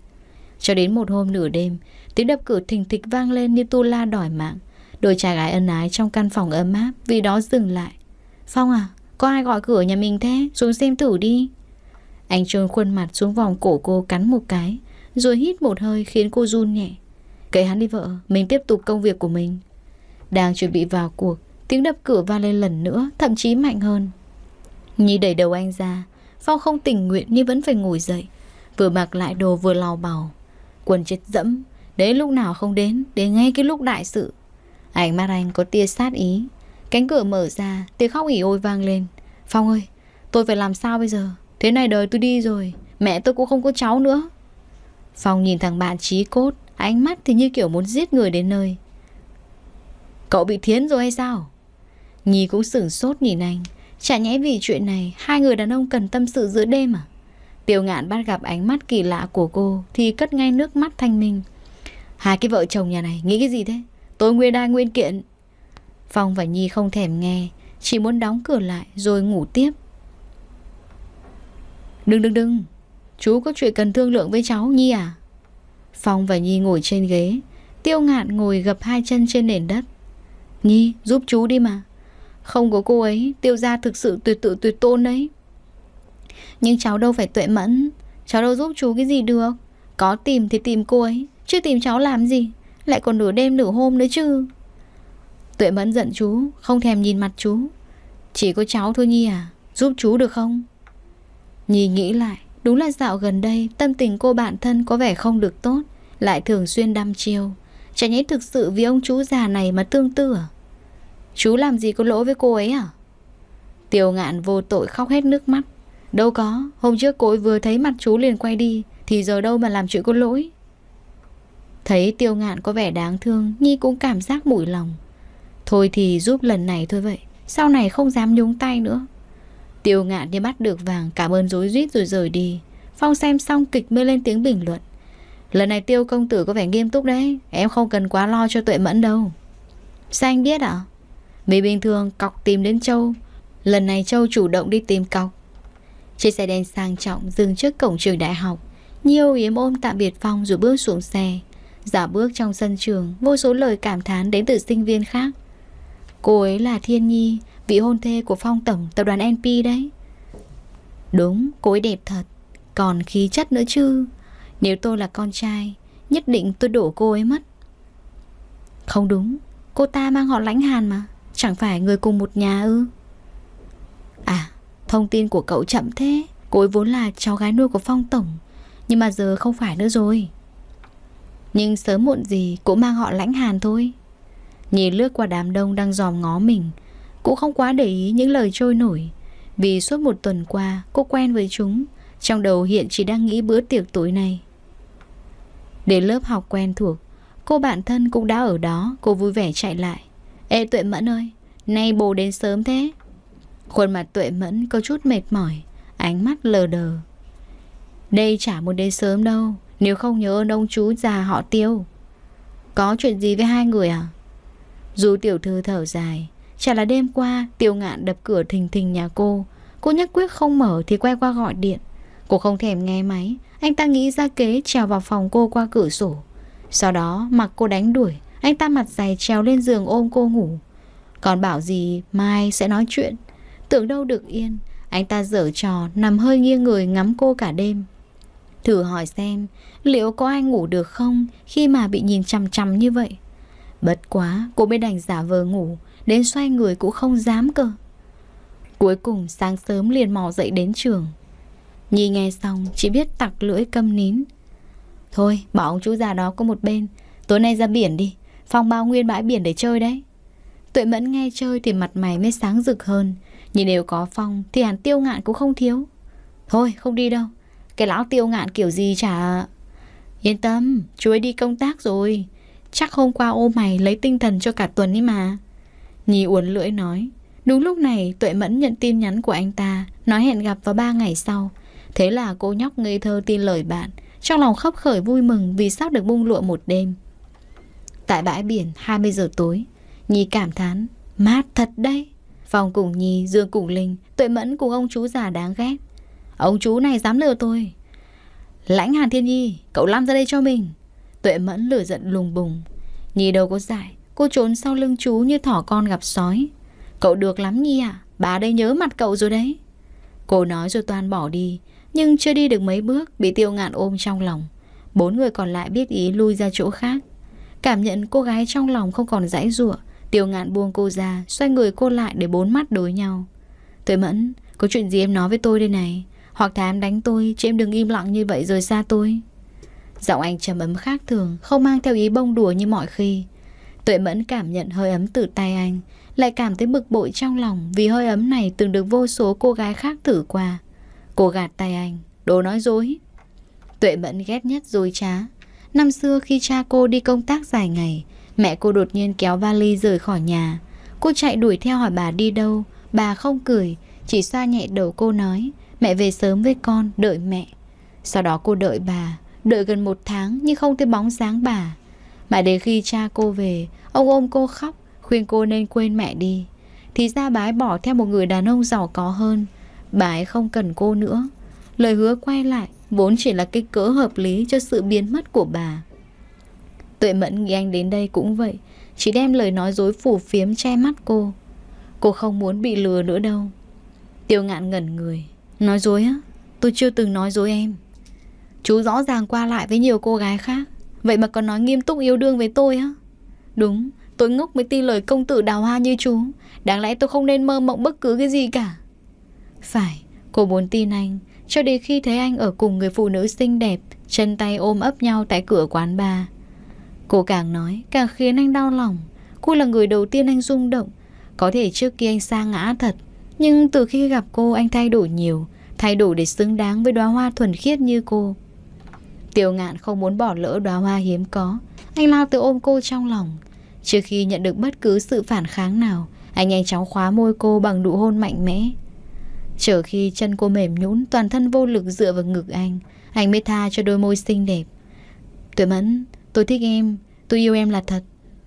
Cho đến một hôm nửa đêm, tiếng đập cửa thình thịch vang lên như tu la đòi mạng. Đôi trai gái ân ái trong căn phòng ấm áp vì đó dừng lại. Phong à, có ai gọi cửa nhà mình thế Xuống xem thử đi Anh trôn khuôn mặt xuống vòng cổ cô cắn một cái Rồi hít một hơi khiến cô run nhẹ Kể hắn đi vợ Mình tiếp tục công việc của mình Đang chuẩn bị vào cuộc Tiếng đập cửa va lên lần nữa Thậm chí mạnh hơn Nhi đẩy đầu anh ra Phong không tình nguyện nhưng vẫn phải ngồi dậy Vừa mặc lại đồ vừa lau bào Quần chết dẫm Đến lúc nào không đến Đến ngay cái lúc đại sự Ánh mắt anh có tia sát ý Cánh cửa mở ra Tiếng khóc ỉ ôi vang lên Phong ơi tôi phải làm sao bây giờ Thế này đời tôi đi rồi Mẹ tôi cũng không có cháu nữa Phong nhìn thằng bạn trí cốt Ánh mắt thì như kiểu muốn giết người đến nơi Cậu bị thiến rồi hay sao Nhi cũng sửng sốt nhìn anh Chả nhẽ vì chuyện này Hai người đàn ông cần tâm sự giữa đêm à Tiêu ngạn bắt gặp ánh mắt kỳ lạ của cô Thì cất ngay nước mắt thanh minh Hai cái vợ chồng nhà này nghĩ cái gì thế Tôi nguyên đai nguyên kiện Phong và Nhi không thèm nghe Chỉ muốn đóng cửa lại rồi ngủ tiếp Đừng đừng đừng Chú có chuyện cần thương lượng với cháu Nhi à Phong và Nhi ngồi trên ghế Tiêu ngạn ngồi gập hai chân trên nền đất Nhi giúp chú đi mà Không có cô ấy Tiêu ra thực sự tuyệt tự tuyệt tôn đấy Nhưng cháu đâu phải tuệ mẫn Cháu đâu giúp chú cái gì được Có tìm thì tìm cô ấy Chứ tìm cháu làm gì Lại còn nửa đêm nửa hôm nữa chứ Tuệ Mẫn giận chú Không thèm nhìn mặt chú Chỉ có cháu thôi Nhi à Giúp chú được không Nhi nghĩ lại Đúng là dạo gần đây Tâm tình cô bạn thân có vẻ không được tốt Lại thường xuyên đăm chiêu Chả nhẽ thực sự vì ông chú già này mà tương tư à Chú làm gì có lỗi với cô ấy à Tiểu ngạn vô tội khóc hết nước mắt Đâu có Hôm trước cô ấy vừa thấy mặt chú liền quay đi Thì giờ đâu mà làm chuyện có lỗi Thấy tiêu ngạn có vẻ đáng thương Nhi cũng cảm giác mũi lòng Thôi thì giúp lần này thôi vậy Sau này không dám nhúng tay nữa Tiêu ngạn như bắt được vàng Cảm ơn rối rít rồi rời đi Phong xem xong kịch mới lên tiếng bình luận Lần này tiêu công tử có vẻ nghiêm túc đấy Em không cần quá lo cho tuệ mẫn đâu Sao anh biết ạ à? Vì bình thường cọc tìm đến châu Lần này châu chủ động đi tìm cọc Chiếc xe đen sang trọng dừng trước cổng trường đại học Nhiều yếm ôm tạm biệt Phong rồi bước xuống xe Giả bước trong sân trường Vô số lời cảm thán đến từ sinh viên khác Cô ấy là Thiên Nhi Vị hôn thê của phong tổng tập đoàn NP đấy Đúng cô ấy đẹp thật Còn khí chất nữa chứ Nếu tôi là con trai Nhất định tôi đổ cô ấy mất Không đúng Cô ta mang họ lãnh hàn mà Chẳng phải người cùng một nhà ư À thông tin của cậu chậm thế Cô ấy vốn là cháu gái nuôi của phong tổng Nhưng mà giờ không phải nữa rồi Nhưng sớm muộn gì cũng mang họ lãnh hàn thôi Nhìn lướt qua đám đông đang dòm ngó mình Cũng không quá để ý những lời trôi nổi Vì suốt một tuần qua cô quen với chúng Trong đầu hiện chỉ đang nghĩ bữa tiệc tối nay Đến lớp học quen thuộc Cô bạn thân cũng đã ở đó Cô vui vẻ chạy lại Ê Tuệ Mẫn ơi Nay bồ đến sớm thế Khuôn mặt Tuệ Mẫn có chút mệt mỏi Ánh mắt lờ đờ Đây chả muốn đến sớm đâu Nếu không nhớ ơn ông chú già họ tiêu Có chuyện gì với hai người à dù tiểu thư thở dài Chả là đêm qua tiểu ngạn đập cửa thình thình nhà cô Cô nhất quyết không mở thì quay qua gọi điện Cô không thèm nghe máy Anh ta nghĩ ra kế trèo vào phòng cô qua cửa sổ Sau đó mặc cô đánh đuổi Anh ta mặt dày trèo lên giường ôm cô ngủ Còn bảo gì mai sẽ nói chuyện Tưởng đâu được yên Anh ta dở trò nằm hơi nghiêng người ngắm cô cả đêm Thử hỏi xem Liệu có ai ngủ được không Khi mà bị nhìn chằm chằm như vậy Bất quá cô mới đành giả vờ ngủ Đến xoay người cũng không dám cơ Cuối cùng sáng sớm liền mò dậy đến trường Nhi nghe xong chỉ biết tặc lưỡi câm nín Thôi bỏ ông chú già đó có một bên Tối nay ra biển đi Phòng bao nguyên bãi biển để chơi đấy Tuệ mẫn nghe chơi thì mặt mày mới sáng rực hơn Nhìn đều có phong Thì hắn tiêu ngạn cũng không thiếu Thôi không đi đâu Cái lão tiêu ngạn kiểu gì chả Yên tâm chú ấy đi công tác rồi Chắc hôm qua ô mày lấy tinh thần cho cả tuần ấy mà Nhi uốn lưỡi nói Đúng lúc này Tuệ Mẫn nhận tin nhắn của anh ta Nói hẹn gặp vào 3 ngày sau Thế là cô nhóc ngây thơ tin lời bạn Trong lòng khóc khởi vui mừng Vì sắp được bung lụa một đêm Tại bãi biển 20 giờ tối Nhi cảm thán Mát thật đấy Phòng cùng Nhi, Dương cùng Linh Tuệ Mẫn cùng ông chú già đáng ghét Ông chú này dám lừa tôi Lãnh Hàn Thiên Nhi Cậu lăn ra đây cho mình Tuệ mẫn lửa giận lùng bùng Nhi đâu có dại Cô trốn sau lưng chú như thỏ con gặp sói Cậu được lắm Nhi à Bà đây nhớ mặt cậu rồi đấy Cô nói rồi toàn bỏ đi Nhưng chưa đi được mấy bước Bị tiêu ngạn ôm trong lòng Bốn người còn lại biết ý lui ra chỗ khác Cảm nhận cô gái trong lòng không còn dãy ruộng Tiêu ngạn buông cô ra Xoay người cô lại để bốn mắt đối nhau Tuệ mẫn Có chuyện gì em nói với tôi đây này Hoặc thà em đánh tôi Chứ em đừng im lặng như vậy rồi xa tôi Giọng anh trầm ấm khác thường, không mang theo ý bông đùa như mọi khi. Tuệ Mẫn cảm nhận hơi ấm từ tay anh, lại cảm thấy bực bội trong lòng vì hơi ấm này từng được vô số cô gái khác thử qua. Cô gạt tay anh, đồ nói dối. Tuệ Mẫn ghét nhất dối trá. Năm xưa khi cha cô đi công tác dài ngày, mẹ cô đột nhiên kéo vali rời khỏi nhà. Cô chạy đuổi theo hỏi bà đi đâu, bà không cười, chỉ xoa nhẹ đầu cô nói, mẹ về sớm với con, đợi mẹ. Sau đó cô đợi bà, Đợi gần một tháng nhưng không thấy bóng dáng bà Mà đến khi cha cô về Ông ôm cô khóc Khuyên cô nên quên mẹ đi Thì ra bà ấy bỏ theo một người đàn ông giàu có hơn Bà ấy không cần cô nữa Lời hứa quay lại Vốn chỉ là cái cớ hợp lý cho sự biến mất của bà Tuệ mẫn nghĩ anh đến đây cũng vậy Chỉ đem lời nói dối phủ phiếm che mắt cô Cô không muốn bị lừa nữa đâu Tiêu ngạn ngẩn người Nói dối á Tôi chưa từng nói dối em Chú rõ ràng qua lại với nhiều cô gái khác Vậy mà còn nói nghiêm túc yêu đương với tôi á Đúng Tôi ngốc mới tin lời công tử đào hoa như chú Đáng lẽ tôi không nên mơ mộng bất cứ cái gì cả Phải Cô muốn tin anh Cho đến khi thấy anh ở cùng người phụ nữ xinh đẹp Chân tay ôm ấp nhau tại cửa quán bar Cô càng nói Càng khiến anh đau lòng Cô là người đầu tiên anh rung động Có thể trước kia anh sa ngã thật Nhưng từ khi gặp cô anh thay đổi nhiều Thay đổi để xứng đáng với đóa hoa thuần khiết như cô Tiêu ngạn không muốn bỏ lỡ đóa hoa hiếm có. Anh lao tới ôm cô trong lòng. Trước khi nhận được bất cứ sự phản kháng nào, anh nhanh chóng khóa môi cô bằng nụ hôn mạnh mẽ. Chờ khi chân cô mềm nhũn, toàn thân vô lực dựa vào ngực anh, anh mới tha cho đôi môi xinh đẹp. Tuệ Mẫn, tôi thích em, tôi yêu em là thật.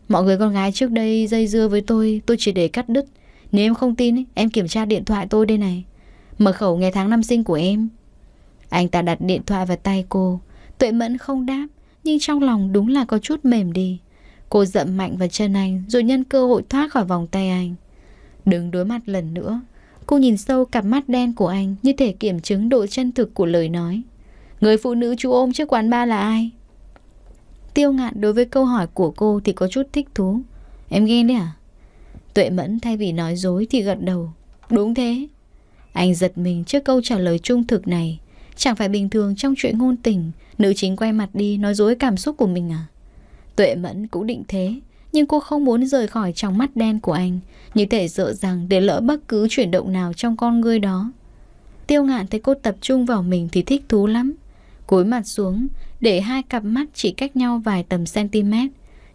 Mọi người con gái trước đây dây dưa với tôi, tôi chỉ để cắt đứt. Nếu em không tin, em kiểm tra điện thoại tôi đây này. mở khẩu ngày tháng năm sinh của em. Anh ta đặt điện thoại vào tay cô, Tuệ Mẫn không đáp, nhưng trong lòng đúng là có chút mềm đi. Cô dậm mạnh vào chân anh rồi nhân cơ hội thoát khỏi vòng tay anh. Đứng đối mặt lần nữa, cô nhìn sâu cặp mắt đen của anh như thể kiểm chứng độ chân thực của lời nói. Người phụ nữ chú ôm trước quán ba là ai? Tiêu ngạn đối với câu hỏi của cô thì có chút thích thú. Em ghen đấy à? Tuệ mẫn thay vì nói dối thì gật đầu. Đúng thế. Anh giật mình trước câu trả lời trung thực này. Chẳng phải bình thường trong chuyện ngôn tình Nữ chính quay mặt đi nói dối cảm xúc của mình à Tuệ mẫn cũng định thế Nhưng cô không muốn rời khỏi trong mắt đen của anh Như thể sợ rằng để lỡ bất cứ chuyển động nào trong con người đó Tiêu ngạn thấy cô tập trung vào mình thì thích thú lắm Cúi mặt xuống Để hai cặp mắt chỉ cách nhau vài tầm cm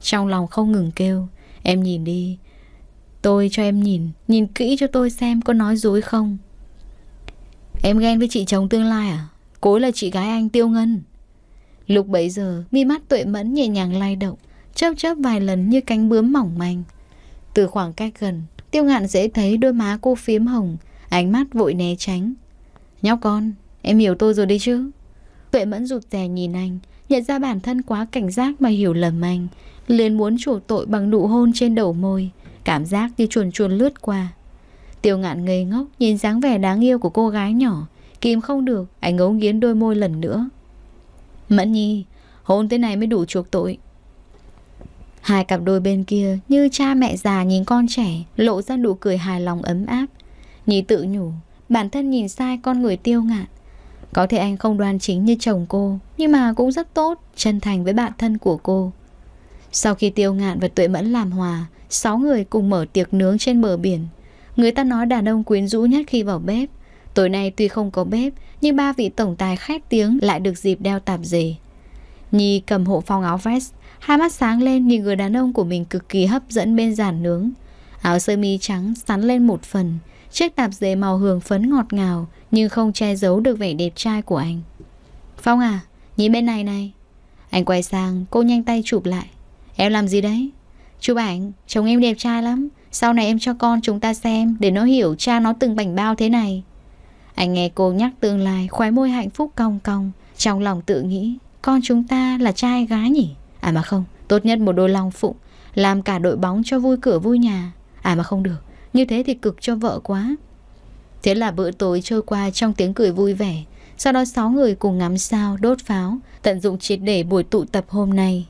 Trong lòng không ngừng kêu Em nhìn đi Tôi cho em nhìn Nhìn kỹ cho tôi xem có nói dối không Em ghen với chị chồng tương lai à Cối là chị gái anh Tiêu Ngân Lúc bấy giờ, mi mắt tuệ mẫn nhẹ nhàng lay động, chớp chớp vài lần như cánh bướm mỏng manh. Từ khoảng cách gần, tiêu ngạn dễ thấy đôi má cô phím hồng, ánh mắt vội né tránh. Nhóc con, em hiểu tôi rồi đấy chứ? Tuệ mẫn rụt rè nhìn anh, nhận ra bản thân quá cảnh giác mà hiểu lầm anh, liền muốn chủ tội bằng nụ hôn trên đầu môi, cảm giác như chuồn chuồn lướt qua. Tiêu ngạn ngây ngốc nhìn dáng vẻ đáng yêu của cô gái nhỏ, kìm không được, anh ngấu nghiến đôi môi lần nữa. Mẫn nhi, hôn thế này mới đủ chuộc tội. Hai cặp đôi bên kia như cha mẹ già nhìn con trẻ, lộ ra nụ cười hài lòng ấm áp. Nhi tự nhủ, bản thân nhìn sai con người tiêu ngạn. Có thể anh không đoan chính như chồng cô, nhưng mà cũng rất tốt, chân thành với bạn thân của cô. Sau khi tiêu ngạn và tuệ mẫn làm hòa, sáu người cùng mở tiệc nướng trên bờ biển. Người ta nói đàn ông quyến rũ nhất khi vào bếp. Tối nay tuy không có bếp, nhưng ba vị tổng tài khét tiếng lại được dịp đeo tạp dề. Nhi cầm hộ phong áo vest, hai mắt sáng lên nhìn người đàn ông của mình cực kỳ hấp dẫn bên giàn nướng. Áo sơ mi trắng sắn lên một phần, chiếc tạp dề màu hường phấn ngọt ngào nhưng không che giấu được vẻ đẹp trai của anh. Phong à, nhìn bên này này. Anh quay sang, cô nhanh tay chụp lại. Em làm gì đấy? Chụp ảnh, chồng em đẹp trai lắm. Sau này em cho con chúng ta xem để nó hiểu cha nó từng bảnh bao thế này. Anh nghe cô nhắc tương lai khoái môi hạnh phúc cong cong Trong lòng tự nghĩ Con chúng ta là trai gái nhỉ À mà không Tốt nhất một đôi lòng phụng Làm cả đội bóng cho vui cửa vui nhà À mà không được Như thế thì cực cho vợ quá Thế là bữa tối trôi qua trong tiếng cười vui vẻ Sau đó sáu người cùng ngắm sao đốt pháo Tận dụng triệt để buổi tụ tập hôm nay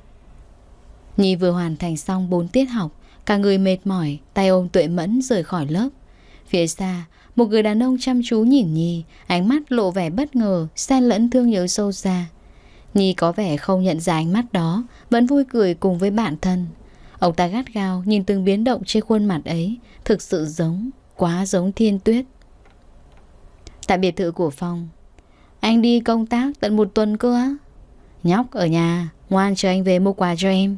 Nhi vừa hoàn thành xong bốn tiết học Cả người mệt mỏi Tay ôm tuệ mẫn rời khỏi lớp Phía xa một người đàn ông chăm chú nhìn Nhi, ánh mắt lộ vẻ bất ngờ, xen lẫn thương nhớ sâu xa. Nhi có vẻ không nhận ra ánh mắt đó, vẫn vui cười cùng với bạn thân. Ông ta gắt gao nhìn từng biến động trên khuôn mặt ấy, thực sự giống, quá giống thiên tuyết. Tại biệt thự của Phong, anh đi công tác tận một tuần cơ á. Nhóc ở nhà, ngoan chờ anh về mua quà cho em.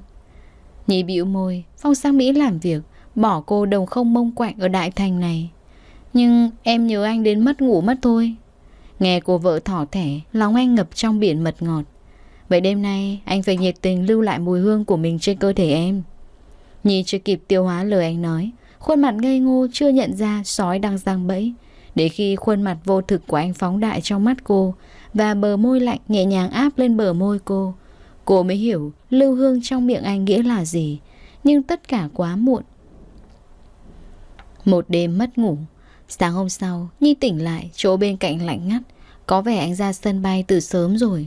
Nhi bĩu môi, Phong sang Mỹ làm việc, bỏ cô đồng không mông quạnh ở đại thành này. Nhưng em nhớ anh đến mất ngủ mất thôi Nghe cô vợ thỏ thẻ Lòng anh ngập trong biển mật ngọt Vậy đêm nay anh phải nhiệt tình lưu lại mùi hương của mình trên cơ thể em Nhi chưa kịp tiêu hóa lời anh nói Khuôn mặt ngây ngô chưa nhận ra sói đang giang bẫy Để khi khuôn mặt vô thực của anh phóng đại trong mắt cô Và bờ môi lạnh nhẹ nhàng áp lên bờ môi cô Cô mới hiểu lưu hương trong miệng anh nghĩa là gì Nhưng tất cả quá muộn Một đêm mất ngủ Sáng hôm sau, Nhi tỉnh lại, chỗ bên cạnh lạnh ngắt. Có vẻ anh ra sân bay từ sớm rồi.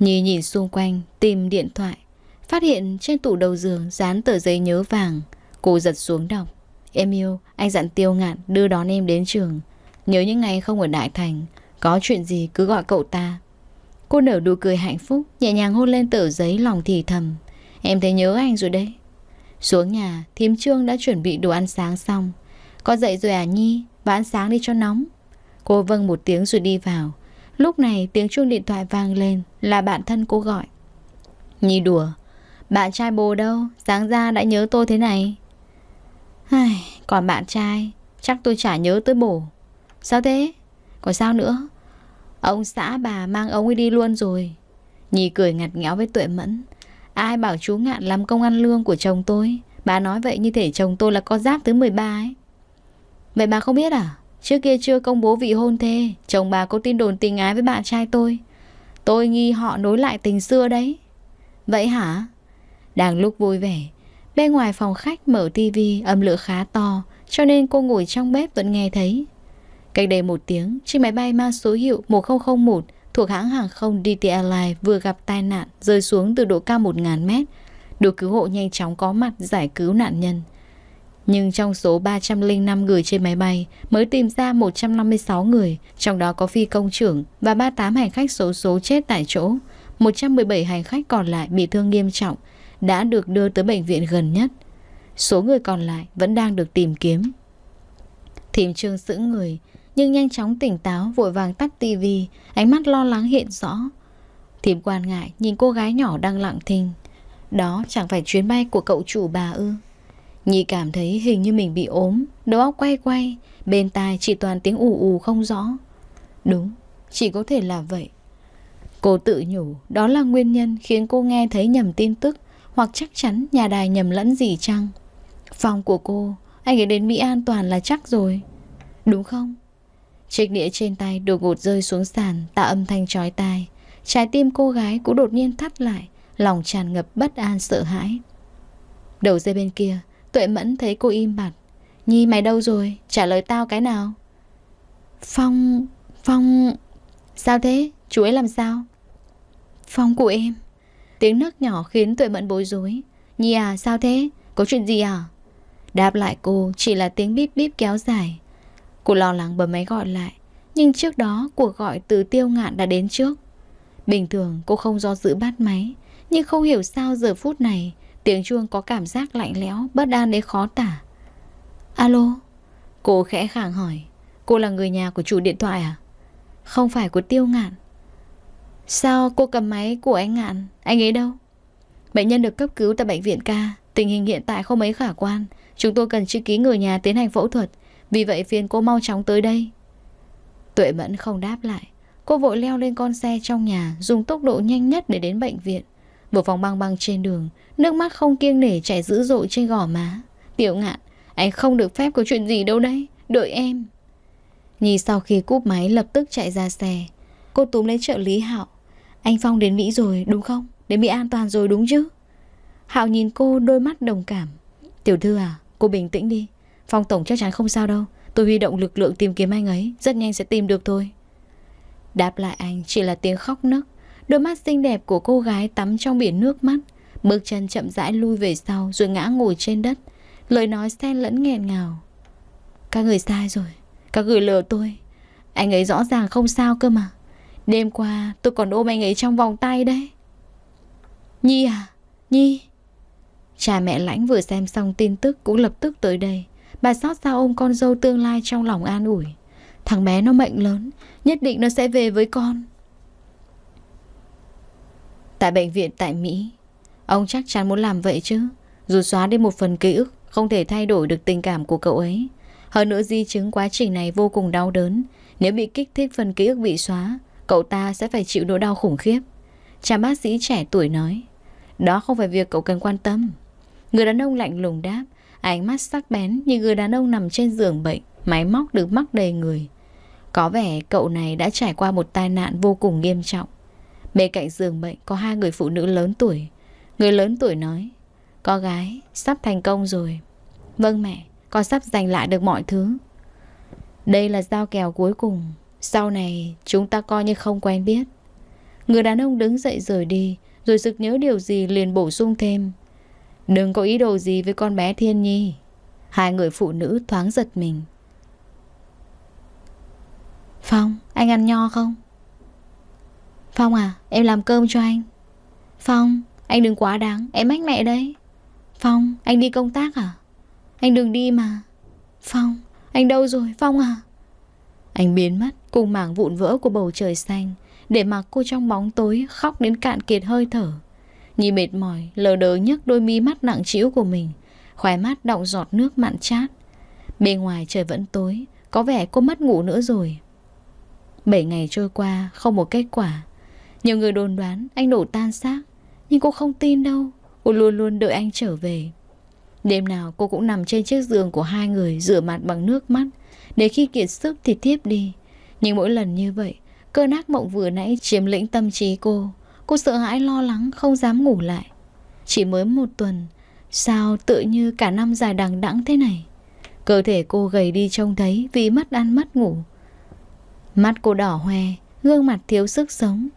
Nhi nhìn xung quanh, tìm điện thoại. Phát hiện trên tủ đầu giường dán tờ giấy nhớ vàng. Cô giật xuống đọc. Em yêu, anh dặn tiêu ngạn đưa đón em đến trường. Nhớ những ngày không ở Đại Thành, có chuyện gì cứ gọi cậu ta. Cô nở nụ cười hạnh phúc, nhẹ nhàng hôn lên tờ giấy lòng thì thầm. Em thấy nhớ anh rồi đấy. Xuống nhà, thím trương đã chuẩn bị đồ ăn sáng xong. Con dậy rồi à Nhi Và ăn sáng đi cho nóng Cô vâng một tiếng rồi đi vào Lúc này tiếng chuông điện thoại vang lên Là bạn thân cô gọi Nhi đùa Bạn trai bồ đâu Sáng ra đã nhớ tôi thế này Ai, Còn bạn trai Chắc tôi chả nhớ tới bổ Sao thế Còn sao nữa Ông xã bà mang ông ấy đi luôn rồi Nhi cười ngặt ngẽo với tuệ mẫn Ai bảo chú ngạn làm công ăn lương của chồng tôi Bà nói vậy như thể chồng tôi là con giáp thứ 13 ấy Vậy bà không biết à? Trước kia chưa công bố vị hôn thê, chồng bà có tin đồn tình ái với bạn trai tôi. Tôi nghi họ nối lại tình xưa đấy. Vậy hả? Đang lúc vui vẻ, bên ngoài phòng khách mở tivi âm lượng khá to, cho nên cô ngồi trong bếp vẫn nghe thấy. Cách đây một tiếng, chiếc máy bay mang số hiệu 1001 thuộc hãng hàng không DT Airlines vừa gặp tai nạn rơi xuống từ độ cao 1.000 mét. Đội cứu hộ nhanh chóng có mặt giải cứu nạn nhân. Nhưng trong số 305 người trên máy bay mới tìm ra 156 người, trong đó có phi công trưởng và 38 hành khách số số chết tại chỗ. 117 hành khách còn lại bị thương nghiêm trọng, đã được đưa tới bệnh viện gần nhất. Số người còn lại vẫn đang được tìm kiếm. Thím trương giữ người, nhưng nhanh chóng tỉnh táo vội vàng tắt tivi, ánh mắt lo lắng hiện rõ. Thím quan ngại nhìn cô gái nhỏ đang lặng thinh. Đó chẳng phải chuyến bay của cậu chủ bà ư. Nhi cảm thấy hình như mình bị ốm Đầu óc quay quay Bên tai chỉ toàn tiếng ù ù không rõ Đúng, chỉ có thể là vậy Cô tự nhủ Đó là nguyên nhân khiến cô nghe thấy nhầm tin tức Hoặc chắc chắn nhà đài nhầm lẫn gì chăng Phòng của cô Anh ấy đến Mỹ an toàn là chắc rồi Đúng không? Chiếc đĩa trên tay đột gột rơi xuống sàn tạo âm thanh trói tai Trái tim cô gái cũng đột nhiên thắt lại Lòng tràn ngập bất an sợ hãi Đầu dây bên kia Tuệ Mẫn thấy cô im bặt Nhi mày đâu rồi? Trả lời tao cái nào? Phong... Phong... Sao thế? Chú ấy làm sao? Phong của em Tiếng nấc nhỏ khiến Tuệ Mẫn bối rối Nhi à sao thế? Có chuyện gì à? Đáp lại cô chỉ là tiếng bíp bíp kéo dài Cô lo lắng bấm máy gọi lại Nhưng trước đó cuộc gọi từ tiêu ngạn đã đến trước Bình thường cô không do dự bắt máy Nhưng không hiểu sao giờ phút này Tiếng chuông có cảm giác lạnh lẽo Bất an đến khó tả Alo Cô khẽ khàng hỏi Cô là người nhà của chủ điện thoại à Không phải của tiêu ngạn Sao cô cầm máy của anh ngạn Anh ấy đâu Bệnh nhân được cấp cứu tại bệnh viện ca Tình hình hiện tại không mấy khả quan Chúng tôi cần chữ ký người nhà tiến hành phẫu thuật Vì vậy phiền cô mau chóng tới đây Tuệ Mẫn không đáp lại Cô vội leo lên con xe trong nhà Dùng tốc độ nhanh nhất để đến bệnh viện Vừa vòng băng băng trên đường Nước mắt không kiêng nể chảy dữ dội trên gò má Tiểu ngạn Anh không được phép có chuyện gì đâu đấy Đợi em Nhi sau khi cúp máy lập tức chạy ra xe Cô túm lấy trợ lý Hạo Anh Phong đến Mỹ rồi đúng không Đến Mỹ an toàn rồi đúng chứ Hạo nhìn cô đôi mắt đồng cảm Tiểu thư à cô bình tĩnh đi Phong tổng chắc chắn không sao đâu Tôi huy động lực lượng tìm kiếm anh ấy Rất nhanh sẽ tìm được thôi Đáp lại anh chỉ là tiếng khóc nấc Đôi mắt xinh đẹp của cô gái tắm trong biển nước mắt Bước chân chậm rãi lui về sau Rồi ngã ngồi trên đất Lời nói xen lẫn nghẹn ngào Các người sai rồi Các người lừa tôi Anh ấy rõ ràng không sao cơ mà Đêm qua tôi còn ôm anh ấy trong vòng tay đấy Nhi à Nhi Cha mẹ Lãnh vừa xem xong tin tức Cũng lập tức tới đây Bà xót xa ôm con dâu tương lai trong lòng an ủi Thằng bé nó mệnh lớn Nhất định nó sẽ về với con Tại bệnh viện tại Mỹ Ông chắc chắn muốn làm vậy chứ Dù xóa đi một phần ký ức Không thể thay đổi được tình cảm của cậu ấy Hơn nữa di chứng quá trình này vô cùng đau đớn Nếu bị kích thích phần ký ức bị xóa Cậu ta sẽ phải chịu nỗi đau khủng khiếp cha bác sĩ trẻ tuổi nói Đó không phải việc cậu cần quan tâm Người đàn ông lạnh lùng đáp Ánh mắt sắc bén như người đàn ông nằm trên giường bệnh Máy móc được mắc đầy người Có vẻ cậu này đã trải qua một tai nạn vô cùng nghiêm trọng Bên cạnh giường bệnh có hai người phụ nữ lớn tuổi. Người lớn tuổi nói, con gái, sắp thành công rồi. Vâng mẹ, con sắp giành lại được mọi thứ. Đây là giao kèo cuối cùng. Sau này chúng ta coi như không quen biết. Người đàn ông đứng dậy rời đi, rồi sực nhớ điều gì liền bổ sung thêm. Đừng có ý đồ gì với con bé Thiên Nhi. Hai người phụ nữ thoáng giật mình. Phong, anh ăn nho không? Phong à, em làm cơm cho anh Phong, anh đừng quá đáng, em mách mẹ đấy Phong, anh đi công tác à Anh đừng đi mà Phong, anh đâu rồi, Phong à Anh biến mất cùng mảng vụn vỡ của bầu trời xanh Để mặc cô trong bóng tối khóc đến cạn kiệt hơi thở Nhi mệt mỏi, lờ đờ nhấc đôi mi mắt nặng trĩu của mình Khóe mắt đọng giọt nước mặn chát Bên ngoài trời vẫn tối Có vẻ cô mất ngủ nữa rồi Bảy ngày trôi qua không một kết quả nhiều người đồn đoán anh đổ tan xác Nhưng cô không tin đâu Cô luôn luôn đợi anh trở về Đêm nào cô cũng nằm trên chiếc giường của hai người Rửa mặt bằng nước mắt Để khi kiệt sức thì tiếp đi Nhưng mỗi lần như vậy Cơn ác mộng vừa nãy chiếm lĩnh tâm trí cô Cô sợ hãi lo lắng không dám ngủ lại Chỉ mới một tuần Sao tự như cả năm dài đằng đẵng thế này Cơ thể cô gầy đi trông thấy Vì mất ăn mất ngủ Mắt cô đỏ hoe Gương mặt thiếu sức sống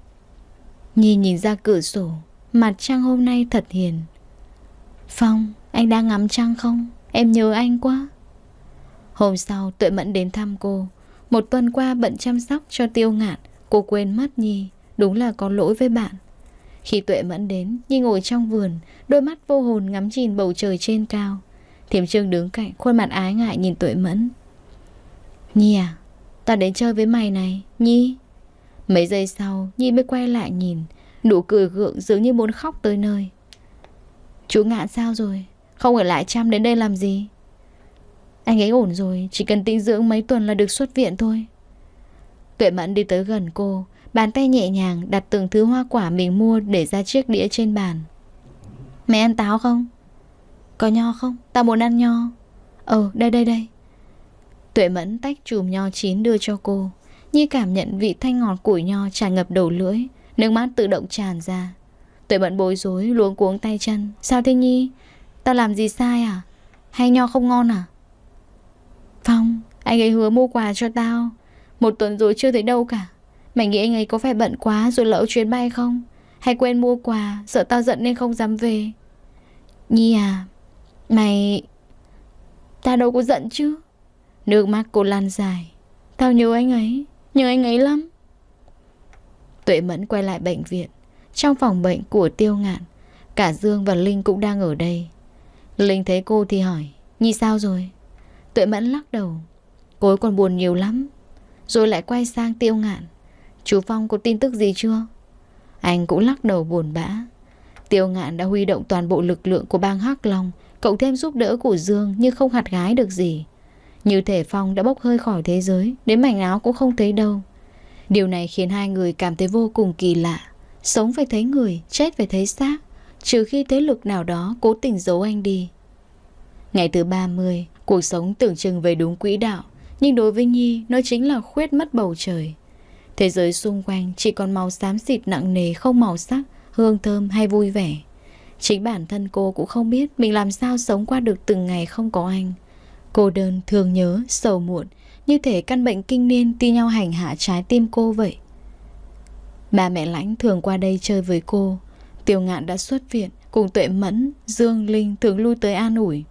Nhi nhìn ra cửa sổ Mặt Trăng hôm nay thật hiền Phong, anh đang ngắm Trăng không? Em nhớ anh quá Hôm sau tuệ mẫn đến thăm cô Một tuần qua bận chăm sóc cho tiêu ngạn Cô quên mất Nhi Đúng là có lỗi với bạn Khi tuệ mẫn đến Nhi ngồi trong vườn Đôi mắt vô hồn ngắm nhìn bầu trời trên cao Thiểm trương đứng cạnh khuôn mặt ái ngại nhìn tuệ mẫn Nhi à Ta đến chơi với mày này Nhi Mấy giây sau, Nhi mới quay lại nhìn, nụ cười gượng dường như muốn khóc tới nơi. Chú ngạn sao rồi? Không ở lại chăm đến đây làm gì? Anh ấy ổn rồi, chỉ cần tĩnh dưỡng mấy tuần là được xuất viện thôi. Tuệ Mẫn đi tới gần cô, bàn tay nhẹ nhàng đặt từng thứ hoa quả mình mua để ra chiếc đĩa trên bàn. Mẹ ăn táo không? Có nho không? ta muốn ăn nho. Ờ, đây đây đây. Tuệ Mẫn tách chùm nho chín đưa cho cô. Nhi cảm nhận vị thanh ngọt củi nho tràn ngập đầu lưỡi Nước mắt tự động tràn ra Tuệ bận bối rối luống cuống tay chân Sao thế Nhi? Tao làm gì sai à? Hay nho không ngon à? Phong, anh ấy hứa mua quà cho tao Một tuần rồi chưa thấy đâu cả Mày nghĩ anh ấy có phải bận quá rồi lỡ chuyến bay không? Hay quên mua quà, sợ tao giận nên không dám về Nhi à, mày... Ta đâu có giận chứ Nước mắt cô lan dài Tao nhớ anh ấy nhưng anh ấy lắm Tuệ Mẫn quay lại bệnh viện Trong phòng bệnh của Tiêu Ngạn Cả Dương và Linh cũng đang ở đây Linh thấy cô thì hỏi Nhi sao rồi Tuệ Mẫn lắc đầu Cô ấy còn buồn nhiều lắm Rồi lại quay sang Tiêu Ngạn Chú Phong có tin tức gì chưa Anh cũng lắc đầu buồn bã Tiêu Ngạn đã huy động toàn bộ lực lượng của bang Hắc Long Cộng thêm giúp đỡ của Dương Nhưng không hạt gái được gì như thể Phong đã bốc hơi khỏi thế giới Đến mảnh áo cũng không thấy đâu Điều này khiến hai người cảm thấy vô cùng kỳ lạ Sống phải thấy người Chết phải thấy xác Trừ khi thế lực nào đó cố tình giấu anh đi Ngày thứ 30 Cuộc sống tưởng chừng về đúng quỹ đạo Nhưng đối với Nhi Nó chính là khuyết mất bầu trời Thế giới xung quanh chỉ còn màu xám xịt nặng nề Không màu sắc, hương thơm hay vui vẻ Chính bản thân cô cũng không biết Mình làm sao sống qua được từng ngày không có anh Cô đơn, thương nhớ, sầu muộn Như thể căn bệnh kinh niên ti nhau hành hạ trái tim cô vậy Ba mẹ Lãnh thường qua đây chơi với cô Tiêu ngạn đã xuất viện Cùng tuệ mẫn, Dương, Linh thường lui tới an ủi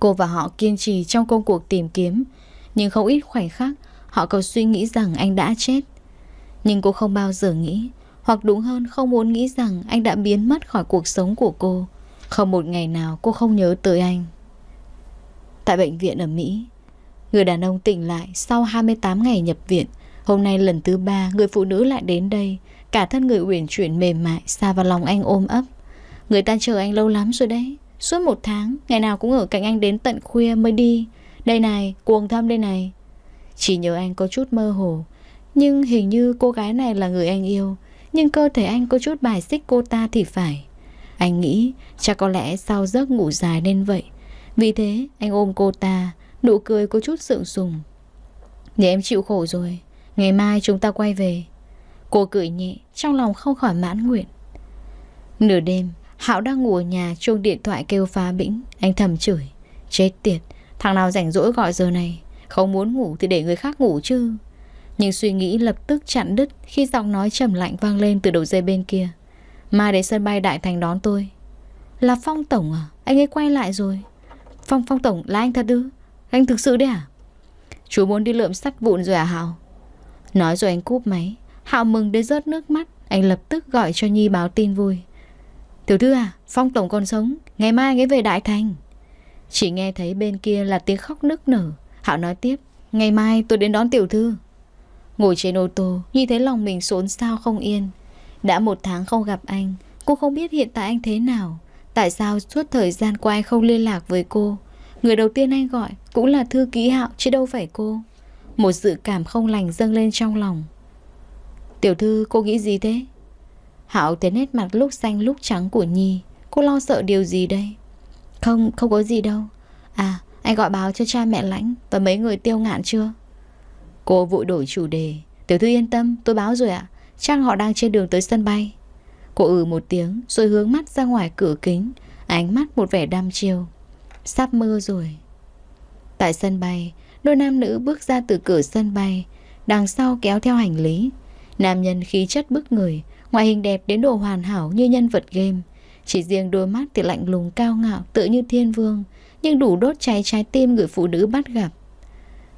Cô và họ kiên trì trong công cuộc tìm kiếm Nhưng không ít khoảnh khắc Họ còn suy nghĩ rằng anh đã chết Nhưng cô không bao giờ nghĩ Hoặc đúng hơn không muốn nghĩ rằng Anh đã biến mất khỏi cuộc sống của cô Không một ngày nào cô không nhớ tới anh tại bệnh viện ở Mỹ. Người đàn ông tỉnh lại sau 28 ngày nhập viện. Hôm nay lần thứ ba, người phụ nữ lại đến đây. Cả thân người uyển chuyển mềm mại, xa vào lòng anh ôm ấp. Người ta chờ anh lâu lắm rồi đấy. Suốt một tháng, ngày nào cũng ở cạnh anh đến tận khuya mới đi. Đây này, cuồng thâm đây này. Chỉ nhớ anh có chút mơ hồ. Nhưng hình như cô gái này là người anh yêu. Nhưng cơ thể anh có chút bài xích cô ta thì phải. Anh nghĩ chắc có lẽ sau giấc ngủ dài nên vậy vì thế anh ôm cô ta Nụ cười có chút sượng sùng Để em chịu khổ rồi Ngày mai chúng ta quay về Cô cười nhẹ Trong lòng không khỏi mãn nguyện Nửa đêm hạo đang ngủ ở nhà chuông điện thoại kêu phá bĩnh Anh thầm chửi Chết tiệt Thằng nào rảnh rỗi gọi giờ này Không muốn ngủ thì để người khác ngủ chứ Nhưng suy nghĩ lập tức chặn đứt Khi giọng nói trầm lạnh vang lên từ đầu dây bên kia Mai đến sân bay Đại Thành đón tôi Là Phong Tổng à Anh ấy quay lại rồi Phong Phong Tổng là anh thật ư Anh thực sự đấy à Chú muốn đi lượm sắt vụn rồi à Hảo Nói rồi anh cúp máy Hạo mừng đến rớt nước mắt Anh lập tức gọi cho Nhi báo tin vui Tiểu thư à Phong Tổng còn sống Ngày mai anh ấy về Đại Thành Chỉ nghe thấy bên kia là tiếng khóc nức nở Hạo nói tiếp Ngày mai tôi đến đón tiểu thư Ngồi trên ô tô Nhi thấy lòng mình xốn sao không yên Đã một tháng không gặp anh Cô không biết hiện tại anh thế nào Tại sao suốt thời gian qua anh không liên lạc với cô Người đầu tiên anh gọi Cũng là thư ký hạo chứ đâu phải cô Một dự cảm không lành dâng lên trong lòng Tiểu thư cô nghĩ gì thế Hạo thấy nét mặt lúc xanh lúc trắng của Nhi Cô lo sợ điều gì đây Không không có gì đâu À anh gọi báo cho cha mẹ lãnh Và mấy người tiêu ngạn chưa Cô vội đổi chủ đề Tiểu thư yên tâm tôi báo rồi ạ à? Chắc họ đang trên đường tới sân bay Cô ừ một tiếng rồi hướng mắt ra ngoài cửa kính Ánh mắt một vẻ đam chiêu Sắp mưa rồi Tại sân bay Đôi nam nữ bước ra từ cửa sân bay Đằng sau kéo theo hành lý Nam nhân khí chất bức người Ngoại hình đẹp đến độ hoàn hảo như nhân vật game Chỉ riêng đôi mắt thì lạnh lùng cao ngạo Tự như thiên vương Nhưng đủ đốt cháy trái tim người phụ nữ bắt gặp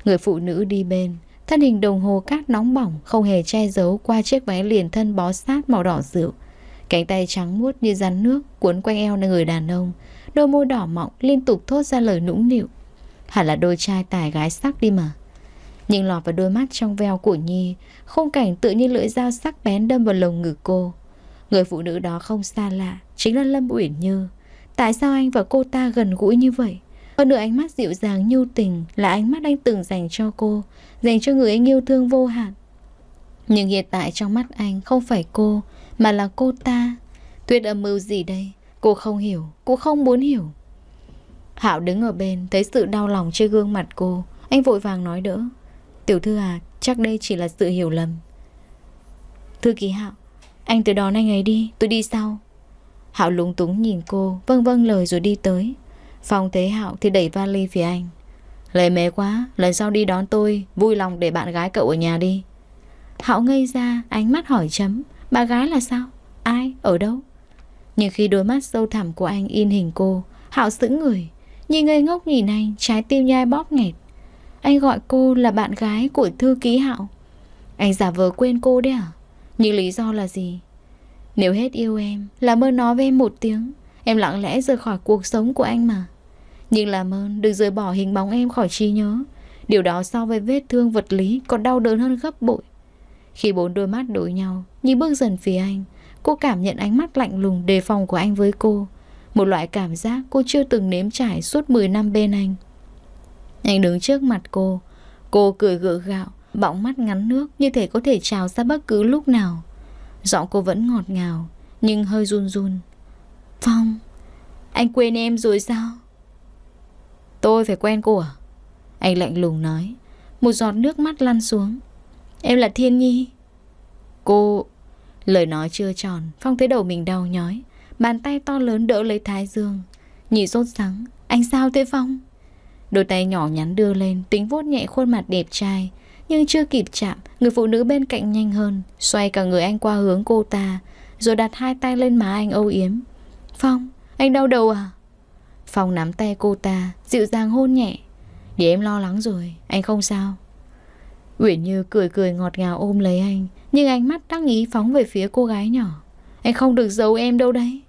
Người phụ nữ đi bên Thân hình đồng hồ cát nóng bỏng Không hề che giấu qua chiếc váy liền thân bó sát màu đỏ rượu Cánh tay trắng muốt như rắn nước cuốn quanh eo người đàn ông, đôi môi đỏ mọng liên tục thốt ra lời nũng nịu. Hẳn là đôi trai tài gái sắc đi mà. Nhưng lọt vào đôi mắt trong veo của Nhi, khung cảnh tự như lưỡi dao sắc bén đâm vào lồng ngực cô. Người phụ nữ đó không xa lạ, chính là Lâm Uyển Như. Tại sao anh và cô ta gần gũi như vậy? Hơn nữa ánh mắt dịu dàng nhu tình là ánh mắt anh từng dành cho cô, dành cho người anh yêu thương vô hạn. Nhưng hiện tại trong mắt anh không phải cô mà là cô ta Tuyết âm mưu gì đây Cô không hiểu Cô không muốn hiểu hạo đứng ở bên Thấy sự đau lòng trên gương mặt cô Anh vội vàng nói đỡ Tiểu thư à Chắc đây chỉ là sự hiểu lầm Thư ký Hạo Anh tới đón anh ấy đi Tôi đi sau Hạo lúng túng nhìn cô Vâng vâng lời rồi đi tới Phòng thấy Hạo thì đẩy vali phía anh Lệ mế quá Lần sau đi đón tôi Vui lòng để bạn gái cậu ở nhà đi Hạo ngây ra Ánh mắt hỏi chấm Bà gái là sao? Ai? Ở đâu? Nhưng khi đôi mắt sâu thẳm của anh in hình cô, Hạo sững người, nhìn ngây ngốc nhìn anh, trái tim nhai bóp nghẹt. Anh gọi cô là bạn gái của thư ký Hạo. Anh giả vờ quên cô đấy à? Nhưng lý do là gì? Nếu hết yêu em, là ơn nói với em một tiếng. Em lặng lẽ rời khỏi cuộc sống của anh mà. Nhưng làm ơn đừng rời bỏ hình bóng em khỏi trí nhớ. Điều đó so với vết thương vật lý còn đau đớn hơn gấp bội. Khi bốn đôi mắt đối nhau, như bước dần phía anh. Cô cảm nhận ánh mắt lạnh lùng đề phòng của anh với cô. Một loại cảm giác cô chưa từng nếm trải suốt 10 năm bên anh. Anh đứng trước mặt cô. Cô cười gượng gạo, bọng mắt ngắn nước như thể có thể trào ra bất cứ lúc nào. Giọng cô vẫn ngọt ngào, nhưng hơi run run. Phong, anh quên em rồi sao? Tôi phải quen cô à? Anh lạnh lùng nói. Một giọt nước mắt lăn xuống Em là Thiên Nhi Cô Lời nói chưa tròn Phong thấy đầu mình đau nhói Bàn tay to lớn đỡ lấy thái dương Nhìn rốt sắng Anh sao thế Phong Đôi tay nhỏ nhắn đưa lên Tính vuốt nhẹ khuôn mặt đẹp trai Nhưng chưa kịp chạm Người phụ nữ bên cạnh nhanh hơn Xoay cả người anh qua hướng cô ta Rồi đặt hai tay lên má anh âu yếm Phong Anh đau đầu à Phong nắm tay cô ta Dịu dàng hôn nhẹ Để em lo lắng rồi Anh không sao Uyển Như cười cười ngọt ngào ôm lấy anh Nhưng ánh mắt đắc ý phóng về phía cô gái nhỏ Anh không được giấu em đâu đấy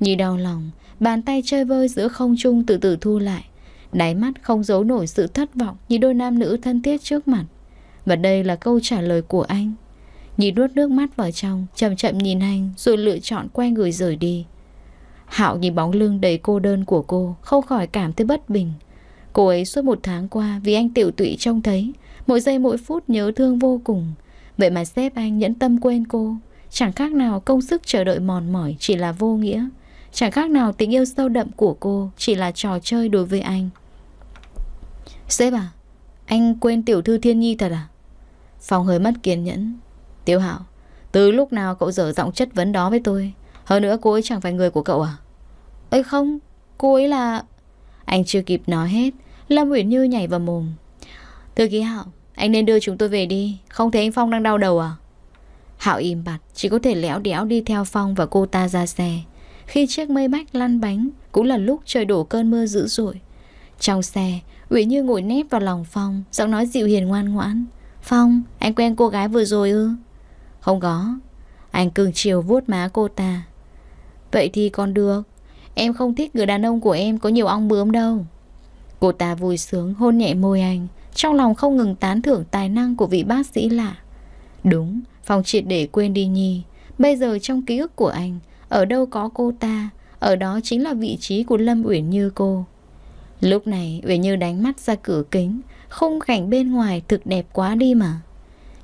Nhi đau lòng Bàn tay chơi vơi giữa không trung từ từ thu lại Đáy mắt không giấu nổi sự thất vọng Như đôi nam nữ thân thiết trước mặt Và đây là câu trả lời của anh Nhi nuốt nước mắt vào trong Chậm chậm nhìn anh Rồi lựa chọn quay người rời đi Hạo nhìn bóng lưng đầy cô đơn của cô Không khỏi cảm thấy bất bình Cô ấy suốt một tháng qua Vì anh tiểu tụy trông thấy Mỗi giây mỗi phút nhớ thương vô cùng Vậy mà sếp anh nhẫn tâm quên cô Chẳng khác nào công sức chờ đợi mòn mỏi chỉ là vô nghĩa Chẳng khác nào tình yêu sâu đậm của cô chỉ là trò chơi đối với anh Sếp à, anh quên tiểu thư thiên nhi thật à? phong hơi mất kiên nhẫn tiêu hạo, từ lúc nào cậu dở giọng chất vấn đó với tôi Hơn nữa cô ấy chẳng phải người của cậu à? ấy không, cô ấy là... Anh chưa kịp nói hết Lâm Uyển Như nhảy vào mồm Thư ký Hạo, anh nên đưa chúng tôi về đi, không thấy anh Phong đang đau đầu à? Hạo im bặt, chỉ có thể lẽo đẽo đi theo Phong và cô ta ra xe. Khi chiếc mây bách lăn bánh, cũng là lúc trời đổ cơn mưa dữ dội. Trong xe, uy Như ngồi nép vào lòng Phong, giọng nói dịu hiền ngoan ngoãn. Phong, anh quen cô gái vừa rồi ư? Không có. Anh cường chiều vuốt má cô ta. Vậy thì còn được. Em không thích người đàn ông của em có nhiều ong bướm đâu. Cô ta vui sướng hôn nhẹ môi anh. Trong lòng không ngừng tán thưởng tài năng của vị bác sĩ lạ Đúng, Phong triệt để quên đi Nhi Bây giờ trong ký ức của anh Ở đâu có cô ta Ở đó chính là vị trí của Lâm Uyển Như cô Lúc này Uyển Như đánh mắt ra cửa kính Khung cảnh bên ngoài thực đẹp quá đi mà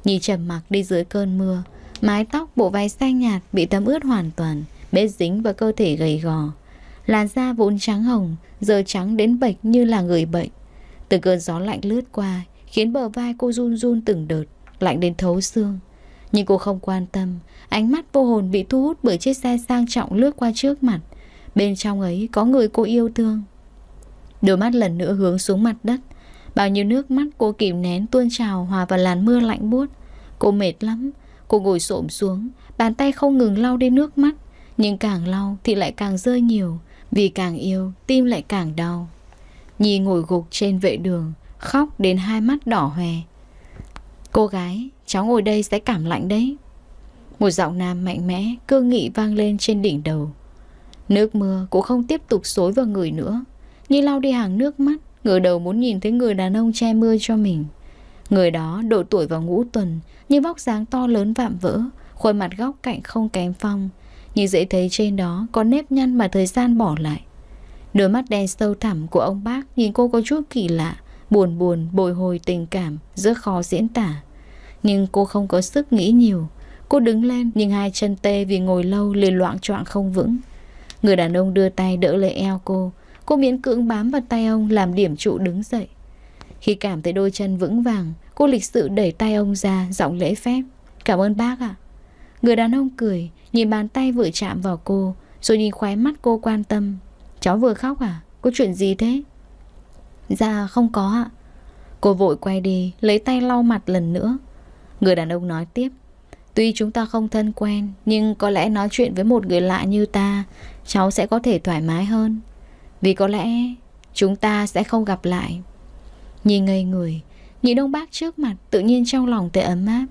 Nhi trầm mặc đi dưới cơn mưa Mái tóc bộ váy xanh nhạt Bị tấm ướt hoàn toàn Bết dính vào cơ thể gầy gò Làn da vốn trắng hồng Giờ trắng đến bệch như là người bệnh Từng cơn gió lạnh lướt qua Khiến bờ vai cô run run từng đợt Lạnh đến thấu xương Nhưng cô không quan tâm Ánh mắt vô hồn bị thu hút bởi chiếc xe sang trọng lướt qua trước mặt Bên trong ấy có người cô yêu thương Đôi mắt lần nữa hướng xuống mặt đất Bao nhiêu nước mắt cô kìm nén tuôn trào hòa vào làn mưa lạnh buốt Cô mệt lắm Cô ngồi xổm xuống Bàn tay không ngừng lau đi nước mắt Nhưng càng lau thì lại càng rơi nhiều Vì càng yêu tim lại càng đau Nhi ngồi gục trên vệ đường, khóc đến hai mắt đỏ hoe. Cô gái, cháu ngồi đây sẽ cảm lạnh đấy. Một giọng nam mạnh mẽ, cương nghị vang lên trên đỉnh đầu. Nước mưa cũng không tiếp tục xối vào người nữa. Nhi lau đi hàng nước mắt, ngửa đầu muốn nhìn thấy người đàn ông che mưa cho mình. Người đó độ tuổi vào ngũ tuần, nhưng vóc dáng to lớn vạm vỡ, khuôn mặt góc cạnh không kém phong. Như dễ thấy trên đó có nếp nhăn mà thời gian bỏ lại. Đôi mắt đen sâu thẳm của ông bác nhìn cô có chút kỳ lạ, buồn buồn bồi hồi tình cảm, rất khó diễn tả. Nhưng cô không có sức nghĩ nhiều. Cô đứng lên nhưng hai chân tê vì ngồi lâu liền loạn choạng không vững. Người đàn ông đưa tay đỡ lấy eo cô. Cô miễn cưỡng bám vào tay ông làm điểm trụ đứng dậy. Khi cảm thấy đôi chân vững vàng, cô lịch sự đẩy tay ông ra, giọng lễ phép. Cảm ơn bác ạ. Người đàn ông cười, nhìn bàn tay vừa chạm vào cô, rồi nhìn khóe mắt cô quan tâm, Cháu vừa khóc à? Có chuyện gì thế? Dạ không có ạ. Cô vội quay đi, lấy tay lau mặt lần nữa. Người đàn ông nói tiếp. Tuy chúng ta không thân quen, nhưng có lẽ nói chuyện với một người lạ như ta, cháu sẽ có thể thoải mái hơn. Vì có lẽ chúng ta sẽ không gặp lại. Nhìn ngây người, nhìn ông bác trước mặt tự nhiên trong lòng tệ ấm áp.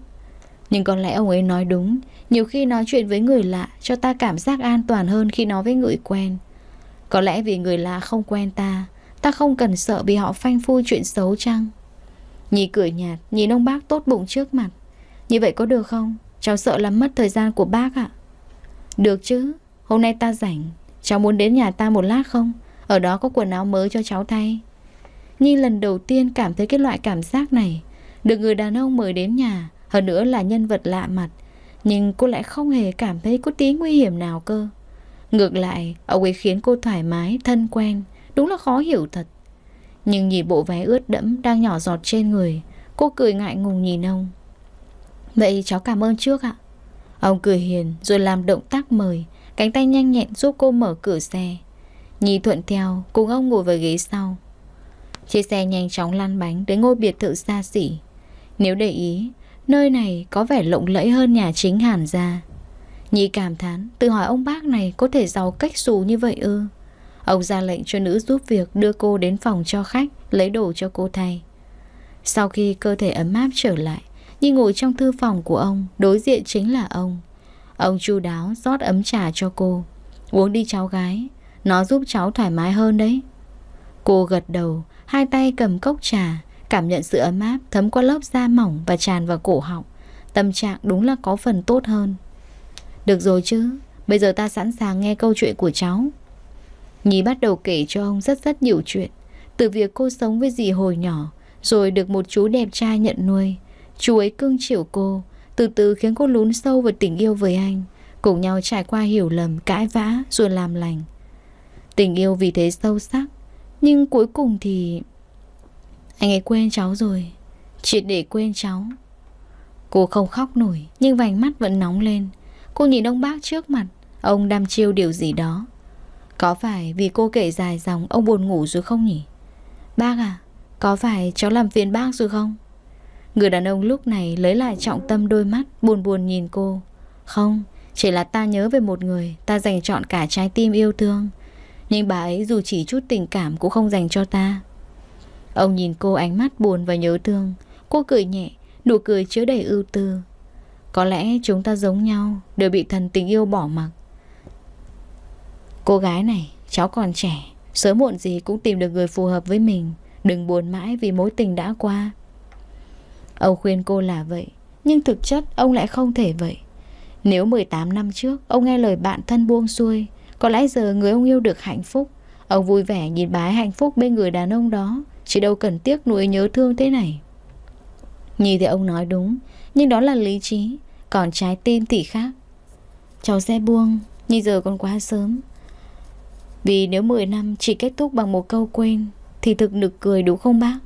Nhưng có lẽ ông ấy nói đúng, nhiều khi nói chuyện với người lạ cho ta cảm giác an toàn hơn khi nói với người quen. Có lẽ vì người lạ không quen ta Ta không cần sợ bị họ phanh phui chuyện xấu chăng Nhi cười nhạt Nhìn ông bác tốt bụng trước mặt Như vậy có được không Cháu sợ làm mất thời gian của bác ạ Được chứ Hôm nay ta rảnh Cháu muốn đến nhà ta một lát không Ở đó có quần áo mới cho cháu thay Nhi lần đầu tiên cảm thấy cái loại cảm giác này Được người đàn ông mời đến nhà Hơn nữa là nhân vật lạ mặt Nhưng cô lại không hề cảm thấy có tí nguy hiểm nào cơ Ngược lại, ông ấy khiến cô thoải mái, thân quen, đúng là khó hiểu thật. Nhưng nhìn bộ váy ướt đẫm đang nhỏ giọt trên người, cô cười ngại ngùng nhìn ông. Vậy cháu cảm ơn trước ạ. Ông cười hiền rồi làm động tác mời, cánh tay nhanh nhẹn giúp cô mở cửa xe. Nhi thuận theo, cùng ông ngồi vào ghế sau. Chiếc xe nhanh chóng lăn bánh đến ngôi biệt thự xa xỉ. Nếu để ý, nơi này có vẻ lộng lẫy hơn nhà chính Hàn ra Nhi cảm thán Tự hỏi ông bác này có thể giàu cách xù như vậy ư Ông ra lệnh cho nữ giúp việc đưa cô đến phòng cho khách Lấy đồ cho cô thay Sau khi cơ thể ấm áp trở lại Nhi ngồi trong thư phòng của ông Đối diện chính là ông Ông chu đáo rót ấm trà cho cô Uống đi cháu gái Nó giúp cháu thoải mái hơn đấy Cô gật đầu Hai tay cầm cốc trà Cảm nhận sự ấm áp thấm qua lớp da mỏng Và tràn vào cổ họng Tâm trạng đúng là có phần tốt hơn được rồi chứ, bây giờ ta sẵn sàng nghe câu chuyện của cháu. Nhí bắt đầu kể cho ông rất rất nhiều chuyện. Từ việc cô sống với dì hồi nhỏ, rồi được một chú đẹp trai nhận nuôi. Chú ấy cưng chiều cô, từ từ khiến cô lún sâu vào tình yêu với anh. Cùng nhau trải qua hiểu lầm, cãi vã, rồi làm lành. Tình yêu vì thế sâu sắc, nhưng cuối cùng thì... Anh ấy quên cháu rồi, triệt để quên cháu. Cô không khóc nổi, nhưng vành mắt vẫn nóng lên. Cô nhìn ông bác trước mặt Ông đam chiêu điều gì đó Có phải vì cô kể dài dòng Ông buồn ngủ rồi không nhỉ Bác à Có phải cháu làm phiền bác rồi không Người đàn ông lúc này lấy lại trọng tâm đôi mắt Buồn buồn nhìn cô Không Chỉ là ta nhớ về một người Ta dành chọn cả trái tim yêu thương Nhưng bà ấy dù chỉ chút tình cảm Cũng không dành cho ta Ông nhìn cô ánh mắt buồn và nhớ thương Cô cười nhẹ Nụ cười chứa đầy ưu tư có lẽ chúng ta giống nhau Đều bị thần tình yêu bỏ mặc Cô gái này Cháu còn trẻ Sớm muộn gì cũng tìm được người phù hợp với mình Đừng buồn mãi vì mối tình đã qua Ông khuyên cô là vậy Nhưng thực chất ông lại không thể vậy Nếu 18 năm trước Ông nghe lời bạn thân buông xuôi Có lẽ giờ người ông yêu được hạnh phúc Ông vui vẻ nhìn bái hạnh phúc bên người đàn ông đó Chỉ đâu cần tiếc nuối nhớ thương thế này nhìn thì ông nói đúng nhưng đó là lý trí Còn trái tim thì khác Cháu sẽ buông Nhưng giờ còn quá sớm Vì nếu 10 năm chỉ kết thúc bằng một câu quên Thì thực nực cười đúng không bác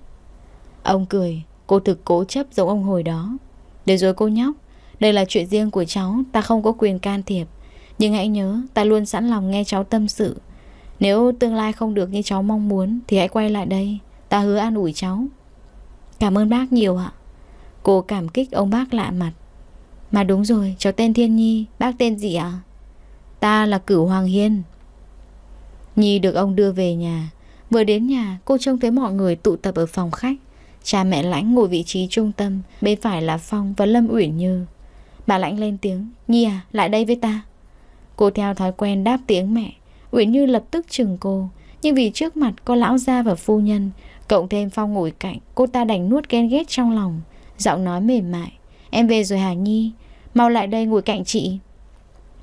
Ông cười Cô thực cố chấp giống ông hồi đó Để rồi cô nhóc Đây là chuyện riêng của cháu Ta không có quyền can thiệp Nhưng hãy nhớ ta luôn sẵn lòng nghe cháu tâm sự Nếu tương lai không được như cháu mong muốn Thì hãy quay lại đây Ta hứa an ủi cháu Cảm ơn bác nhiều ạ Cô cảm kích ông bác lạ mặt Mà đúng rồi cháu tên Thiên Nhi Bác tên gì ạ à? Ta là cửu Hoàng Hiên Nhi được ông đưa về nhà Vừa đến nhà cô trông thấy mọi người tụ tập ở phòng khách Cha mẹ Lãnh ngồi vị trí trung tâm Bên phải là Phong và Lâm Uyển Như Bà Lãnh lên tiếng Nhi à lại đây với ta Cô theo thói quen đáp tiếng mẹ Uyển Như lập tức chừng cô Nhưng vì trước mặt có lão gia và phu nhân Cộng thêm Phong ngồi cạnh Cô ta đành nuốt ghen ghét trong lòng Giọng nói mềm mại Em về rồi Hà Nhi Mau lại đây ngồi cạnh chị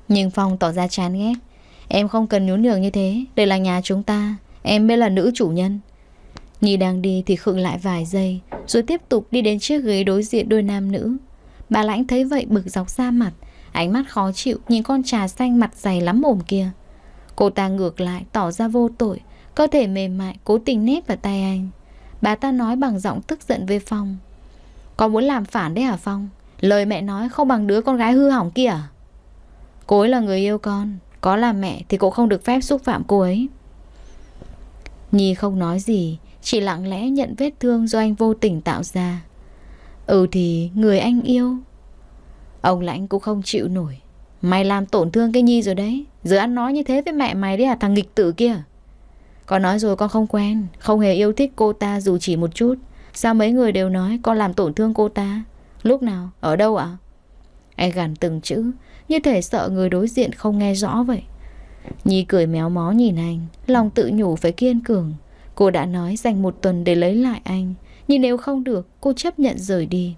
Nhưng Phong tỏ ra chán ghét Em không cần nhún nhường như thế Đây là nhà chúng ta Em mới là nữ chủ nhân Nhi đang đi thì khựng lại vài giây Rồi tiếp tục đi đến chiếc ghế đối diện đôi nam nữ Bà Lãnh thấy vậy bực dọc ra mặt Ánh mắt khó chịu Nhìn con trà xanh mặt dày lắm mồm kia Cô ta ngược lại tỏ ra vô tội Cơ thể mềm mại cố tình nếp vào tay anh Bà ta nói bằng giọng tức giận với Phong con muốn làm phản đấy hả Phong Lời mẹ nói không bằng đứa con gái hư hỏng kia Cô ấy là người yêu con Có là mẹ thì cũng không được phép xúc phạm cô ấy Nhi không nói gì Chỉ lặng lẽ nhận vết thương do anh vô tình tạo ra Ừ thì người anh yêu Ông Lãnh cũng không chịu nổi Mày làm tổn thương cái Nhi rồi đấy Giờ ăn nói như thế với mẹ mày đấy à thằng nghịch tử kia Con nói rồi con không quen Không hề yêu thích cô ta dù chỉ một chút Sao mấy người đều nói con làm tổn thương cô ta Lúc nào, ở đâu ạ Anh e gằn từng chữ Như thể sợ người đối diện không nghe rõ vậy Nhi cười méo mó nhìn anh Lòng tự nhủ phải kiên cường Cô đã nói dành một tuần để lấy lại anh Nhưng nếu không được cô chấp nhận rời đi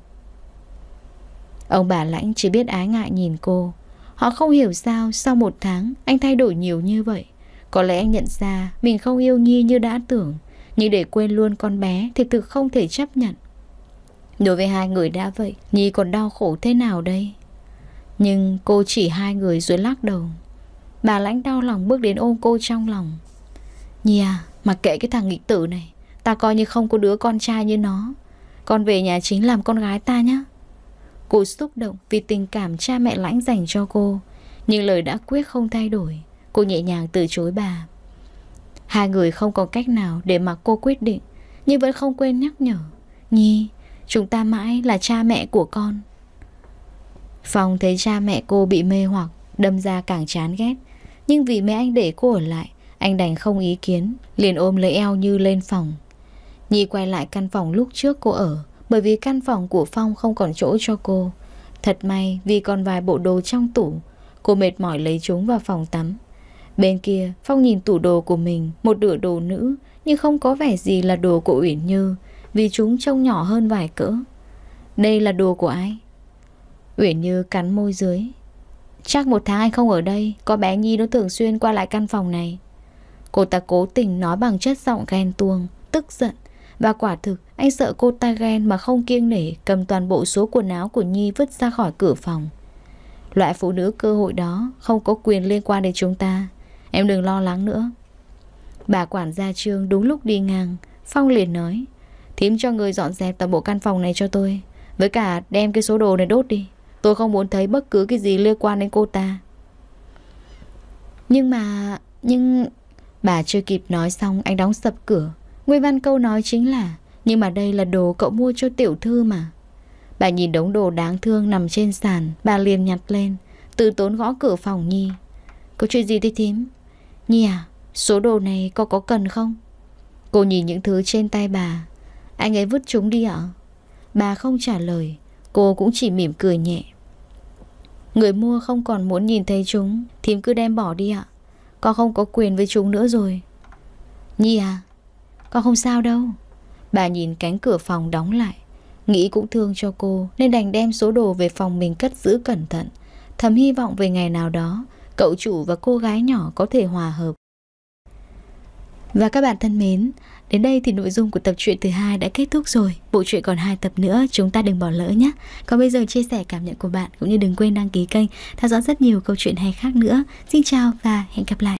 Ông bà lãnh chỉ biết ái ngại nhìn cô Họ không hiểu sao sau một tháng anh thay đổi nhiều như vậy Có lẽ anh nhận ra mình không yêu Nhi như đã tưởng nhưng để quên luôn con bé thì thực không thể chấp nhận. Đối với hai người đã vậy, Nhi còn đau khổ thế nào đây? Nhưng cô chỉ hai người rồi lắc đầu. Bà lãnh đau lòng bước đến ôm cô trong lòng. Nhi à, mặc kệ cái thằng nghịch tử này, ta coi như không có đứa con trai như nó. Con về nhà chính làm con gái ta nhé. Cô xúc động vì tình cảm cha mẹ lãnh dành cho cô, nhưng lời đã quyết không thay đổi. Cô nhẹ nhàng từ chối bà. Hai người không có cách nào để mà cô quyết định Nhưng vẫn không quên nhắc nhở Nhi, chúng ta mãi là cha mẹ của con Phong thấy cha mẹ cô bị mê hoặc Đâm ra càng chán ghét Nhưng vì mẹ anh để cô ở lại Anh đành không ý kiến Liền ôm lấy eo Như lên phòng Nhi quay lại căn phòng lúc trước cô ở Bởi vì căn phòng của Phong không còn chỗ cho cô Thật may vì còn vài bộ đồ trong tủ Cô mệt mỏi lấy chúng vào phòng tắm Bên kia, Phong nhìn tủ đồ của mình, một nửa đồ nữ, nhưng không có vẻ gì là đồ của Uyển Như, vì chúng trông nhỏ hơn vài cỡ. Đây là đồ của ai? Uyển Như cắn môi dưới. Chắc một tháng anh không ở đây, có bé Nhi nó thường xuyên qua lại căn phòng này. Cô ta cố tình nói bằng chất giọng ghen tuông, tức giận. Và quả thực, anh sợ cô ta ghen mà không kiêng nể cầm toàn bộ số quần áo của Nhi vứt ra khỏi cửa phòng. Loại phụ nữ cơ hội đó không có quyền liên quan đến chúng ta Em đừng lo lắng nữa Bà quản gia trương đúng lúc đi ngang Phong liền nói Thím cho người dọn dẹp toàn bộ căn phòng này cho tôi Với cả đem cái số đồ này đốt đi Tôi không muốn thấy bất cứ cái gì liên quan đến cô ta Nhưng mà... Nhưng... Bà chưa kịp nói xong anh đóng sập cửa Nguyên văn câu nói chính là Nhưng mà đây là đồ cậu mua cho tiểu thư mà Bà nhìn đống đồ đáng thương nằm trên sàn Bà liền nhặt lên Từ tốn gõ cửa phòng Nhi Có chuyện gì thế thím Nhi à Số đồ này cô có cần không Cô nhìn những thứ trên tay bà Anh ấy vứt chúng đi ạ Bà không trả lời Cô cũng chỉ mỉm cười nhẹ Người mua không còn muốn nhìn thấy chúng Thím cứ đem bỏ đi ạ Con không có quyền với chúng nữa rồi Nhi à Con không sao đâu Bà nhìn cánh cửa phòng đóng lại Nghĩ cũng thương cho cô Nên đành đem số đồ về phòng mình cất giữ cẩn thận Thầm hy vọng về ngày nào đó cậu chủ và cô gái nhỏ có thể hòa hợp. Và các bạn thân mến, đến đây thì nội dung của tập truyện thứ hai đã kết thúc rồi. Bộ truyện còn hai tập nữa, chúng ta đừng bỏ lỡ nhé. Còn bây giờ chia sẻ cảm nhận của bạn cũng như đừng quên đăng ký kênh, theo dõi rất nhiều câu chuyện hay khác nữa. Xin chào và hẹn gặp lại.